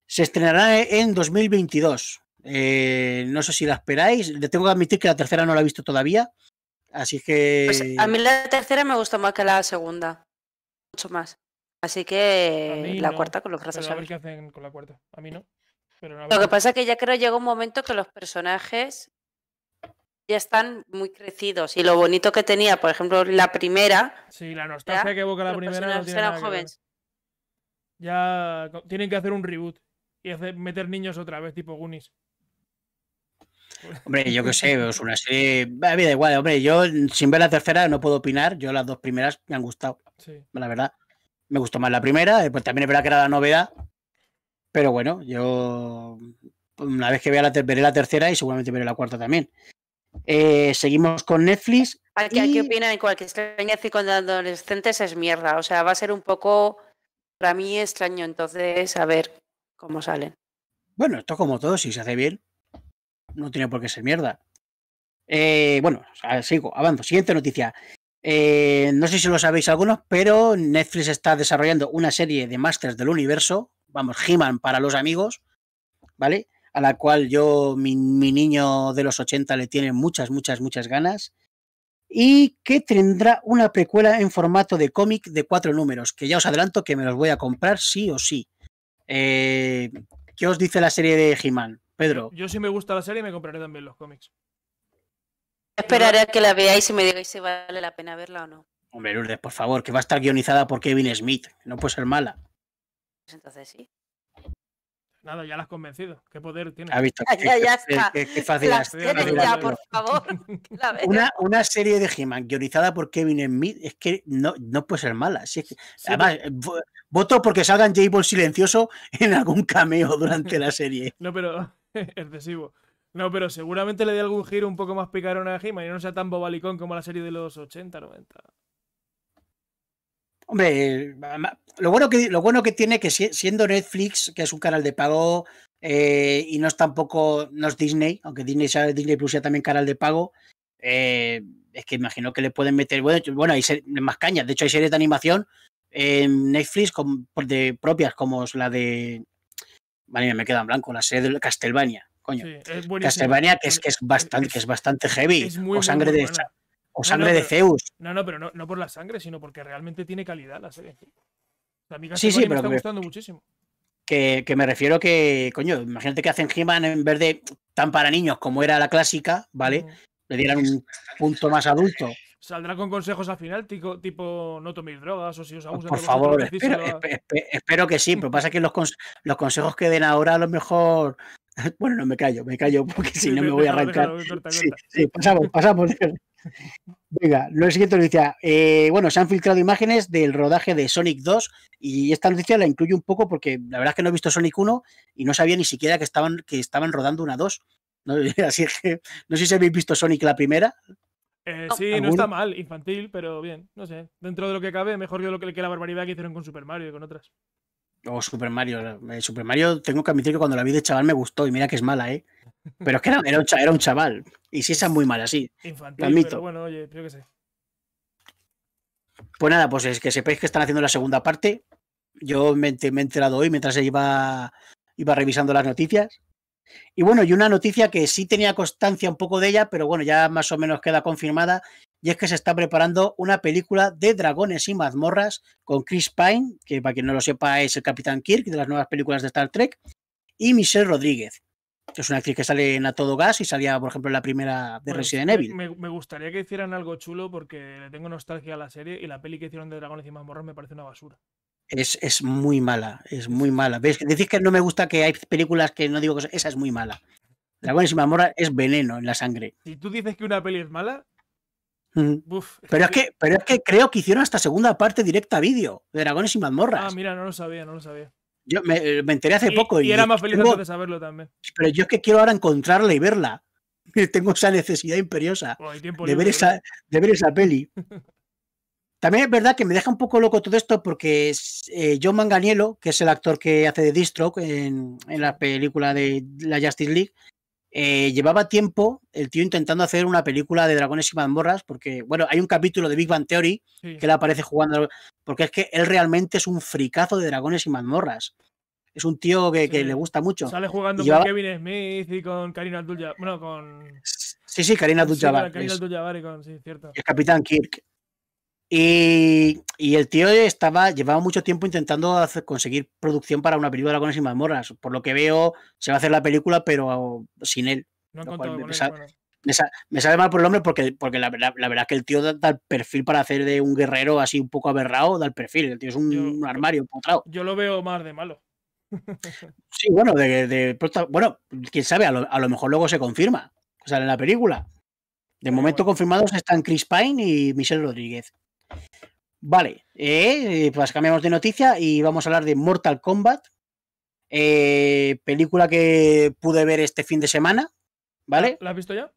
S2: se estrenará en 2022. Eh, no sé si la esperáis. Le tengo que admitir que la tercera no la he visto todavía. Así que. Pues, a mí
S3: la tercera me gustó más que la segunda. Mucho más. Así que la cuarta con los brazos abiertos. A
S1: ver qué hacen con la cuarta.
S3: A mí no. Lo que pasa es que ya creo que llega un momento que los personajes ya están muy crecidos. Y lo bonito que tenía, por ejemplo, la primera.
S1: Sí, la nostalgia que evoca la primera. No jóvenes. Ya tienen que hacer un reboot y hacer, meter niños otra vez, tipo Goonies. Pues
S2: hombre, yo qué sé, es pues, una serie. A mí da igual, hombre, yo sin ver la tercera no puedo opinar. Yo las dos primeras me han gustado. Sí. La verdad, me gustó más la primera. Eh, pues también es verdad que era la novedad. Pero bueno, yo una vez que vea la, veré la tercera y seguramente veré la cuarta también. Eh, seguimos con Netflix.
S3: Aquí, qué opina opinan cualquier que Netflix con adolescentes es mierda. O sea, va a ser un poco, para mí, extraño. Entonces, a ver
S2: cómo salen. Bueno, esto como todo, si se hace bien, no tiene por qué ser mierda. Eh, bueno, sigo, avanzo. Siguiente noticia. Eh, no sé si lo sabéis algunos, pero Netflix está desarrollando una serie de Masters del Universo, vamos, He-Man para los amigos, ¿vale? a la cual yo, mi, niño de los 80 le tiene muchas, muchas, muchas ganas, y que tendrá una precuela en formato de cómic de cuatro números, que ya os adelanto que me los voy a comprar sí o sí. Eh, ¿Qué os dice la serie de He-Man, Pedro?
S1: Yo si me gusta la serie me compraré también los cómics. Esperaré a que la veáis y me digáis
S3: si vale la pena verla o no.
S2: Hombre, Lourdes, por favor, que va a estar guionizada por Kevin Smith. No puede ser mala.
S1: Pues entonces sí. Nada, ya la has convencido. ¿Qué poder tiene ya, está. Qué, qué, por favor.
S2: una, una, serie de He-Man guionizada por Kevin Smith es que no, no puede ser mala. además, voto porque salgan J-Ball silencioso en algún cameo durante la serie.
S1: no, pero excesivo. No, pero seguramente le dé algún giro un poco más picarón a He-Man y no sea tan bobalicón como la serie de los 80, 90.
S2: Hombre, lo bueno que, lo bueno que tiene que siendo Netflix, que es un canal de pago eh, y no es tampoco, no es Disney, aunque Disney, Disney Plus sea también canal de pago, eh, es que imagino que le pueden meter, bueno, bueno hay más cañas, de hecho hay series de animación en Netflix con, pues, de propias como la de, vale, me queda en blanco, la serie de Castlevania, coño. Castlevania que es, que es bastante, que es bastante heavy, o Sangre de...
S1: O sangre de Zeus. No, no, pero no, por la sangre, sino porque realmente tiene calidad la serie. sí, sí, me está gustando muchísimo.
S2: Que, me refiero que, coño, imagínate que hacen He-Man en vez de tan para niños como era la clásica, ¿vale? Le dieran un punto más adulto.
S1: Saldrá con consejos al final, tipo, no toméis drogas o si os Por favor, espero,
S2: que sí, pero pasa que los, los consejos que den ahora a lo mejor bueno, no me callo, me callo porque si no me voy a arrancar. Sí, sí, pasamos, pasamos. Venga, lo siguiente noticia. Eh, bueno, se han filtrado imágenes del rodaje de Sonic 2 y esta noticia la incluyo un poco porque la verdad es que no he visto Sonic 1 y no sabía ni siquiera que estaban, que estaban rodando una 2. No, es que no sé si habéis visto Sonic la primera.
S1: Eh, sí, no está mal, infantil, pero bien, no sé. Dentro de lo que cabe, mejor que, lo que, la barbaridad que hicieron con Super Mario y con otras.
S2: O oh, Super Mario. Eh, Super Mario, tengo que admitir que cuando la vi de chaval me gustó y mira que es mala, ¿eh? Pero es que era, un, chaval. Y si es muy mal así
S1: Infantil, bueno, oye,
S2: Pues nada, pues es que sepáis que están haciendo la segunda parte. Yo me, he enterado hoy mientras iba, iba revisando las noticias. Y bueno, y una noticia que sí tenía constancia un poco de ella, pero bueno, ya más o menos queda confirmada, y es que se está preparando una película de dragones y mazmorras con Chris Pine, que para quien no lo sepa es el Capitán Kirk de las nuevas películas de Star Trek, y Michelle Rodríguez. Es una actriz que sale en A Todo Gas y salía, por ejemplo, en la primera
S1: de Resident Evil. Me, gustaría que hicieran algo chulo porque le tengo nostalgia a la serie y la peli que hicieron de Dragones y Mazmorras me parece una basura.
S2: Es, muy mala, es muy mala. ¿Ves? Decís que no me gusta que hay películas que no digo que esa es muy mala. Dragones y Mazmorras es veneno en la sangre.
S1: Si tú dices que una peli es mala,
S2: pero, es que, pero es que creo que hicieron hasta segunda parte directa a vídeo de Dragones y Mazmorras. Ah,
S1: mira, no lo sabía, no lo sabía.
S2: Yo eh, me, enteré hace poco. Y, era más feliz de
S1: saberlo también.
S2: Pero yo es que quiero ahora encontrarla y verla. Tengo esa necesidad imperiosa de, ver esa, ¿eh? de ver esa peli. También es verdad que me deja un poco loco todo esto porque es, eh, John Manganiello, que es el actor que hace de Distro en, en la película de la Justice League, eh, llevaba tiempo el tío intentando hacer una película de dragones y mazmorras, porque, bueno, hay un capítulo de Big Bang Theory que le aparece jugando, porque es que él realmente es un fricazo de dragones y mazmorras. Es un tío que, le gusta mucho. Sale jugando con
S1: Kevin Smith y con Karina abdul Bueno, con... Sí, sí, Karina abdul Karina Sí, cierto. Es Capitán
S2: Kirk. Y, el tío estaba, llevaba mucho tiempo intentando conseguir producción para una película de Dragones y Mazmorras. Por lo que veo, se va a hacer la película, pero sin él. No me, sale mal por el hombre porque, porque la, verdad es que el tío da, el perfil para hacer de un guerrero así un poco aberrado, da el perfil. El tío es un, armario,
S1: Yo lo veo más de malo.
S2: sí, bueno, de, de, bueno, quién sabe, a lo, mejor luego se confirma. O en la película. De momento confirmados están Chris Pine y Michelle Rodríguez. Vale, eh, pues cambiamos de noticia y vamos a hablar de Mortal Kombat, eh, película que pude ver este fin de semana, ¿vale? ¿La has visto ya?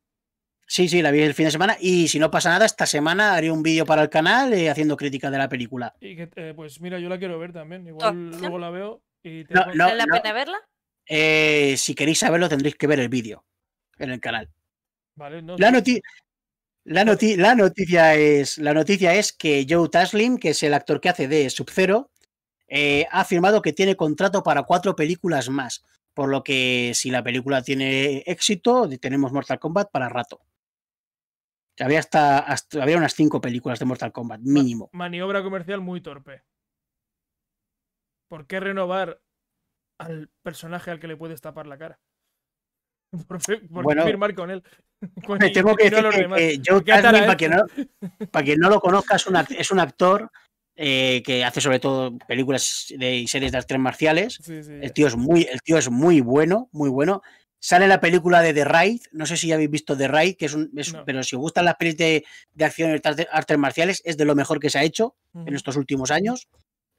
S2: Sí, sí, la vi el fin de semana y si no pasa nada, esta semana haré un vídeo para el canal eh, haciendo crítica de la película.
S1: pues mira, yo la quiero ver también, igual luego la veo y la pena verla?
S2: si queréis saberlo tendréis que ver el vídeo en el canal.
S1: Vale, no, la, noti
S2: la, pues la, noticia es, la noticia es que Joe Taslim, que es el actor que hace de Sub-Zero, eh, ha firmado que tiene contrato para cuatro películas más. Por lo que si la película tiene éxito, tenemos Mortal Kombat para rato. Había, hasta, había unas cinco películas de Mortal Kombat, mínimo.
S1: Maniobra comercial muy torpe. ¿Por qué renovar al personaje al que le puedes tapar la cara? ¿Por qué, firmar con él? tengo que decir que, para,
S2: quien no, lo conozca, es, un actor eh, que hace sobre todo películas de, y series de artes marciales. el, tío es muy, el tío es muy bueno, muy bueno. Sale la película de The Raid, no sé si ya habéis visto The Raid, que es un, pero si os gustan las pelis de, de acción de artes marciales, es de lo mejor que se ha hecho en estos últimos años,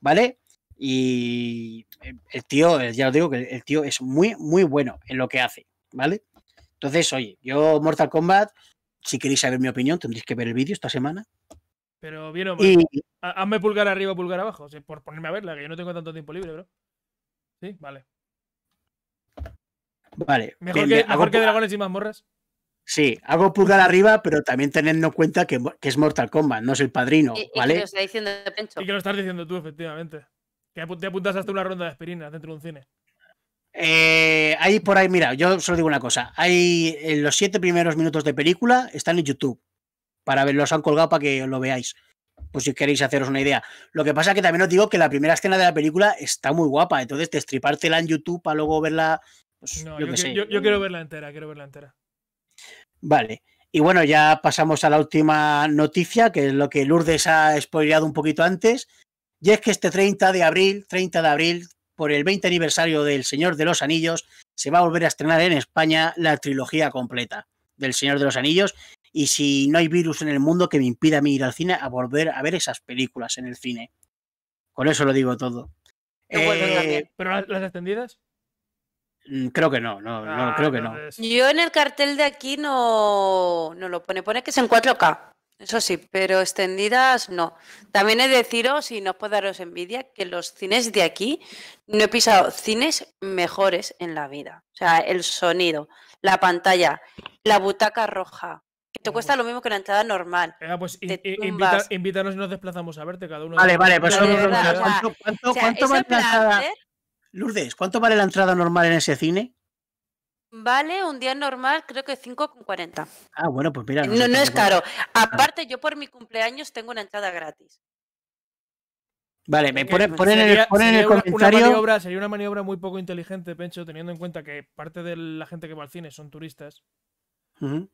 S2: ¿vale? Y eh, el tío, ya os digo que el tío es muy, muy bueno en lo que hace, ¿vale? Entonces, oye, yo Mortal Kombat, si queréis saber mi opinión, tendréis que ver el vídeo esta semana.
S1: Pero bien, y... Pues, hazme pulgar arriba, pulgar abajo, por ponerme a verla, que yo no tengo tanto tiempo libre, bro. Sí, vale.
S2: Vale. Mejor, que,
S1: dragones y mazmorras.
S2: Sí, hago pulgar arriba, pero también teniendo en cuenta que, es Mortal Kombat, no es el padrino, ¿vale? Y que
S1: lo diciendo Y que lo estás diciendo tú, efectivamente. Que te apuntas hasta una ronda de aspirina dentro de un cine.
S2: Eh, ahí por ahí, mira, yo solo digo una cosa. Hay en los siete primeros minutos de película están en YouTube. Para verlos han colgado para que lo veáis. Pues si queréis haceros una idea. Lo que pasa es que también os digo que la primera escena de la película está muy guapa. Entonces, destripártela en YouTube para luego verla. Pues, yo, quiero
S1: verla entera, quiero verla entera.
S2: Vale. Y bueno, ya pasamos a la última noticia, que es lo que Lourdes ha spoileado un poquito antes. Y es que este 30 de abril, 30 de abril, por el 20 aniversario del Señor de los Anillos, se va a volver a estrenar en España la trilogía completa del Señor de los Anillos. Y si no hay virus en el mundo que me impida a mí ir al cine, a volver a ver esas películas en el cine. Con eso lo digo todo. Eh,
S1: ¿Pero las, extendidas?
S2: Mm, creo que no, no, no ah, creo que no.
S3: Yo en el cartel de aquí no, no lo pone, pone que es en 4K. Eso sí, pero extendidas no. También he de deciros, y no puedo daros envidia, que los cines de aquí no he pisado cines mejores en la vida. O sea, el sonido, la pantalla, la butaca roja.
S1: Que te cuesta lo mismo que la entrada normal. Eh, pues invítanos y nos desplazamos a verte cada uno. Vale, vale, pues
S2: Lourdes, ¿cuánto vale la entrada normal en ese cine?
S3: Vale, un día normal creo que 5,40.
S2: Ah, bueno,
S1: pues mira. Eh, no, es caro. Ah.
S3: Aparte, yo por mi cumpleaños tengo una entrada gratis.
S1: Vale, me ponen, el, una, comentario. maniobra, sería una maniobra muy poco inteligente, Pencho, teniendo en cuenta que parte de la gente que va al cine son turistas.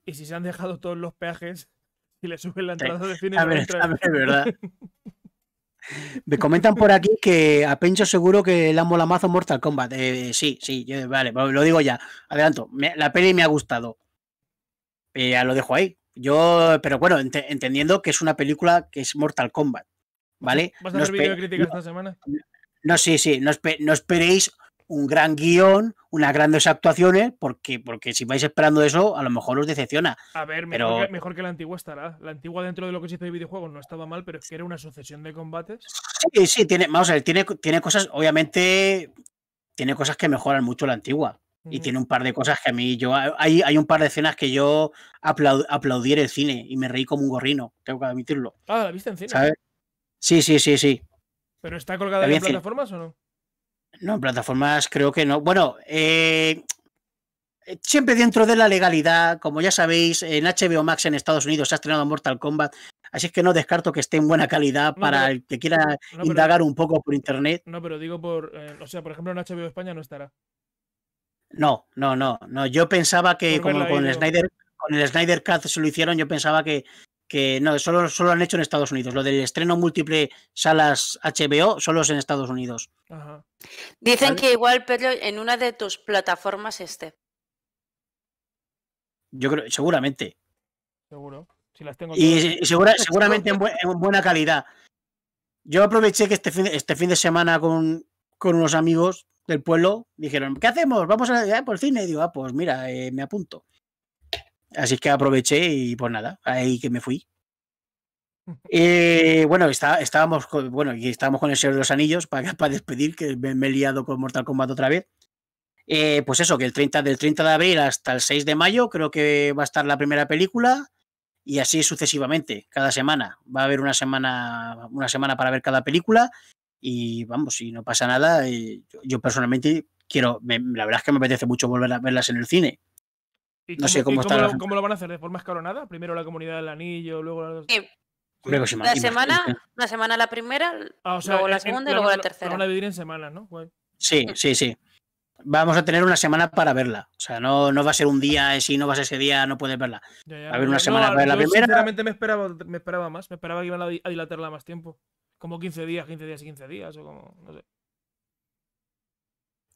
S1: Y si se han dejado todos los peajes y le suben la entrada de cine. A ver, verdad.
S2: Me comentan por aquí que a Pencho seguro que le amo la mazo Mortal Kombat. Eh, sí, sí, yo, vale, pues lo digo ya. Adelanto, la peli me ha gustado. Eh, ya lo dejo ahí. Yo, pero bueno, entendiendo que es una película que es Mortal Kombat. ¿Vale? ¿Vas a hacer no de crítica esta semana? No, sí, sí, no esperéis un gran guión, unas grandes actuaciones, porque, porque si vais esperando eso, a lo mejor os decepciona.
S1: A ver, mejor, que, la antigua estará. La antigua dentro de lo que se hizo de videojuegos no estaba mal, pero es que era una sucesión de combates.
S2: Sí, sí, tiene, vamos a ver, tiene, tiene cosas, obviamente, tiene cosas que mejoran mucho la antigua. Y tiene un par de cosas que a mí yo. Hay, hay un par de escenas que yo aplaudí en el cine y me reí como un gorrino, tengo que admitirlo.
S1: Ah, la viste en cine.
S2: Sí, sí, sí, sí.
S1: ¿Pero está colgada en plataformas o no?
S2: No, en plataformas creo que no. Bueno, eh, siempre dentro de la legalidad, como ya sabéis, en HBO Max en Estados Unidos se ha estrenado Mortal Kombat, así es que no descarto que esté en buena calidad para el que quiera indagar un poco por internet.
S1: No, pero digo por, eh, o sea, por ejemplo, en HBO España no estará.
S2: No, no, no, no. Yo pensaba que como con Snyder, con el Snyder Cut se lo hicieron, yo pensaba que, que no, solo, solo han hecho en Estados Unidos. Lo del estreno múltiple salas HBO solo es en Estados Unidos. Dicen que
S3: igual, Pedro, en una de tus plataformas esté.
S2: Yo creo, seguramente.
S1: Seguro. Si las tengo y, seguramente
S2: en, buena calidad. Yo aproveché que este fin, de, este fin de semana con, con unos amigos del pueblo dijeron, ¿qué hacemos? Vamos a, ver eh, por el cine. Y digo, ah, pues mira, eh, me apunto. Así que aproveché y pues nada, ahí que me fui. Eh, bueno, está, estábamos con, bueno, y estábamos con el Señor de los Anillos para, para despedir, que me, he liado con Mortal Kombat otra vez. Eh, pues eso, que el 30, del 30 de abril hasta el 6 de mayo creo que va a estar la primera película y así sucesivamente, cada semana. Va a haber una semana, una semana para ver cada película y vamos, si no pasa nada, eh, yo, personalmente quiero, la verdad es que me apetece mucho volver a verlas en el cine
S1: no sé cómo, cómo, lo, van a hacer? ¿De forma escalonada? Primero la comunidad del anillo, luego la... Sí. Pues semana, la semana la primera, ah, luego la segunda y luego la, tercera. a dividir en semanas, ¿no?
S2: Sí, sí, sí. Vamos a tener una semana para verla. O sea, no, no va a ser un día, si no vas ese día no puedes verla. a ver, una semana para ver la primera.
S1: Sinceramente me esperaba, me esperaba más, me esperaba que iban a dilatarla más tiempo. Como 15 días, 15 días y 15 días, o como, no sé.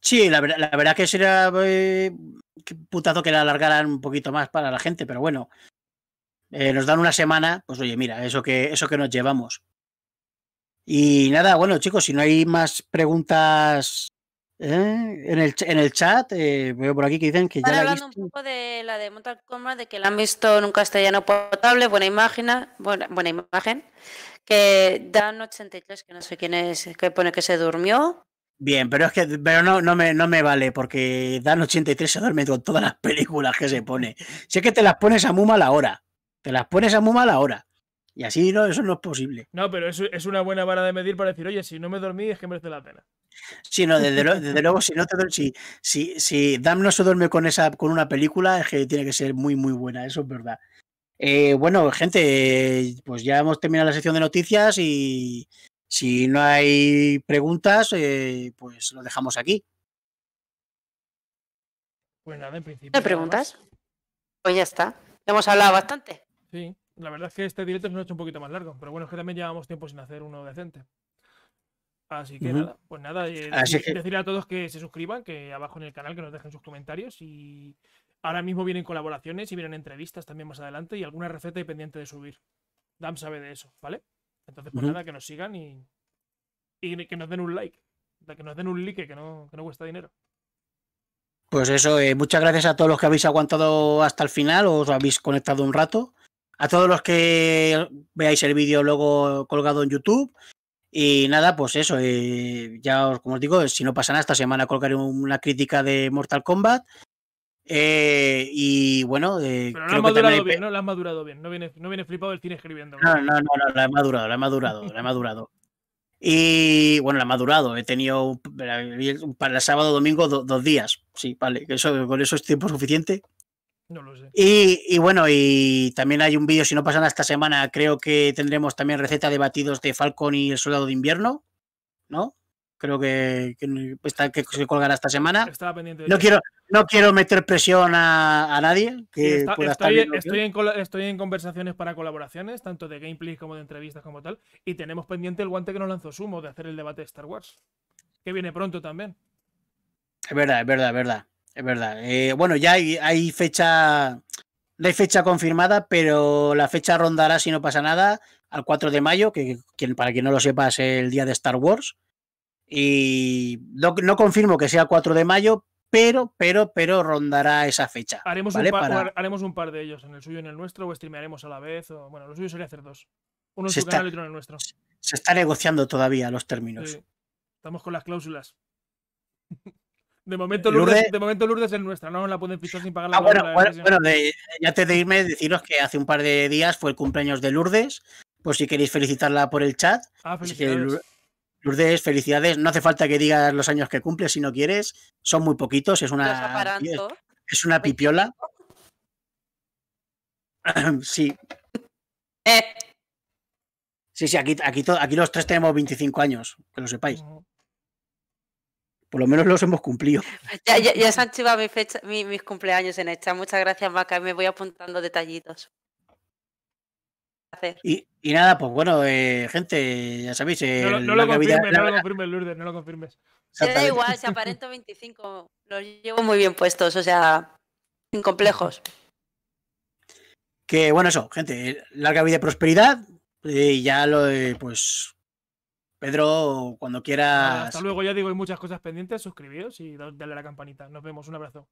S2: Sí, la, verdad que sería eh, putazo que la alargaran un poquito más para la gente, pero bueno, eh, nos dan una semana, pues oye, mira, eso que, eso que nos llevamos. Y nada, bueno, chicos, si no hay más preguntas ¿eh? en, el, chat, veo por aquí que dicen que Están ya. hablando
S3: visto. un poco de la de Mortal de que la han visto en un castellano potable, buena imagen, buena, buena imagen, que dan 83, que no sé quién es, que pone que se durmió,
S2: Bien, pero es que pero no, no, me, no me vale porque Dan 83 se duerme con todas las películas que se pone. Si es que te las pones a muy mala hora. Te las pones a muy mala hora. Y así no, eso no es posible.
S1: No, pero eso es una buena vara de medir para decir, oye, si no me dormí es que merece la pena.
S2: Sí, no, desde, luego, desde
S1: luego si no te si, si, si
S2: Dan no se duerme con esa, con una película, es que tiene que ser muy, muy buena, eso es verdad. Eh, bueno, gente, pues ya hemos terminado la sección de noticias y, si no hay preguntas, eh, pues lo dejamos aquí.
S3: Pues nada, en principio. ¿No preguntas? Pues ya está. Hemos hablado bastante.
S1: Sí, la verdad es que este directo nos ha hecho un poquito más largo, pero bueno, es que también llevamos tiempo sin hacer uno decente. Así que nada, pues nada, eh, Así decirle a todos que se suscriban, que abajo en el canal que nos dejen sus comentarios y ahora mismo vienen colaboraciones y vienen entrevistas también más adelante y alguna receta y pendiente de subir. Dam sabe de eso, ¿vale? Entonces, pues nada, que nos sigan y, que nos den un like. Que nos den un like, que no, cuesta dinero.
S2: Pues eso, eh, muchas gracias a todos los que habéis aguantado hasta el final, os habéis conectado un rato. A todos los que veáis el vídeo luego colgado en YouTube. Y nada, pues eso, eh, ya os, como os digo, si no pasa nada, esta semana colgaré una crítica de Mortal Kombat eh, y bueno, eh, madurado bien,
S1: no la has madurado bien, no viene, flipado el cine escribiendo. No, no, no, no,
S2: la he madurado, la ha madurado, la ha madurado. Y bueno, la he madurado, he tenido para el sábado domingo dos días, sí, vale, con eso es tiempo suficiente. No lo sé. Y, y bueno, y también hay un vídeo, si no pasa nada esta semana, creo que tendremos también receta de batidos de Falcon y el Soldado de Invierno, ¿no? creo pues, que, se colgará esta semana. no, quiero, no quiero meter presión a, nadie. estoy,
S1: en, conversaciones para colaboraciones, tanto de gameplay como de entrevistas como tal. Y tenemos pendiente el guante que nos lanzó Sumo de hacer el debate de Star Wars, que viene pronto también.
S2: Es verdad, es verdad, es verdad. Es verdad. Eh, bueno, ya hay, fecha. No hay fecha confirmada, pero la fecha rondará, si no pasa nada, al 4 de mayo, que, que para quien no lo sepa es el día de Star Wars. Y no, confirmo que sea 4 de mayo, pero, pero, pero rondará esa fecha. Haremos, un par,
S1: un par de ellos, en el suyo y en el nuestro, o streamearemos a la vez. O, bueno, lo suyo sería hacer dos.
S2: Uno en su canal y otro en el nuestro. Se está negociando todavía los términos.
S1: Estamos con las cláusulas. De momento, Lourdes, de momento Lourdes es nuestra, no nos la pueden fichar sin pagar la ah, Bueno,
S2: ya antes de irme, deciros que hace un par de días fue el cumpleaños de Lourdes, por si queréis felicitarla por el chat.
S1: Ah, felicidades.
S2: Lourdes, felicidades. No hace falta que digas los años que cumples si no quieres. Son muy poquitos. Es una, es una pipiola. sí. Eh. Sí, sí, aquí, aquí, aquí los tres tenemos 25 años, que lo sepáis. Por lo menos los hemos cumplido.
S3: Ya, se han chivado mi fecha, mis cumpleaños en esta. Muchas gracias, Maca. Me voy apuntando detallitos.
S2: Y, nada, pues bueno, eh, gente, ya sabéis. no,
S3: lo confirmes,
S1: Lourdes, no lo confirmes. Se da igual, se aparento 25. Los
S3: llevo muy bien puestos, o sea, sin complejos.
S2: Que bueno, eso, gente, eh, larga vida y prosperidad. Eh, y ya lo de, pues, Pedro, cuando quieras. Hasta
S1: luego, ya digo, hay muchas cosas pendientes. Suscribiros y dale a la campanita. Nos vemos, un abrazo.